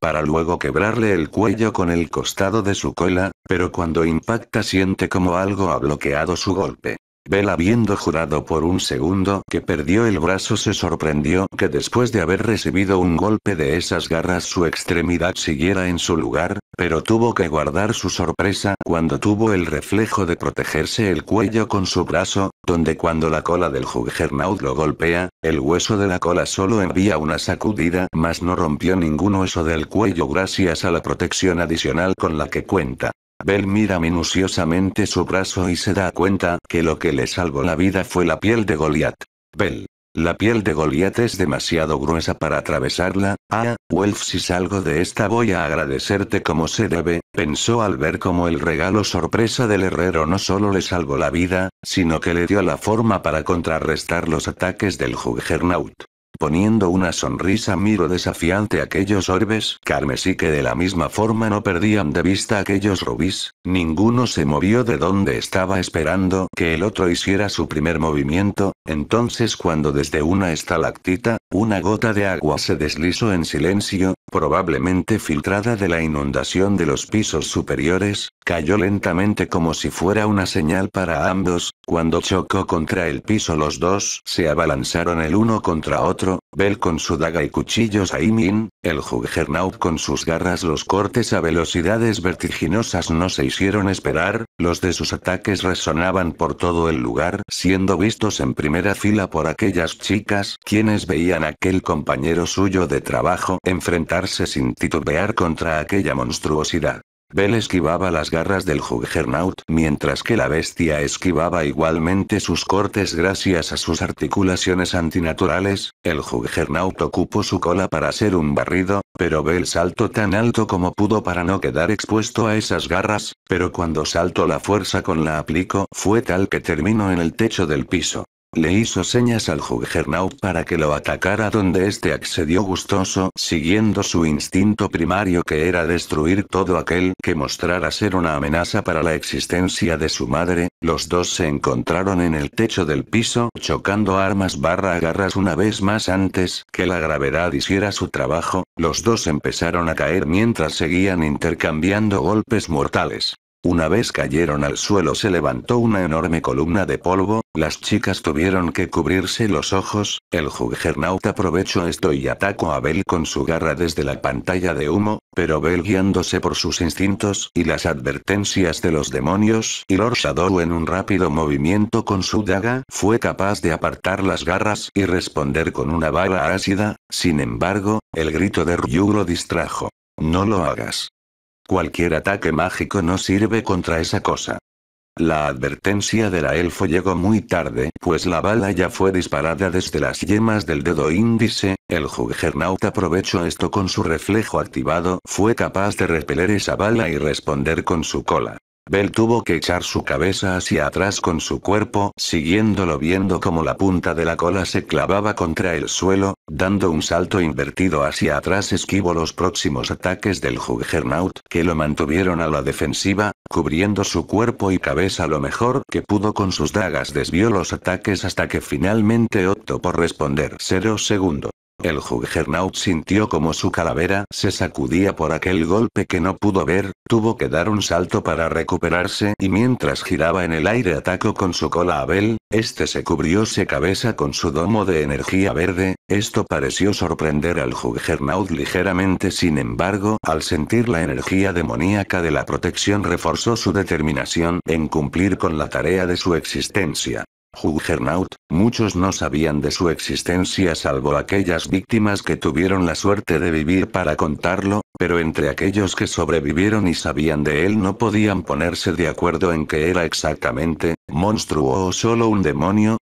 Para luego quebrarle el cuello con el costado de su cola, pero cuando impacta siente como algo ha bloqueado su golpe. Bell habiendo jurado por un segundo que perdió el brazo se sorprendió que después de haber recibido un golpe de esas garras su extremidad siguiera en su lugar, pero tuvo que guardar su sorpresa cuando tuvo el reflejo de protegerse el cuello con su brazo, donde cuando la cola del Juggernaut lo golpea, el hueso de la cola solo envía una sacudida mas no rompió ningún hueso del cuello gracias a la protección adicional con la que cuenta. Bell mira minuciosamente su brazo y se da cuenta que lo que le salvó la vida fue la piel de Goliath. Bell. La piel de Goliat es demasiado gruesa para atravesarla. Ah, Wolf si salgo de esta voy a agradecerte como se debe, pensó al ver cómo el regalo sorpresa del herrero no solo le salvó la vida, sino que le dio la forma para contrarrestar los ataques del Juggernaut. Poniendo una sonrisa miro desafiante aquellos orbes carmesí que de la misma forma no perdían de vista aquellos rubis, ninguno se movió de donde estaba esperando que el otro hiciera su primer movimiento, entonces cuando desde una estalactita, una gota de agua se deslizó en silencio, probablemente filtrada de la inundación de los pisos superiores, cayó lentamente como si fuera una señal para ambos, cuando chocó contra el piso los dos se abalanzaron el uno contra otro, Bell con su daga y cuchillos a Imin, el Juggernaut con sus garras los cortes a velocidades vertiginosas no se hicieron esperar, los de sus ataques resonaban por todo el lugar siendo vistos en primera fila por aquellas chicas quienes veían aquel compañero suyo de trabajo enfrentar sin titubear contra aquella monstruosidad. Bell esquivaba las garras del Juggernaut mientras que la bestia esquivaba igualmente sus cortes gracias a sus articulaciones antinaturales, el Juggernaut ocupó su cola para hacer un barrido, pero Bell saltó tan alto como pudo para no quedar expuesto a esas garras, pero cuando saltó la fuerza con la aplico fue tal que terminó en el techo del piso. Le hizo señas al Juggernaut para que lo atacara donde este accedió gustoso, siguiendo su instinto primario que era destruir todo aquel que mostrara ser una amenaza para la existencia de su madre, los dos se encontraron en el techo del piso, chocando armas barra agarras una vez más antes que la gravedad hiciera su trabajo, los dos empezaron a caer mientras seguían intercambiando golpes mortales. Una vez cayeron al suelo se levantó una enorme columna de polvo, las chicas tuvieron que cubrirse los ojos, el juggernaut aprovechó esto y atacó a Bell con su garra desde la pantalla de humo, pero Bell guiándose por sus instintos y las advertencias de los demonios y Lord en un rápido movimiento con su daga fue capaz de apartar las garras y responder con una bala ácida, sin embargo, el grito de lo distrajo. No lo hagas. Cualquier ataque mágico no sirve contra esa cosa. La advertencia de la elfo llegó muy tarde, pues la bala ya fue disparada desde las yemas del dedo índice, el juggernaut aprovechó esto con su reflejo activado, fue capaz de repeler esa bala y responder con su cola. Bell tuvo que echar su cabeza hacia atrás con su cuerpo, siguiéndolo viendo como la punta de la cola se clavaba contra el suelo, dando un salto invertido hacia atrás esquivo los próximos ataques del Juggernaut, que lo mantuvieron a la defensiva, cubriendo su cuerpo y cabeza lo mejor que pudo con sus dagas desvió los ataques hasta que finalmente optó por responder 0 segundo. El Juggernaut sintió como su calavera se sacudía por aquel golpe que no pudo ver, tuvo que dar un salto para recuperarse y mientras giraba en el aire atacó con su cola a Abel, este se cubrió cubrióse cabeza con su domo de energía verde, esto pareció sorprender al Juggernaut ligeramente sin embargo al sentir la energía demoníaca de la protección reforzó su determinación en cumplir con la tarea de su existencia. Juggernaut, muchos no sabían de su existencia salvo aquellas víctimas que tuvieron la suerte de vivir para contarlo, pero entre aquellos que sobrevivieron y sabían de él no podían ponerse de acuerdo en que era exactamente, monstruo o solo un demonio.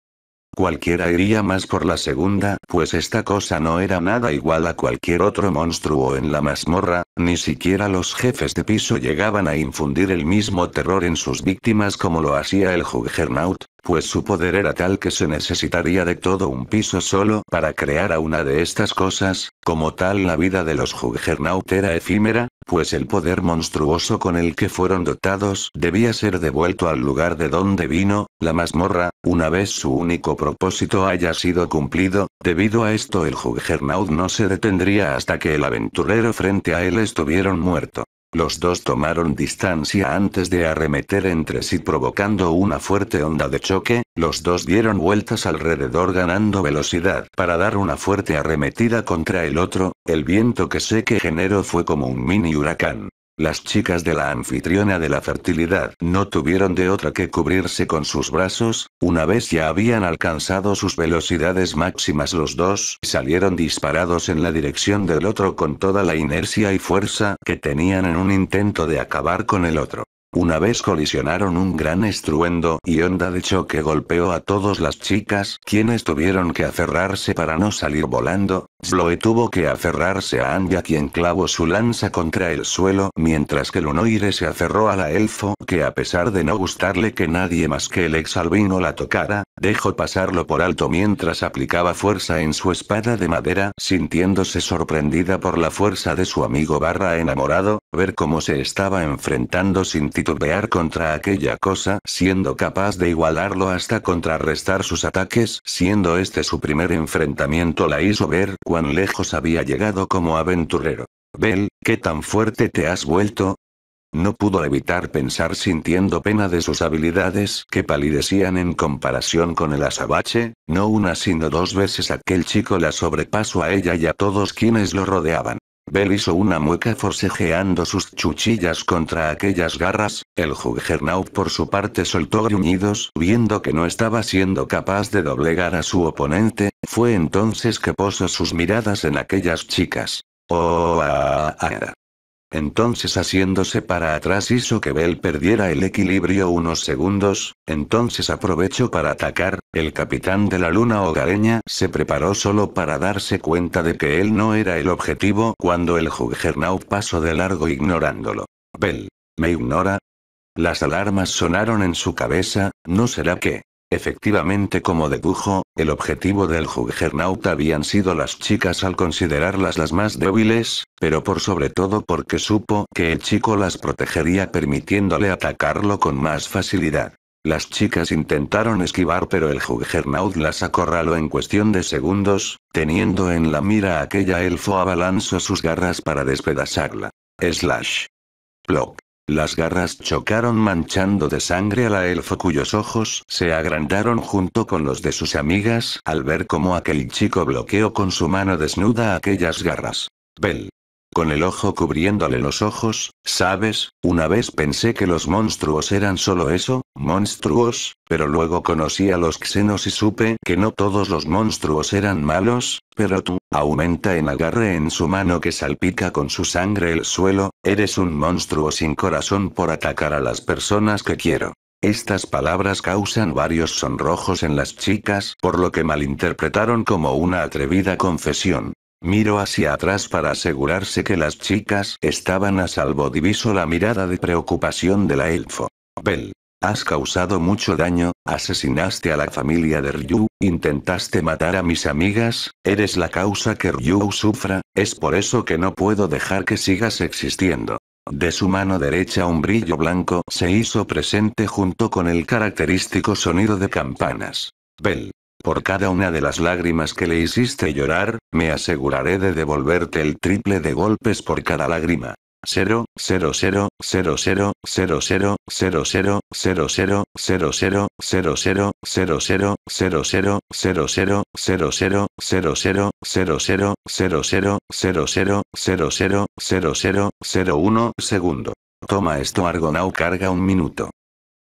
Cualquiera iría más por la segunda, pues esta cosa no era nada igual a cualquier otro monstruo en la mazmorra, ni siquiera los jefes de piso llegaban a infundir el mismo terror en sus víctimas como lo hacía el Juggernaut, pues su poder era tal que se necesitaría de todo un piso solo para crear a una de estas cosas, como tal la vida de los Juggernaut era efímera, pues el poder monstruoso con el que fueron dotados debía ser devuelto al lugar de donde vino, la mazmorra, una vez su único propósito haya sido cumplido, debido a esto el Juggernaut no se detendría hasta que el aventurero frente a él estuvieron muerto. Los dos tomaron distancia antes de arremeter entre sí provocando una fuerte onda de choque, los dos dieron vueltas alrededor ganando velocidad para dar una fuerte arremetida contra el otro, el viento que sé que generó fue como un mini huracán. Las chicas de la anfitriona de la fertilidad no tuvieron de otra que cubrirse con sus brazos, una vez ya habían alcanzado sus velocidades máximas los dos, salieron disparados en la dirección del otro con toda la inercia y fuerza que tenían en un intento de acabar con el otro. Una vez colisionaron un gran estruendo y onda de choque golpeó a todas las chicas, quienes tuvieron que aferrarse para no salir volando, Sloe tuvo que aferrarse a Anja quien clavó su lanza contra el suelo mientras que Lunoire se aferró a la elfo que a pesar de no gustarle que nadie más que el ex albino la tocara, dejó pasarlo por alto mientras aplicaba fuerza en su espada de madera sintiéndose sorprendida por la fuerza de su amigo barra enamorado, ver cómo se estaba enfrentando sin titubear contra aquella cosa siendo capaz de igualarlo hasta contrarrestar sus ataques siendo este su primer enfrentamiento la hizo ver cuán lejos había llegado como aventurero. Bel, ¿qué tan fuerte te has vuelto? No pudo evitar pensar sintiendo pena de sus habilidades que palidecían en comparación con el azabache, no una sino dos veces aquel chico la sobrepasó a ella y a todos quienes lo rodeaban. Bell hizo una mueca forcejeando sus chuchillas contra aquellas garras, el Juggernaut por su parte soltó gruñidos, viendo que no estaba siendo capaz de doblegar a su oponente, fue entonces que posó sus miradas en aquellas chicas. Oh, ah, ah, ah. Entonces haciéndose para atrás hizo que Bell perdiera el equilibrio unos segundos, entonces aprovechó para atacar, el capitán de la luna hogareña se preparó solo para darse cuenta de que él no era el objetivo cuando el Juggernaut pasó de largo ignorándolo. Bell. ¿Me ignora? Las alarmas sonaron en su cabeza, ¿no será que? Efectivamente como dedujo, el objetivo del juggernaut habían sido las chicas al considerarlas las más débiles, pero por sobre todo porque supo que el chico las protegería permitiéndole atacarlo con más facilidad. Las chicas intentaron esquivar pero el Juggernaut las acorraló en cuestión de segundos, teniendo en la mira aquella elfo abalanzó sus garras para despedazarla. Slash. Block. Las garras chocaron manchando de sangre a la elfo cuyos ojos se agrandaron junto con los de sus amigas al ver cómo aquel chico bloqueó con su mano desnuda aquellas garras. Bell, con el ojo cubriéndole los ojos, ¿sabes? Una vez pensé que los monstruos eran solo eso, monstruos, pero luego conocí a los xenos y supe que no todos los monstruos eran malos, pero tú, aumenta en agarre en su mano que salpica con su sangre el suelo, eres un monstruo sin corazón por atacar a las personas que quiero. Estas palabras causan varios sonrojos en las chicas, por lo que malinterpretaron como una atrevida confesión. Miro hacia atrás para asegurarse que las chicas estaban a salvo. Diviso la mirada de preocupación de la elfo. Bell. Has causado mucho daño, asesinaste a la familia de Ryu, intentaste matar a mis amigas, eres la causa que Ryu sufra, es por eso que no puedo dejar que sigas existiendo. De su mano derecha un brillo blanco se hizo presente junto con el característico sonido de campanas. Bell, por cada una de las lágrimas que le hiciste llorar, me aseguraré de devolverte el triple de golpes por cada lágrima. 0, 0, 0, 0, 0, 0, 0, 0, 0, 0, 0, 0, 0, 0, 0, 0, 0, 0, 0, 0, 0, 0, 0, 0, 0, 0, 0, 0, 0, 0, 0, 0, 0, 0, 0, 0, segundo. Toma esto Argonau carga un minuto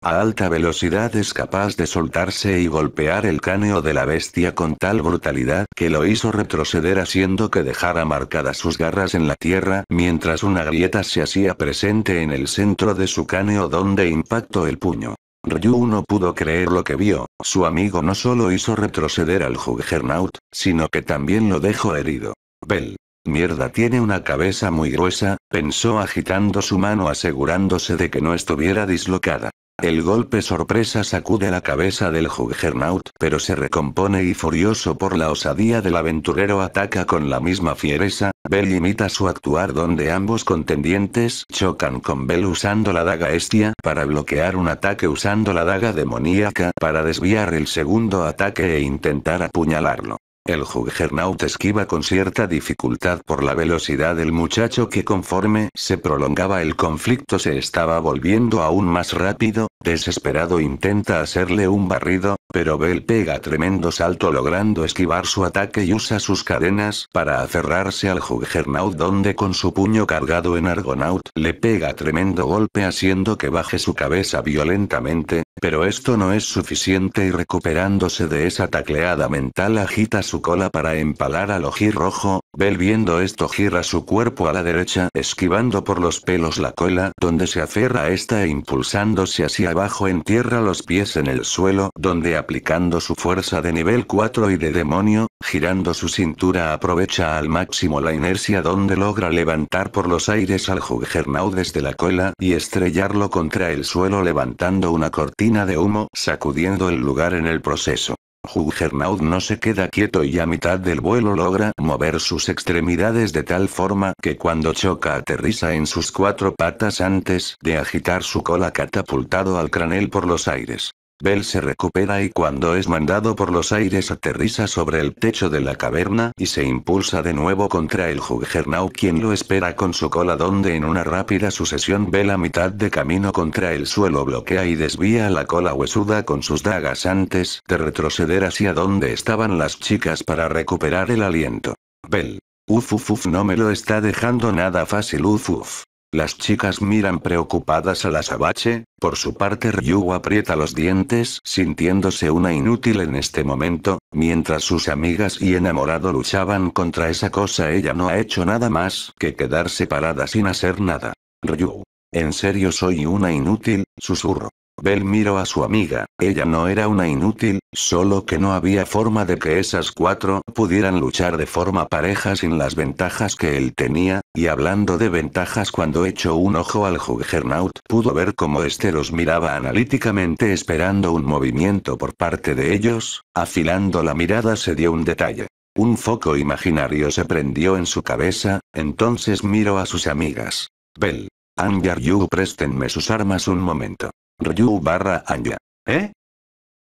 a alta velocidad es capaz de soltarse y golpear el cáneo de la bestia con tal brutalidad que lo hizo retroceder haciendo que dejara marcadas sus garras en la tierra mientras una grieta se hacía presente en el centro de su cáneo donde impactó el puño. Ryu no pudo creer lo que vio, su amigo no solo hizo retroceder al Juggernaut, sino que también lo dejó herido. Bell. Mierda tiene una cabeza muy gruesa, pensó agitando su mano asegurándose de que no estuviera dislocada. El golpe sorpresa sacude la cabeza del Juggernaut, pero se recompone y furioso por la osadía del aventurero ataca con la misma fiereza, Bell imita su actuar donde ambos contendientes chocan con Bell usando la daga estia para bloquear un ataque usando la daga demoníaca para desviar el segundo ataque e intentar apuñalarlo. El Juggernaut esquiva con cierta dificultad por la velocidad del muchacho que conforme se prolongaba el conflicto se estaba volviendo aún más rápido, desesperado intenta hacerle un barrido, pero Bell pega tremendo salto logrando esquivar su ataque y usa sus cadenas para aferrarse al Juggernaut donde con su puño cargado en Argonaut le pega tremendo golpe haciendo que baje su cabeza violentamente, pero esto no es suficiente y recuperándose de esa tacleada mental agita su cola para empalar al ojir rojo, Bell viendo esto gira su cuerpo a la derecha esquivando por los pelos la cola donde se aferra a esta e impulsándose hacia abajo entierra los pies en el suelo donde aplicando su fuerza de nivel 4 y de demonio, girando su cintura aprovecha al máximo la inercia donde logra levantar por los aires al Juggernaut desde la cola y estrellarlo contra el suelo levantando una cortina de humo sacudiendo el lugar en el proceso. Juggernaut no se queda quieto y a mitad del vuelo logra mover sus extremidades de tal forma que cuando choca aterriza en sus cuatro patas antes de agitar su cola catapultado al cranel por los aires. Bell se recupera y cuando es mandado por los aires aterriza sobre el techo de la caverna y se impulsa de nuevo contra el Juggernaut quien lo espera con su cola donde en una rápida sucesión Bell a mitad de camino contra el suelo bloquea y desvía la cola huesuda con sus dagas antes de retroceder hacia donde estaban las chicas para recuperar el aliento. Bell. Uf, uf, uf no me lo está dejando nada fácil uf, uf. Las chicas miran preocupadas a la Sabache, por su parte Ryu aprieta los dientes sintiéndose una inútil en este momento, mientras sus amigas y enamorado luchaban contra esa cosa ella no ha hecho nada más que quedar separada sin hacer nada. Ryu. En serio soy una inútil, susurro. Bell miró a su amiga, ella no era una inútil, solo que no había forma de que esas cuatro pudieran luchar de forma pareja sin las ventajas que él tenía, y hablando de ventajas cuando echó un ojo al Juggernaut pudo ver cómo este los miraba analíticamente esperando un movimiento por parte de ellos, afilando la mirada se dio un detalle. Un foco imaginario se prendió en su cabeza, entonces miró a sus amigas. Bell. Angyar, Yu, préstenme sus armas un momento. Ryu barra Anya. ¿Eh?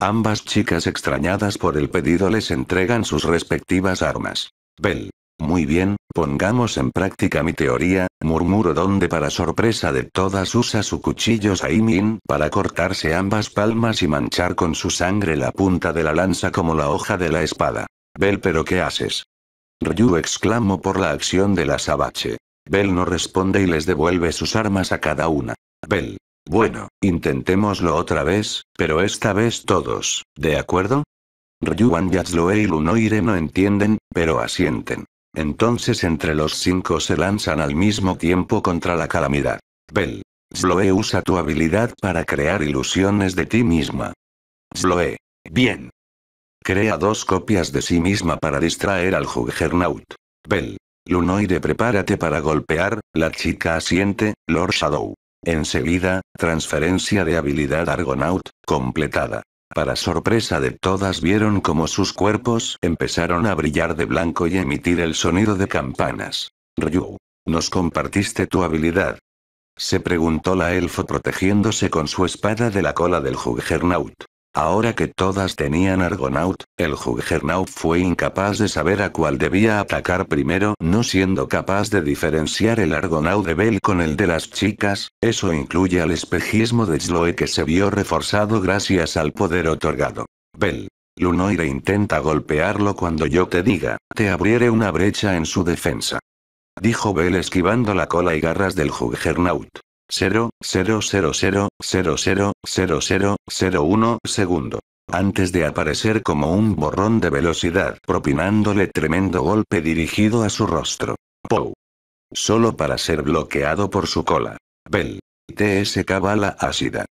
Ambas chicas extrañadas por el pedido les entregan sus respectivas armas. Bell. Muy bien, pongamos en práctica mi teoría, murmuro donde para sorpresa de todas usa su cuchillo Saimin para cortarse ambas palmas y manchar con su sangre la punta de la lanza como la hoja de la espada. «Bell pero ¿qué haces? Ryu exclamó por la acción de la sabache. «Bell no responde y les devuelve sus armas a cada una. «Bell». Bueno, intentémoslo otra vez, pero esta vez todos, ¿de acuerdo? Ryuan Yazloe y Lunoire no entienden, pero asienten. Entonces entre los cinco se lanzan al mismo tiempo contra la calamidad. Bell. Zloe usa tu habilidad para crear ilusiones de ti misma. Zloe. Bien. Crea dos copias de sí misma para distraer al Juggernaut. Bell. Lunoire prepárate para golpear, la chica asiente, Lord Shadow. Enseguida, transferencia de habilidad Argonaut, completada. Para sorpresa de todas vieron como sus cuerpos empezaron a brillar de blanco y emitir el sonido de campanas. Ryu. Nos compartiste tu habilidad. Se preguntó la elfo protegiéndose con su espada de la cola del Juggernaut. Ahora que todas tenían Argonaut, el Juggernaut fue incapaz de saber a cuál debía atacar primero, no siendo capaz de diferenciar el Argonaut de Bell con el de las chicas, eso incluye al espejismo de Sloe que se vio reforzado gracias al poder otorgado. Bell. Lunoire intenta golpearlo cuando yo te diga, te abriere una brecha en su defensa. Dijo Bell esquivando la cola y garras del Juggernaut. 0, 0, 0, 0, 0, 0, 0, 0, 0, 0, 1 segundo. Antes de aparecer como un borrón de velocidad, propinándole tremendo golpe dirigido a su rostro. Pou. Solo para ser bloqueado por su cola. Bell. TS Cabala Ácida.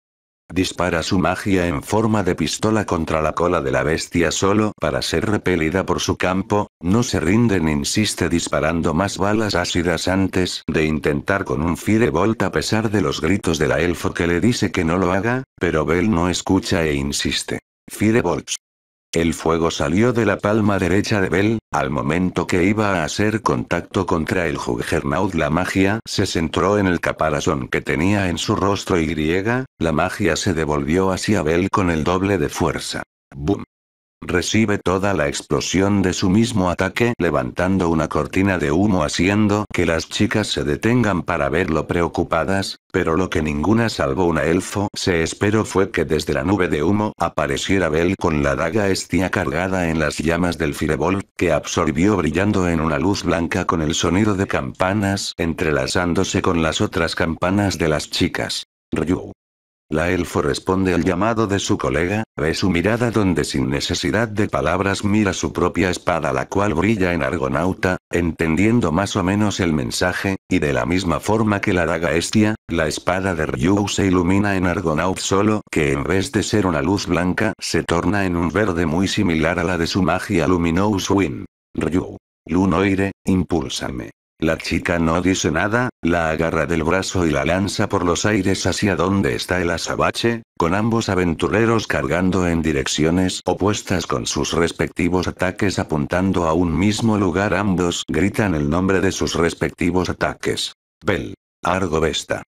Dispara su magia en forma de pistola contra la cola de la bestia solo para ser repelida por su campo, no se rinden, insiste disparando más balas ácidas antes de intentar con un firebolt a pesar de los gritos de la elfo que le dice que no lo haga, pero Bell no escucha e insiste. Firebolts. El fuego salió de la palma derecha de Bell, al momento que iba a hacer contacto contra el Juggernaut la magia se centró en el caparazón que tenía en su rostro y griega, la magia se devolvió hacia Bell con el doble de fuerza. ¡Boom! Recibe toda la explosión de su mismo ataque levantando una cortina de humo haciendo que las chicas se detengan para verlo preocupadas, pero lo que ninguna salvo una elfo se esperó fue que desde la nube de humo apareciera Bell con la daga estía cargada en las llamas del fireball, que absorbió brillando en una luz blanca con el sonido de campanas entrelazándose con las otras campanas de las chicas. Ryu. La elfo responde al llamado de su colega, ve su mirada donde sin necesidad de palabras mira su propia espada la cual brilla en Argonauta, entendiendo más o menos el mensaje, y de la misma forma que la daga Estia, la espada de Ryu se ilumina en Argonaut solo que en vez de ser una luz blanca se torna en un verde muy similar a la de su magia Luminous Win. Ryu. Lunoire, impúlsame. La chica no dice nada, la agarra del brazo y la lanza por los aires hacia donde está el azabache, con ambos aventureros cargando en direcciones opuestas con sus respectivos ataques apuntando a un mismo lugar. Ambos gritan el nombre de sus respectivos ataques. Bel. Vesta.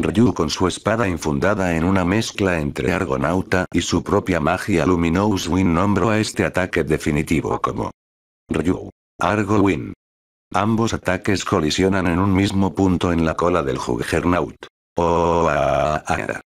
Ryu con su espada infundada en una mezcla entre Argonauta y su propia magia Luminous Win nombró a este ataque definitivo como Ryu. Argo Win. Ambos ataques colisionan en un mismo punto en la cola del Juggernaut. Oh, ah, ah, ah.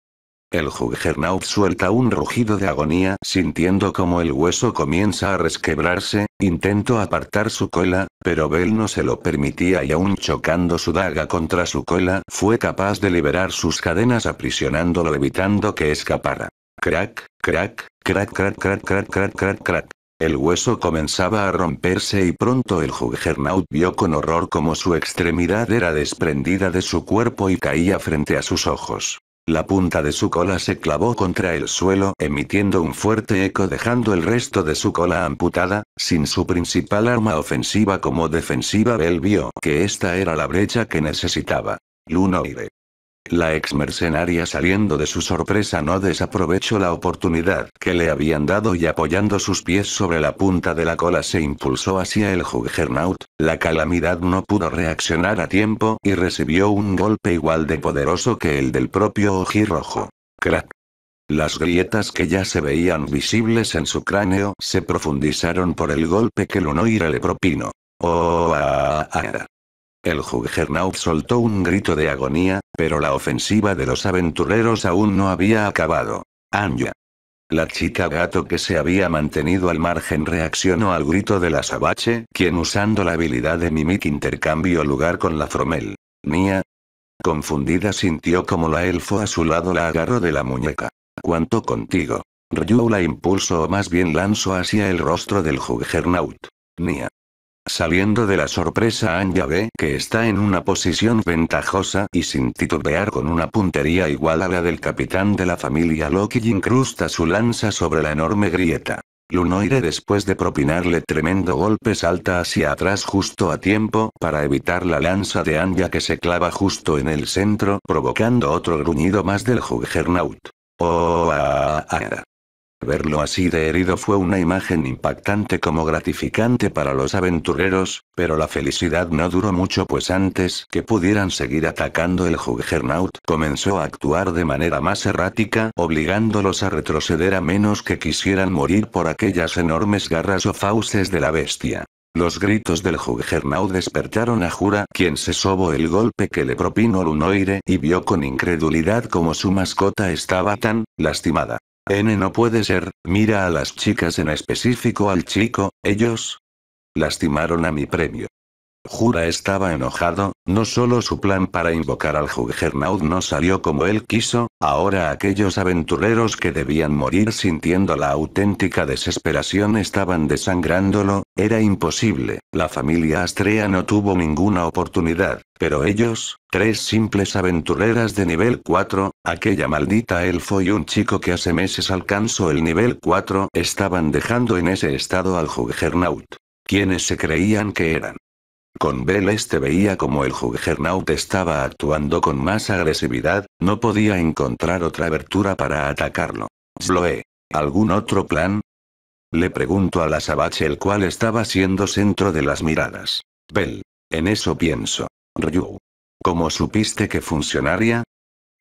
El Juggernaut suelta un rugido de agonía, sintiendo como el hueso comienza a resquebrarse, intentó apartar su cola, pero Bell no se lo permitía y aún chocando su daga contra su cola, fue capaz de liberar sus cadenas aprisionándolo evitando que escapara. Crack, crack, crack, crack, crack, crack, crack, crack, crack. El hueso comenzaba a romperse y pronto el Juggernaut vio con horror como su extremidad era desprendida de su cuerpo y caía frente a sus ojos. La punta de su cola se clavó contra el suelo, emitiendo un fuerte eco dejando el resto de su cola amputada, sin su principal arma ofensiva como defensiva. Él vio que esta era la brecha que necesitaba. Lunoire. La ex mercenaria saliendo de su sorpresa no desaprovechó la oportunidad que le habían dado y apoyando sus pies sobre la punta de la cola se impulsó hacia el Juggernaut. La calamidad no pudo reaccionar a tiempo y recibió un golpe igual de poderoso que el del propio ojirrojo. Crack. Las grietas que ya se veían visibles en su cráneo se profundizaron por el golpe que unoira le propino. Oh, ah, ah. ah, ah. El Juggernaut soltó un grito de agonía, pero la ofensiva de los aventureros aún no había acabado. Anja. La chica gato que se había mantenido al margen reaccionó al grito de la Sabache, quien usando la habilidad de Mimic intercambió lugar con la Fromel. Nia. Confundida sintió como la elfo a su lado la agarró de la muñeca. ¿Cuánto contigo? Ryu la impulsó o más bien lanzó hacia el rostro del Juggernaut. Nia. Saliendo de la sorpresa Anja ve que está en una posición ventajosa y sin titubear con una puntería igual a la del capitán de la familia Loki incrusta su lanza sobre la enorme grieta. Lunoire después de propinarle tremendo golpe salta hacia atrás justo a tiempo para evitar la lanza de Anja que se clava justo en el centro provocando otro gruñido más del Juggernaut. Oh, ah, ah, ah. Verlo así de herido fue una imagen impactante como gratificante para los aventureros, pero la felicidad no duró mucho pues antes que pudieran seguir atacando el Juggernaut comenzó a actuar de manera más errática obligándolos a retroceder a menos que quisieran morir por aquellas enormes garras o fauces de la bestia. Los gritos del Juggernaut despertaron a Jura, quien se sobó el golpe que le propinó Lunoire y vio con incredulidad como su mascota estaba tan lastimada. N no puede ser, mira a las chicas en específico al chico, ellos. Lastimaron a mi premio. Jura estaba enojado, no solo su plan para invocar al Juggernaut no salió como él quiso, ahora aquellos aventureros que debían morir sintiendo la auténtica desesperación estaban desangrándolo, era imposible, la familia Astrea no tuvo ninguna oportunidad, pero ellos, tres simples aventureras de nivel 4, aquella maldita elfo y un chico que hace meses alcanzó el nivel 4, estaban dejando en ese estado al Juggernaut. Quienes se creían que eran. Con este veía como el Juggernaut estaba actuando con más agresividad, no podía encontrar otra abertura para atacarlo. Sloe. ¿Algún otro plan? Le pregunto a la Sabache el cual estaba siendo centro de las miradas. Bell. En eso pienso. Ryu. ¿Cómo supiste que funcionaría?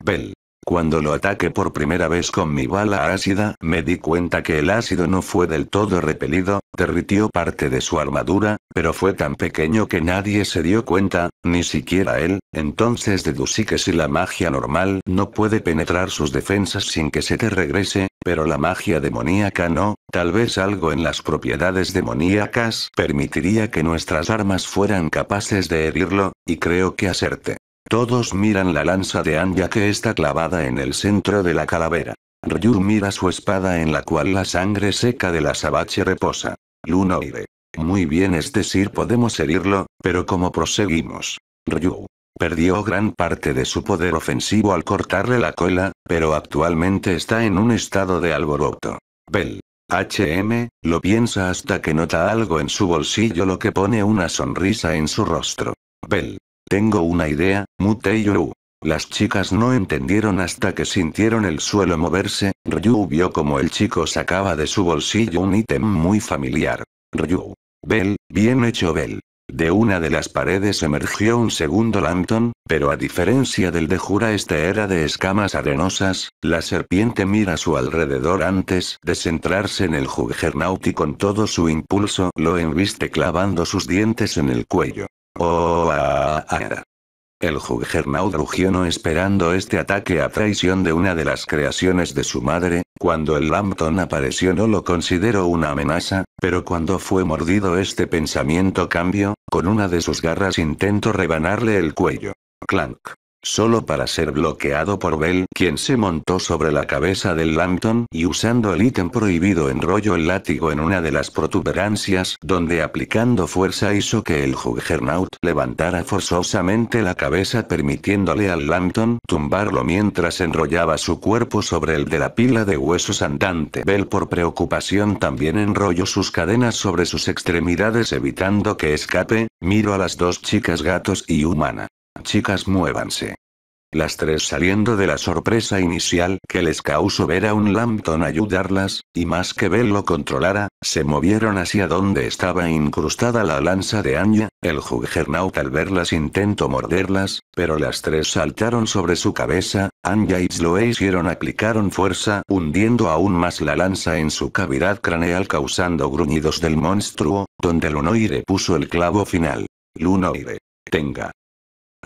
Bell. Cuando lo ataqué por primera vez con mi bala ácida, me di cuenta que el ácido no fue del todo repelido, derritió parte de su armadura, pero fue tan pequeño que nadie se dio cuenta, ni siquiera él, entonces deducí que si la magia normal no puede penetrar sus defensas sin que se te regrese, pero la magia demoníaca no, tal vez algo en las propiedades demoníacas permitiría que nuestras armas fueran capaces de herirlo, y creo que hacerte. Todos miran la lanza de Anja que está clavada en el centro de la calavera. Ryu mira su espada en la cual la sangre seca de la sabache reposa. Lunoire. Muy bien, es decir, podemos herirlo, pero ¿cómo proseguimos? Ryu. Perdió gran parte de su poder ofensivo al cortarle la cola, pero actualmente está en un estado de alboroto. Bell. HM, lo piensa hasta que nota algo en su bolsillo lo que pone una sonrisa en su rostro. Bell. Tengo una idea, Mute Las chicas no entendieron hasta que sintieron el suelo moverse, Ryu vio como el chico sacaba de su bolsillo un ítem muy familiar. Ryu. Bell, bien hecho Bell. De una de las paredes emergió un segundo lantón, pero a diferencia del de Jura este era de escamas arenosas, la serpiente mira a su alrededor antes de centrarse en el Juggernaut y con todo su impulso lo enviste clavando sus dientes en el cuello. Oh, El Juggernaut rugió no esperando este ataque a traición de una de las creaciones de su madre, cuando el Lampton apareció no lo consideró una amenaza, pero cuando fue mordido este pensamiento cambió, con una de sus garras intentó rebanarle el cuello. Clank. Solo para ser bloqueado por Bell, quien se montó sobre la cabeza del Lampton y usando el ítem prohibido enrolló el látigo en una de las protuberancias, donde aplicando fuerza hizo que el Juggernaut levantara forzosamente la cabeza permitiéndole al Lampton tumbarlo mientras enrollaba su cuerpo sobre el de la pila de huesos andante. Bell por preocupación también enrolló sus cadenas sobre sus extremidades evitando que escape, miro a las dos chicas gatos y humana. Chicas, muévanse. Las tres saliendo de la sorpresa inicial que les causó ver a un Lampton ayudarlas, y más que Bell lo controlara, se movieron hacia donde estaba incrustada la lanza de Anya, el Juggernaut al verlas intentó morderlas, pero las tres saltaron sobre su cabeza, Anya y lo hicieron aplicaron fuerza hundiendo aún más la lanza en su cavidad craneal causando gruñidos del monstruo, donde Lunoire puso el clavo final. Lunoire. Tenga.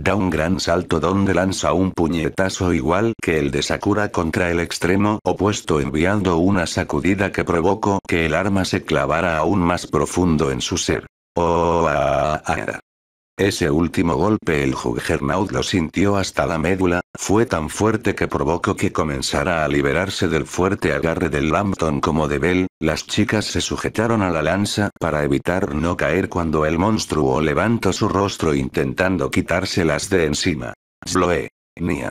Da un gran salto donde lanza un puñetazo igual que el de Sakura contra el extremo opuesto enviando una sacudida que provocó que el arma se clavara aún más profundo en su ser. Oh, ah, ah, ah. Ese último golpe el Juggernaut lo sintió hasta la médula, fue tan fuerte que provocó que comenzara a liberarse del fuerte agarre del Lambton como de Bell, las chicas se sujetaron a la lanza para evitar no caer cuando el monstruo levantó su rostro intentando quitárselas de encima. Sloe. Nia.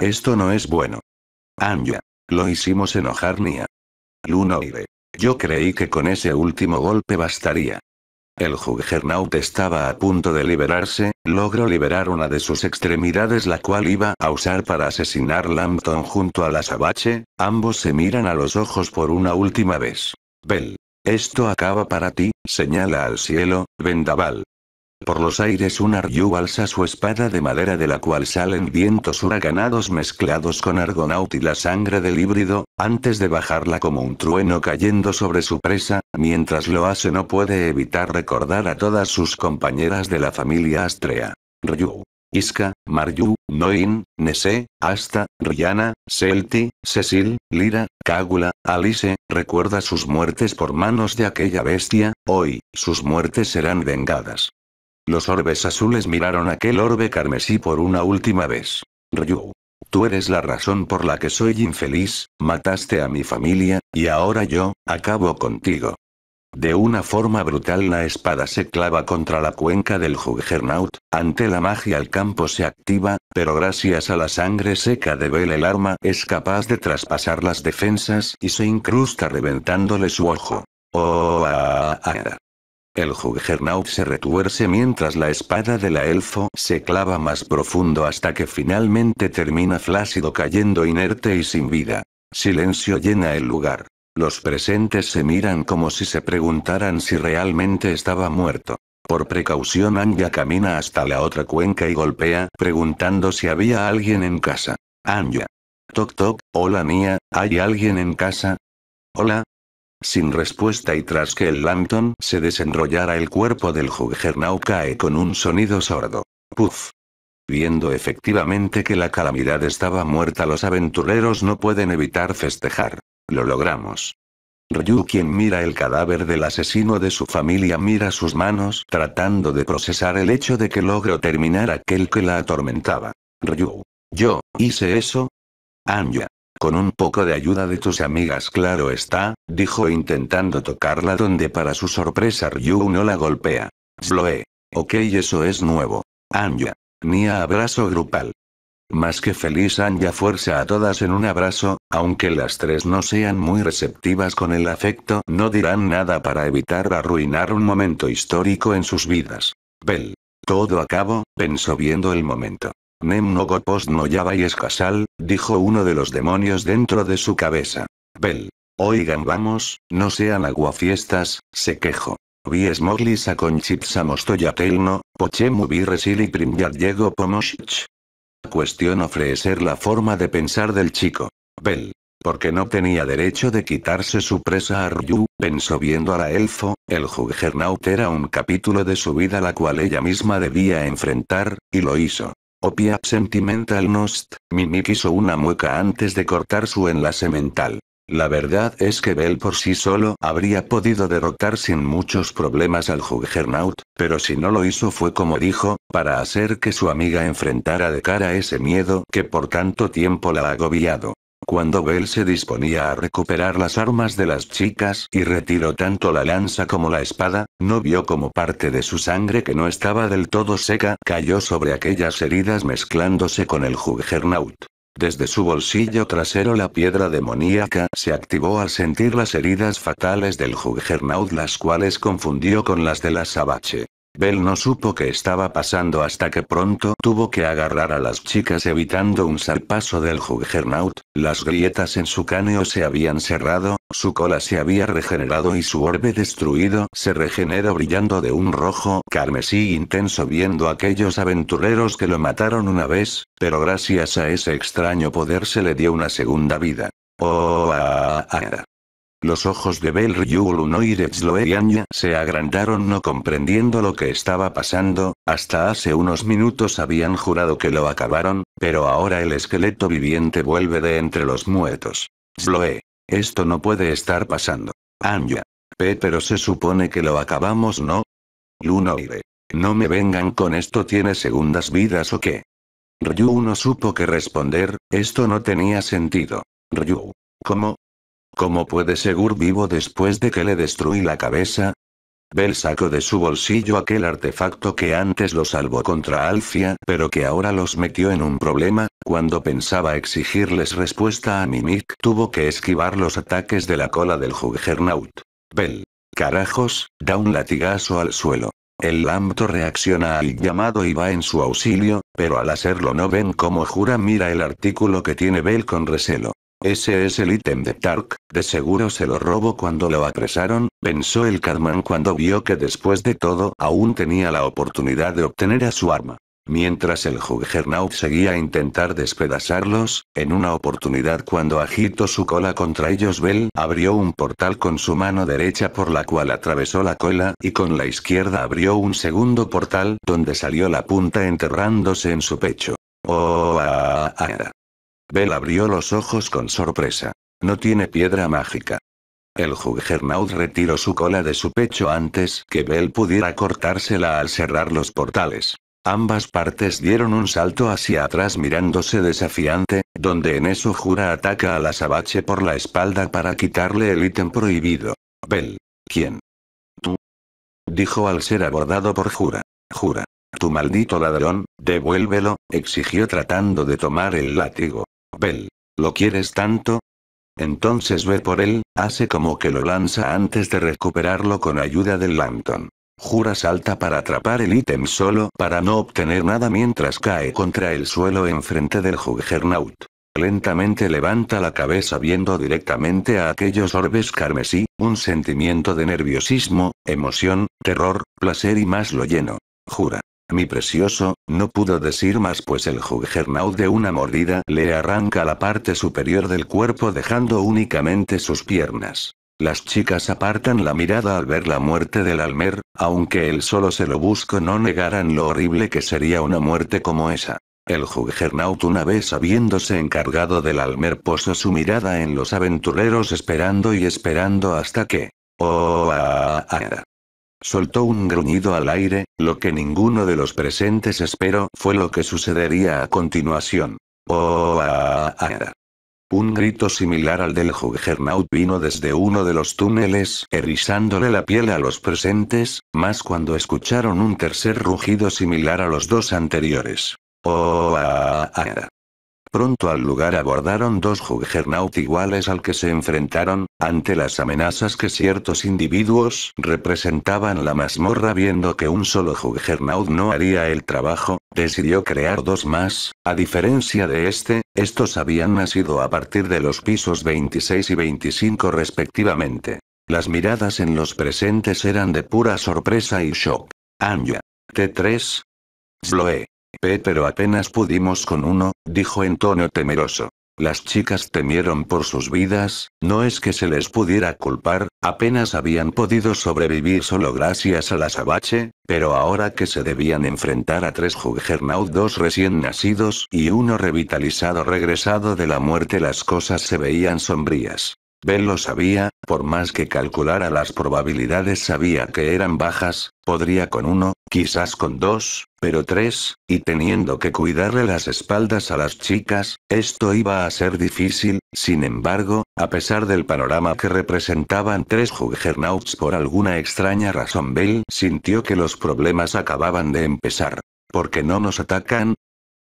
Esto no es bueno. Anja. Lo hicimos enojar Nia. Lunoire. Yo creí que con ese último golpe bastaría. El Juggernaut estaba a punto de liberarse, logró liberar una de sus extremidades la cual iba a usar para asesinar Lampton junto a la Sabache, ambos se miran a los ojos por una última vez. Bell. Esto acaba para ti, señala al cielo, vendaval por los aires un Aryu alza su espada de madera de la cual salen vientos huracanados mezclados con Argonaut y la sangre del híbrido, antes de bajarla como un trueno cayendo sobre su presa, mientras lo hace no puede evitar recordar a todas sus compañeras de la familia Astrea. Ryu. Iska, Maryu, Noin, Nese, Asta, ryana Celti, Cecil, Lira, Kagula, Alice, recuerda sus muertes por manos de aquella bestia, hoy, sus muertes serán vengadas. Los orbes azules miraron aquel orbe carmesí por una última vez. Ryu. Tú eres la razón por la que soy infeliz, mataste a mi familia, y ahora yo, acabo contigo. De una forma brutal la espada se clava contra la cuenca del Juggernaut, ante la magia el campo se activa, pero gracias a la sangre seca de Bell el arma es capaz de traspasar las defensas y se incrusta reventándole su ojo. Oh, ah, ah, ah. El Juggernaut se retuerce mientras la espada de la elfo se clava más profundo hasta que finalmente termina flácido cayendo inerte y sin vida. Silencio llena el lugar. Los presentes se miran como si se preguntaran si realmente estaba muerto. Por precaución Anja camina hasta la otra cuenca y golpea, preguntando si había alguien en casa. Anja. Toc toc, hola mía, ¿hay alguien en casa? Hola, sin respuesta y tras que el Lampton se desenrollara el cuerpo del Juggernaut cae con un sonido sordo. puf. Viendo efectivamente que la calamidad estaba muerta los aventureros no pueden evitar festejar. Lo logramos. Ryu quien mira el cadáver del asesino de su familia mira sus manos tratando de procesar el hecho de que logró terminar aquel que la atormentaba. Ryu. Yo, hice eso. Anja. Con un poco de ayuda de tus amigas, claro está, dijo intentando tocarla donde para su sorpresa Ryu no la golpea. Sloe. Ok, eso es nuevo. Anya. Nia abrazo grupal. Más que feliz Anja fuerza a todas en un abrazo, aunque las tres no sean muy receptivas con el afecto, no dirán nada para evitar arruinar un momento histórico en sus vidas. Bell. Todo acabo, pensó viendo el momento pos no es casal, dijo uno de los demonios dentro de su cabeza. Bel. Oigan vamos, no sean aguafiestas, se quejo. Vi con con Chipsa mostoyatelno, pochemu vi resili llego pomoshch. Cuestión ofrecer la forma de pensar del chico. Bel. Porque no tenía derecho de quitarse su presa a Ryu, pensó viendo a la elfo, el Juggernaut era un capítulo de su vida la cual ella misma debía enfrentar, y lo hizo. Opia Sentimental Nost, Mimik hizo una mueca antes de cortar su enlace mental. La verdad es que Bell por sí solo habría podido derrotar sin muchos problemas al Juggernaut, pero si no lo hizo fue como dijo, para hacer que su amiga enfrentara de cara ese miedo que por tanto tiempo la ha agobiado. Cuando Bell se disponía a recuperar las armas de las chicas y retiró tanto la lanza como la espada, no vio como parte de su sangre que no estaba del todo seca cayó sobre aquellas heridas mezclándose con el Juggernaut. Desde su bolsillo trasero la piedra demoníaca se activó al sentir las heridas fatales del Juggernaut las cuales confundió con las de la Sabache. Bell no supo qué estaba pasando hasta que pronto tuvo que agarrar a las chicas evitando un salpaso del Juggernaut, las grietas en su cáneo se habían cerrado, su cola se había regenerado y su orbe destruido se regeneró brillando de un rojo carmesí intenso viendo a aquellos aventureros que lo mataron una vez, pero gracias a ese extraño poder se le dio una segunda vida. Oh, ah, ah, ah. Los ojos de y Anya se agrandaron no comprendiendo lo que estaba pasando, hasta hace unos minutos habían jurado que lo acabaron, pero ahora el esqueleto viviente vuelve de entre los muertos. Zloe, Esto no puede estar pasando. Anya. pero se supone que lo acabamos ¿no? Lunoire. No me vengan con esto tiene segundas vidas o qué. Ryu no supo qué responder, esto no tenía sentido. Ryu. ¿Cómo? ¿Cómo puede seguir vivo después de que le destruí la cabeza? Bell sacó de su bolsillo aquel artefacto que antes lo salvó contra Alfia, pero que ahora los metió en un problema, cuando pensaba exigirles respuesta a Mimic tuvo que esquivar los ataques de la cola del Juggernaut. Bell. Carajos, da un latigazo al suelo. El lamto reacciona al llamado y va en su auxilio, pero al hacerlo no ven cómo Jura mira el artículo que tiene Bell con recelo. Ese es el ítem de Tark, de seguro se lo robó cuando lo apresaron, pensó el Cadman cuando vio que después de todo aún tenía la oportunidad de obtener a su arma. Mientras el Juggernaut seguía intentar despedazarlos, en una oportunidad cuando agitó su cola contra ellos Bell abrió un portal con su mano derecha por la cual atravesó la cola y con la izquierda abrió un segundo portal donde salió la punta enterrándose en su pecho. Oh, ah, ah, ah. Bell abrió los ojos con sorpresa. No tiene piedra mágica. El Juggernaut retiró su cola de su pecho antes que Bell pudiera cortársela al cerrar los portales. Ambas partes dieron un salto hacia atrás mirándose desafiante, donde en eso Jura ataca a la Sabache por la espalda para quitarle el ítem prohibido. Bell. ¿Quién? Tú. Dijo al ser abordado por Jura. Jura. Tu maldito ladrón, devuélvelo, exigió tratando de tomar el látigo. ¿Lo quieres tanto? Entonces ve por él, hace como que lo lanza antes de recuperarlo con ayuda del Lampton. Jura salta para atrapar el ítem solo para no obtener nada mientras cae contra el suelo enfrente del Juggernaut. Lentamente levanta la cabeza viendo directamente a aquellos orbes carmesí, un sentimiento de nerviosismo, emoción, terror, placer y más lo lleno. Jura. Mi precioso, no pudo decir más pues el Juggernaut de una mordida le arranca la parte superior del cuerpo dejando únicamente sus piernas. Las chicas apartan la mirada al ver la muerte del Almer, aunque él solo se lo busco no negaran lo horrible que sería una muerte como esa. El Juggernaut una vez habiéndose encargado del almer posó su mirada en los aventureros esperando y esperando hasta que... Oh, ah, ah, ah, soltó un gruñido al aire, lo que ninguno de los presentes esperó fue lo que sucedería a continuación. Oh, ah, ah, ah, Un grito similar al del Juggernaut vino desde uno de los túneles, erizándole la piel a los presentes, más cuando escucharon un tercer rugido similar a los dos anteriores. Oh, ah, ah, Pronto al lugar abordaron dos Juggernaut iguales al que se enfrentaron, ante las amenazas que ciertos individuos representaban la mazmorra viendo que un solo Juggernaut no haría el trabajo, decidió crear dos más, a diferencia de este, estos habían nacido a partir de los pisos 26 y 25 respectivamente. Las miradas en los presentes eran de pura sorpresa y shock. Anja. T3. Sloe. Pero apenas pudimos con uno, dijo en tono temeroso. Las chicas temieron por sus vidas, no es que se les pudiera culpar, apenas habían podido sobrevivir solo gracias a la sabache, pero ahora que se debían enfrentar a tres Juggernaut, dos recién nacidos y uno revitalizado regresado de la muerte, las cosas se veían sombrías. Bell lo sabía, por más que calculara las probabilidades sabía que eran bajas, podría con uno, quizás con dos, pero tres, y teniendo que cuidarle las espaldas a las chicas, esto iba a ser difícil, sin embargo, a pesar del panorama que representaban tres juggernauts por alguna extraña razón Bell sintió que los problemas acababan de empezar. Porque no nos atacan?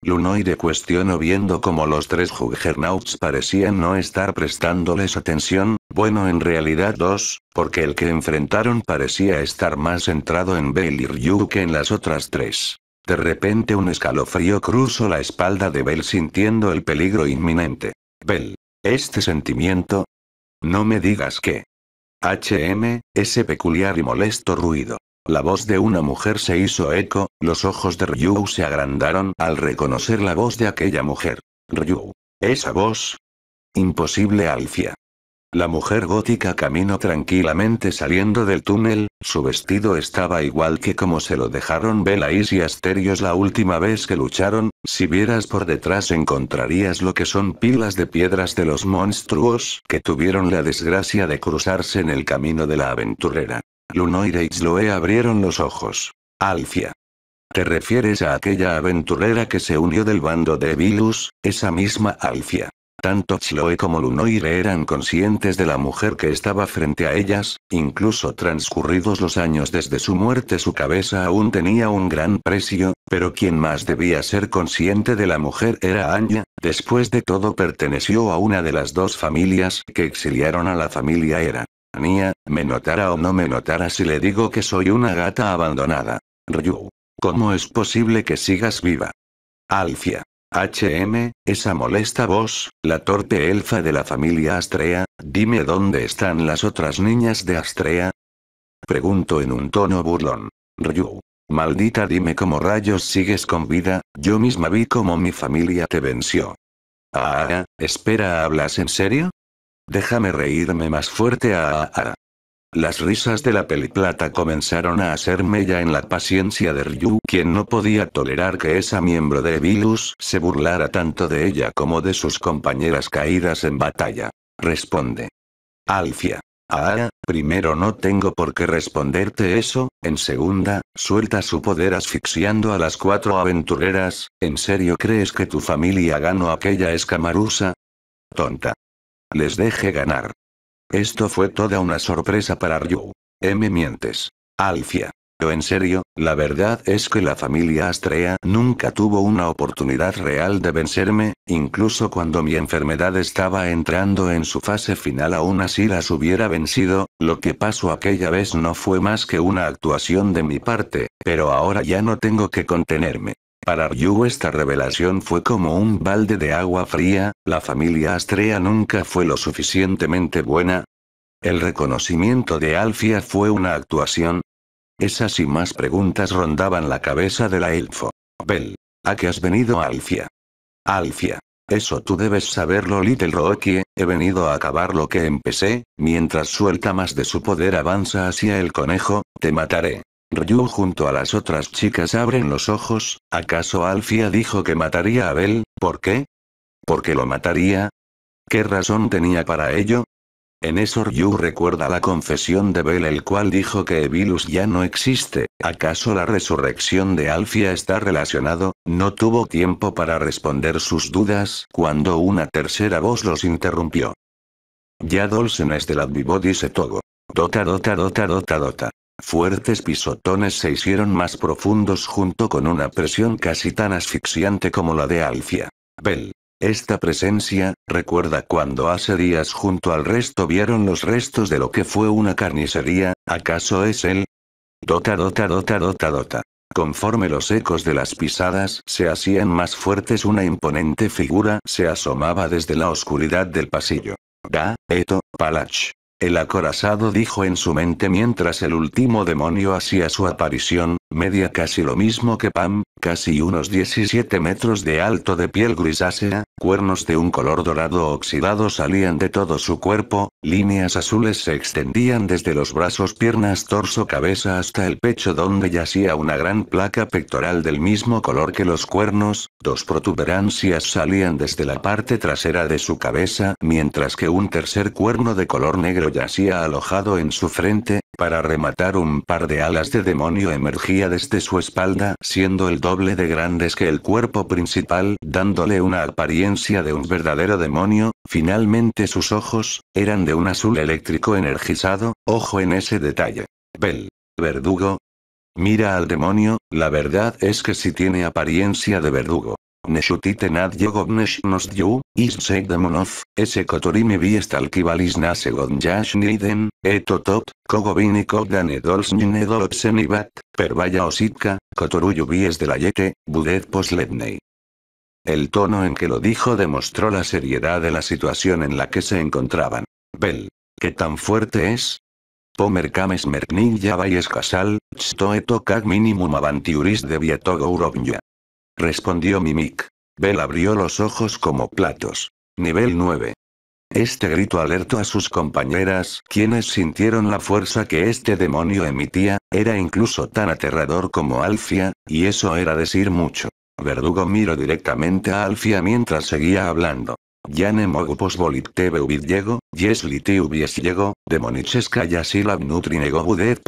Lunoide cuestionó viendo cómo los tres Juggernauts parecían no estar prestándoles atención, bueno en realidad dos, porque el que enfrentaron parecía estar más centrado en Bell Ryu que en las otras tres. De repente un escalofrío cruzó la espalda de Bell sintiendo el peligro inminente. Bell. Este sentimiento. No me digas que. HM, ese peculiar y molesto ruido. La voz de una mujer se hizo eco, los ojos de Ryu se agrandaron al reconocer la voz de aquella mujer. Ryu. ¿Esa voz? Imposible Alcia. La mujer gótica caminó tranquilamente saliendo del túnel, su vestido estaba igual que como se lo dejaron Belais y Asterios la última vez que lucharon, si vieras por detrás encontrarías lo que son pilas de piedras de los monstruos que tuvieron la desgracia de cruzarse en el camino de la aventurera. Lunoire y Zloe abrieron los ojos. Alcia. ¿Te refieres a aquella aventurera que se unió del bando de Vilus, esa misma Alcia. Tanto Chloe como Lunoire eran conscientes de la mujer que estaba frente a ellas, incluso transcurridos los años desde su muerte su cabeza aún tenía un gran precio, pero quien más debía ser consciente de la mujer era Anya, después de todo perteneció a una de las dos familias que exiliaron a la familia Era me notará o no me notará si le digo que soy una gata abandonada. Ryu. ¿Cómo es posible que sigas viva? Alfia. HM, esa molesta voz, la torpe elfa de la familia Astrea, dime dónde están las otras niñas de Astrea. Pregunto en un tono burlón. Ryu. Maldita dime cómo rayos sigues con vida, yo misma vi cómo mi familia te venció. Ah, espera, ¿hablas en serio? Déjame reírme más fuerte a, Las risas de la peliplata comenzaron a hacer mella en la paciencia de Ryu, quien no podía tolerar que esa miembro de E-Vilus se burlara tanto de ella como de sus compañeras caídas en batalla. Responde. Alfia. Ah, primero no tengo por qué responderte eso, en segunda, suelta su poder asfixiando a las cuatro aventureras, ¿en serio crees que tu familia ganó aquella escamarusa? Tonta les deje ganar. Esto fue toda una sorpresa para Ryu. M. Mientes. Alfia. Pero en serio, la verdad es que la familia Astrea nunca tuvo una oportunidad real de vencerme, incluso cuando mi enfermedad estaba entrando en su fase final aún así las hubiera vencido, lo que pasó aquella vez no fue más que una actuación de mi parte, pero ahora ya no tengo que contenerme. Para Ryu esta revelación fue como un balde de agua fría, la familia Astrea nunca fue lo suficientemente buena. El reconocimiento de Alfia fue una actuación. Esas y más preguntas rondaban la cabeza de la elfo. Bel, ¿a qué has venido Alfia? Alfia, eso tú debes saberlo Little Rocky, he venido a acabar lo que empecé, mientras suelta más de su poder avanza hacia el conejo, te mataré. Ryu junto a las otras chicas abren los ojos, ¿acaso Alfia dijo que mataría a Bell? ¿Por qué? ¿Porque lo mataría? ¿Qué razón tenía para ello? En eso Ryu recuerda la confesión de Bell el cual dijo que Evilus ya no existe, ¿acaso la resurrección de Alfia está relacionado? No tuvo tiempo para responder sus dudas cuando una tercera voz los interrumpió. Ya Dolsen es del dice todo. Dota dota dota dota dota. Fuertes pisotones se hicieron más profundos junto con una presión casi tan asfixiante como la de Alfia. Bell. Esta presencia, recuerda cuando hace días junto al resto vieron los restos de lo que fue una carnicería, ¿acaso es él? Dota dota dota dota dota. Conforme los ecos de las pisadas se hacían más fuertes una imponente figura se asomaba desde la oscuridad del pasillo. Da, Eto, Palach. El acorazado dijo en su mente mientras el último demonio hacía su aparición, media casi lo mismo que Pam, casi unos 17 metros de alto de piel grisácea, cuernos de un color dorado oxidado salían de todo su cuerpo, líneas azules se extendían desde los brazos, piernas, torso, cabeza hasta el pecho donde yacía una gran placa pectoral del mismo color que los cuernos, dos protuberancias salían desde la parte trasera de su cabeza, mientras que un tercer cuerno de color negro yacía alojado en su frente, para rematar un par de alas de demonio emergía desde su espalda, siendo el doble de grandes que el cuerpo principal, dándole una apariencia de un verdadero demonio, finalmente sus ojos, eran de un azul eléctrico energizado, ojo en ese detalle. Bel. Verdugo. Mira al demonio, la verdad es que si tiene apariencia de verdugo. Neshutite nad yogovnesh ност ју, изсек es есе котори ми вие сталкивались на сегон јаш ниден, Eto тот, кого вини когдан е de la yete, budet posledney. El tono en que lo dijo demostró la seriedad de la situación en la que se encontraban. Bel, ¿Qué tan fuerte es? Pomer kames merknin casal, stoeto kag minimum avantiuris de vietogo respondió Mimic. Bell abrió los ojos como platos. Nivel 9. Este grito alertó a sus compañeras, quienes sintieron la fuerza que este demonio emitía, era incluso tan aterrador como Alfia, y eso era decir mucho. Verdugo miró directamente a Alfia mientras seguía hablando. Ya не могу позволить тебе убить Его, te hubies Demonicheskaya Silab budet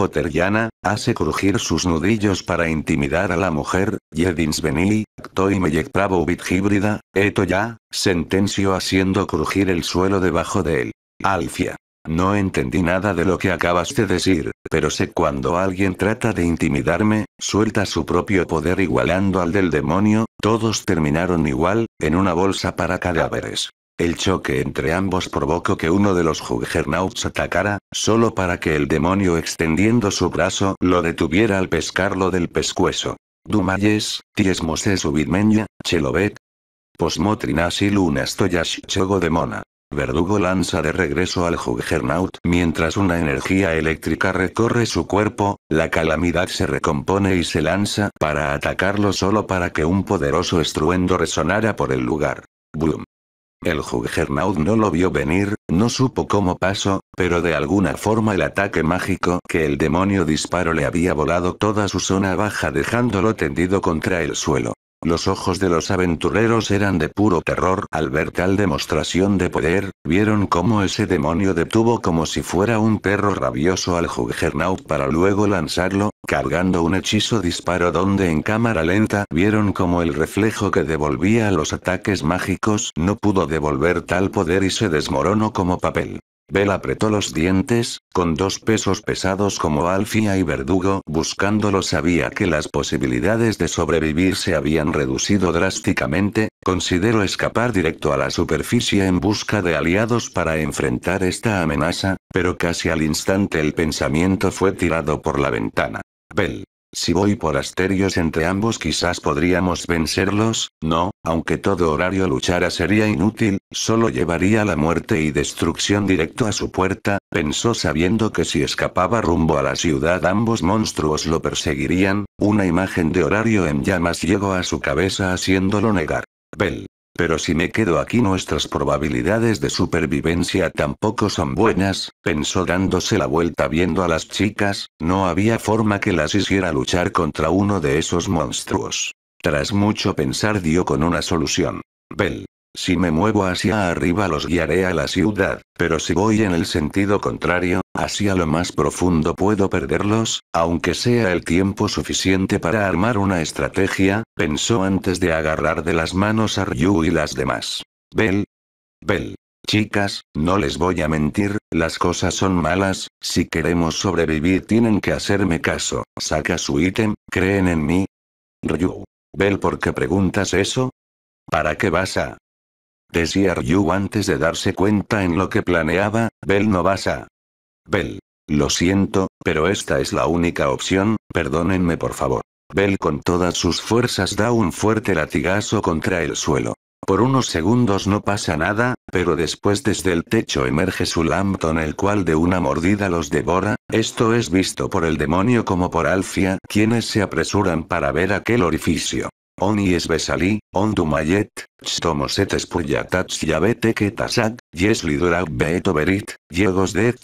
hace crujir sus nudillos para intimidar a la mujer, Yedins Benili, y Meyekpravo Ubit Híbrida, Eto ya, sentencio haciendo crujir el suelo debajo de él. Alfia. No entendí nada de lo que acabas de decir, pero sé cuando alguien trata de intimidarme, suelta su propio poder igualando al del demonio, todos terminaron igual, en una bolsa para cadáveres. El choque entre ambos provocó que uno de los Juggernauts atacara, solo para que el demonio extendiendo su brazo lo detuviera al pescarlo del pescuezo. Dumayes, tiesmoses chelobet, chelobet, chelovet. y lunas chogo de mona. Verdugo lanza de regreso al Juggernaut, mientras una energía eléctrica recorre su cuerpo, la calamidad se recompone y se lanza para atacarlo solo para que un poderoso estruendo resonara por el lugar. ¡Boom! El Juggernaut no lo vio venir, no supo cómo pasó, pero de alguna forma el ataque mágico que el demonio disparo le había volado toda su zona baja dejándolo tendido contra el suelo. Los ojos de los aventureros eran de puro terror al ver tal demostración de poder, vieron cómo ese demonio detuvo como si fuera un perro rabioso al Juggernaut para luego lanzarlo, cargando un hechizo disparo donde en cámara lenta vieron como el reflejo que devolvía a los ataques mágicos no pudo devolver tal poder y se desmoronó como papel. Bell apretó los dientes, con dos pesos pesados como alfia y verdugo buscándolo sabía que las posibilidades de sobrevivir se habían reducido drásticamente, consideró escapar directo a la superficie en busca de aliados para enfrentar esta amenaza, pero casi al instante el pensamiento fue tirado por la ventana. Bell, si voy por asterios entre ambos quizás podríamos vencerlos, no, aunque todo horario luchara sería inútil, solo llevaría la muerte y destrucción directo a su puerta, pensó sabiendo que si escapaba rumbo a la ciudad ambos monstruos lo perseguirían, una imagen de horario en llamas llegó a su cabeza haciéndolo negar. Bell. Pero si me quedo aquí nuestras probabilidades de supervivencia tampoco son buenas, pensó dándose la vuelta viendo a las chicas, no había forma que las hiciera luchar contra uno de esos monstruos. Tras mucho pensar dio con una solución. Bell. Si me muevo hacia arriba los guiaré a la ciudad, pero si voy en el sentido contrario, hacia lo más profundo puedo perderlos, aunque sea el tiempo suficiente para armar una estrategia, pensó antes de agarrar de las manos a Ryu y las demás. Bell. Bell. Chicas, no les voy a mentir, las cosas son malas, si queremos sobrevivir tienen que hacerme caso, saca su ítem, creen en mí. Ryu. ¿Bell ¿por qué preguntas eso? ¿Para qué vas a? Decía Ryu antes de darse cuenta en lo que planeaba, Bell no vas a... Bell. Lo siento, pero esta es la única opción, perdónenme por favor. Bell con todas sus fuerzas da un fuerte latigazo contra el suelo. Por unos segundos no pasa nada, pero después desde el techo emerge su Lampton el cual de una mordida los devora, esto es visto por el demonio como por Alfia quienes se apresuran para ver aquel orificio. On es on Yegos de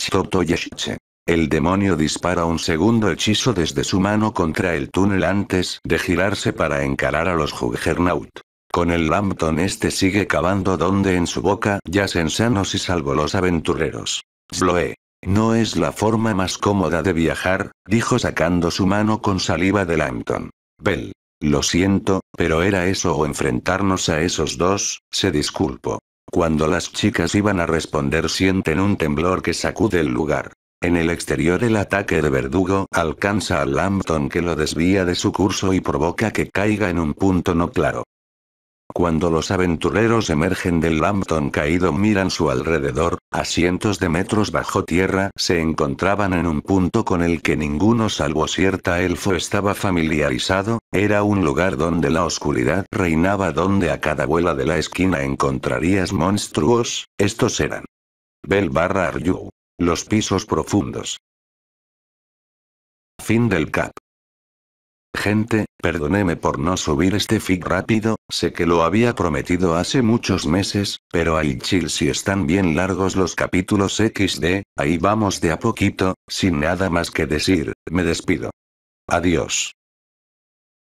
El demonio dispara un segundo hechizo desde su mano contra el túnel antes de girarse para encarar a los Juggernaut. Con el Lampton este sigue cavando donde en su boca yacen sanos y salvo los aventureros. Sloe. No es la forma más cómoda de viajar, dijo sacando su mano con saliva de Lampton. Bell. Lo siento, pero era eso o enfrentarnos a esos dos, se disculpo. Cuando las chicas iban a responder sienten un temblor que sacude el lugar. En el exterior el ataque de verdugo alcanza a Lampton que lo desvía de su curso y provoca que caiga en un punto no claro. Cuando los aventureros emergen del Lambton caído miran su alrededor, a cientos de metros bajo tierra se encontraban en un punto con el que ninguno salvo cierta elfo estaba familiarizado, era un lugar donde la oscuridad reinaba donde a cada vuela de la esquina encontrarías monstruos, estos eran. Bel barra Los pisos profundos. Fin del cap. Gente, perdoneme por no subir este fic rápido, sé que lo había prometido hace muchos meses, pero hay chill si están bien largos los capítulos XD, ahí vamos de a poquito, sin nada más que decir, me despido. Adiós.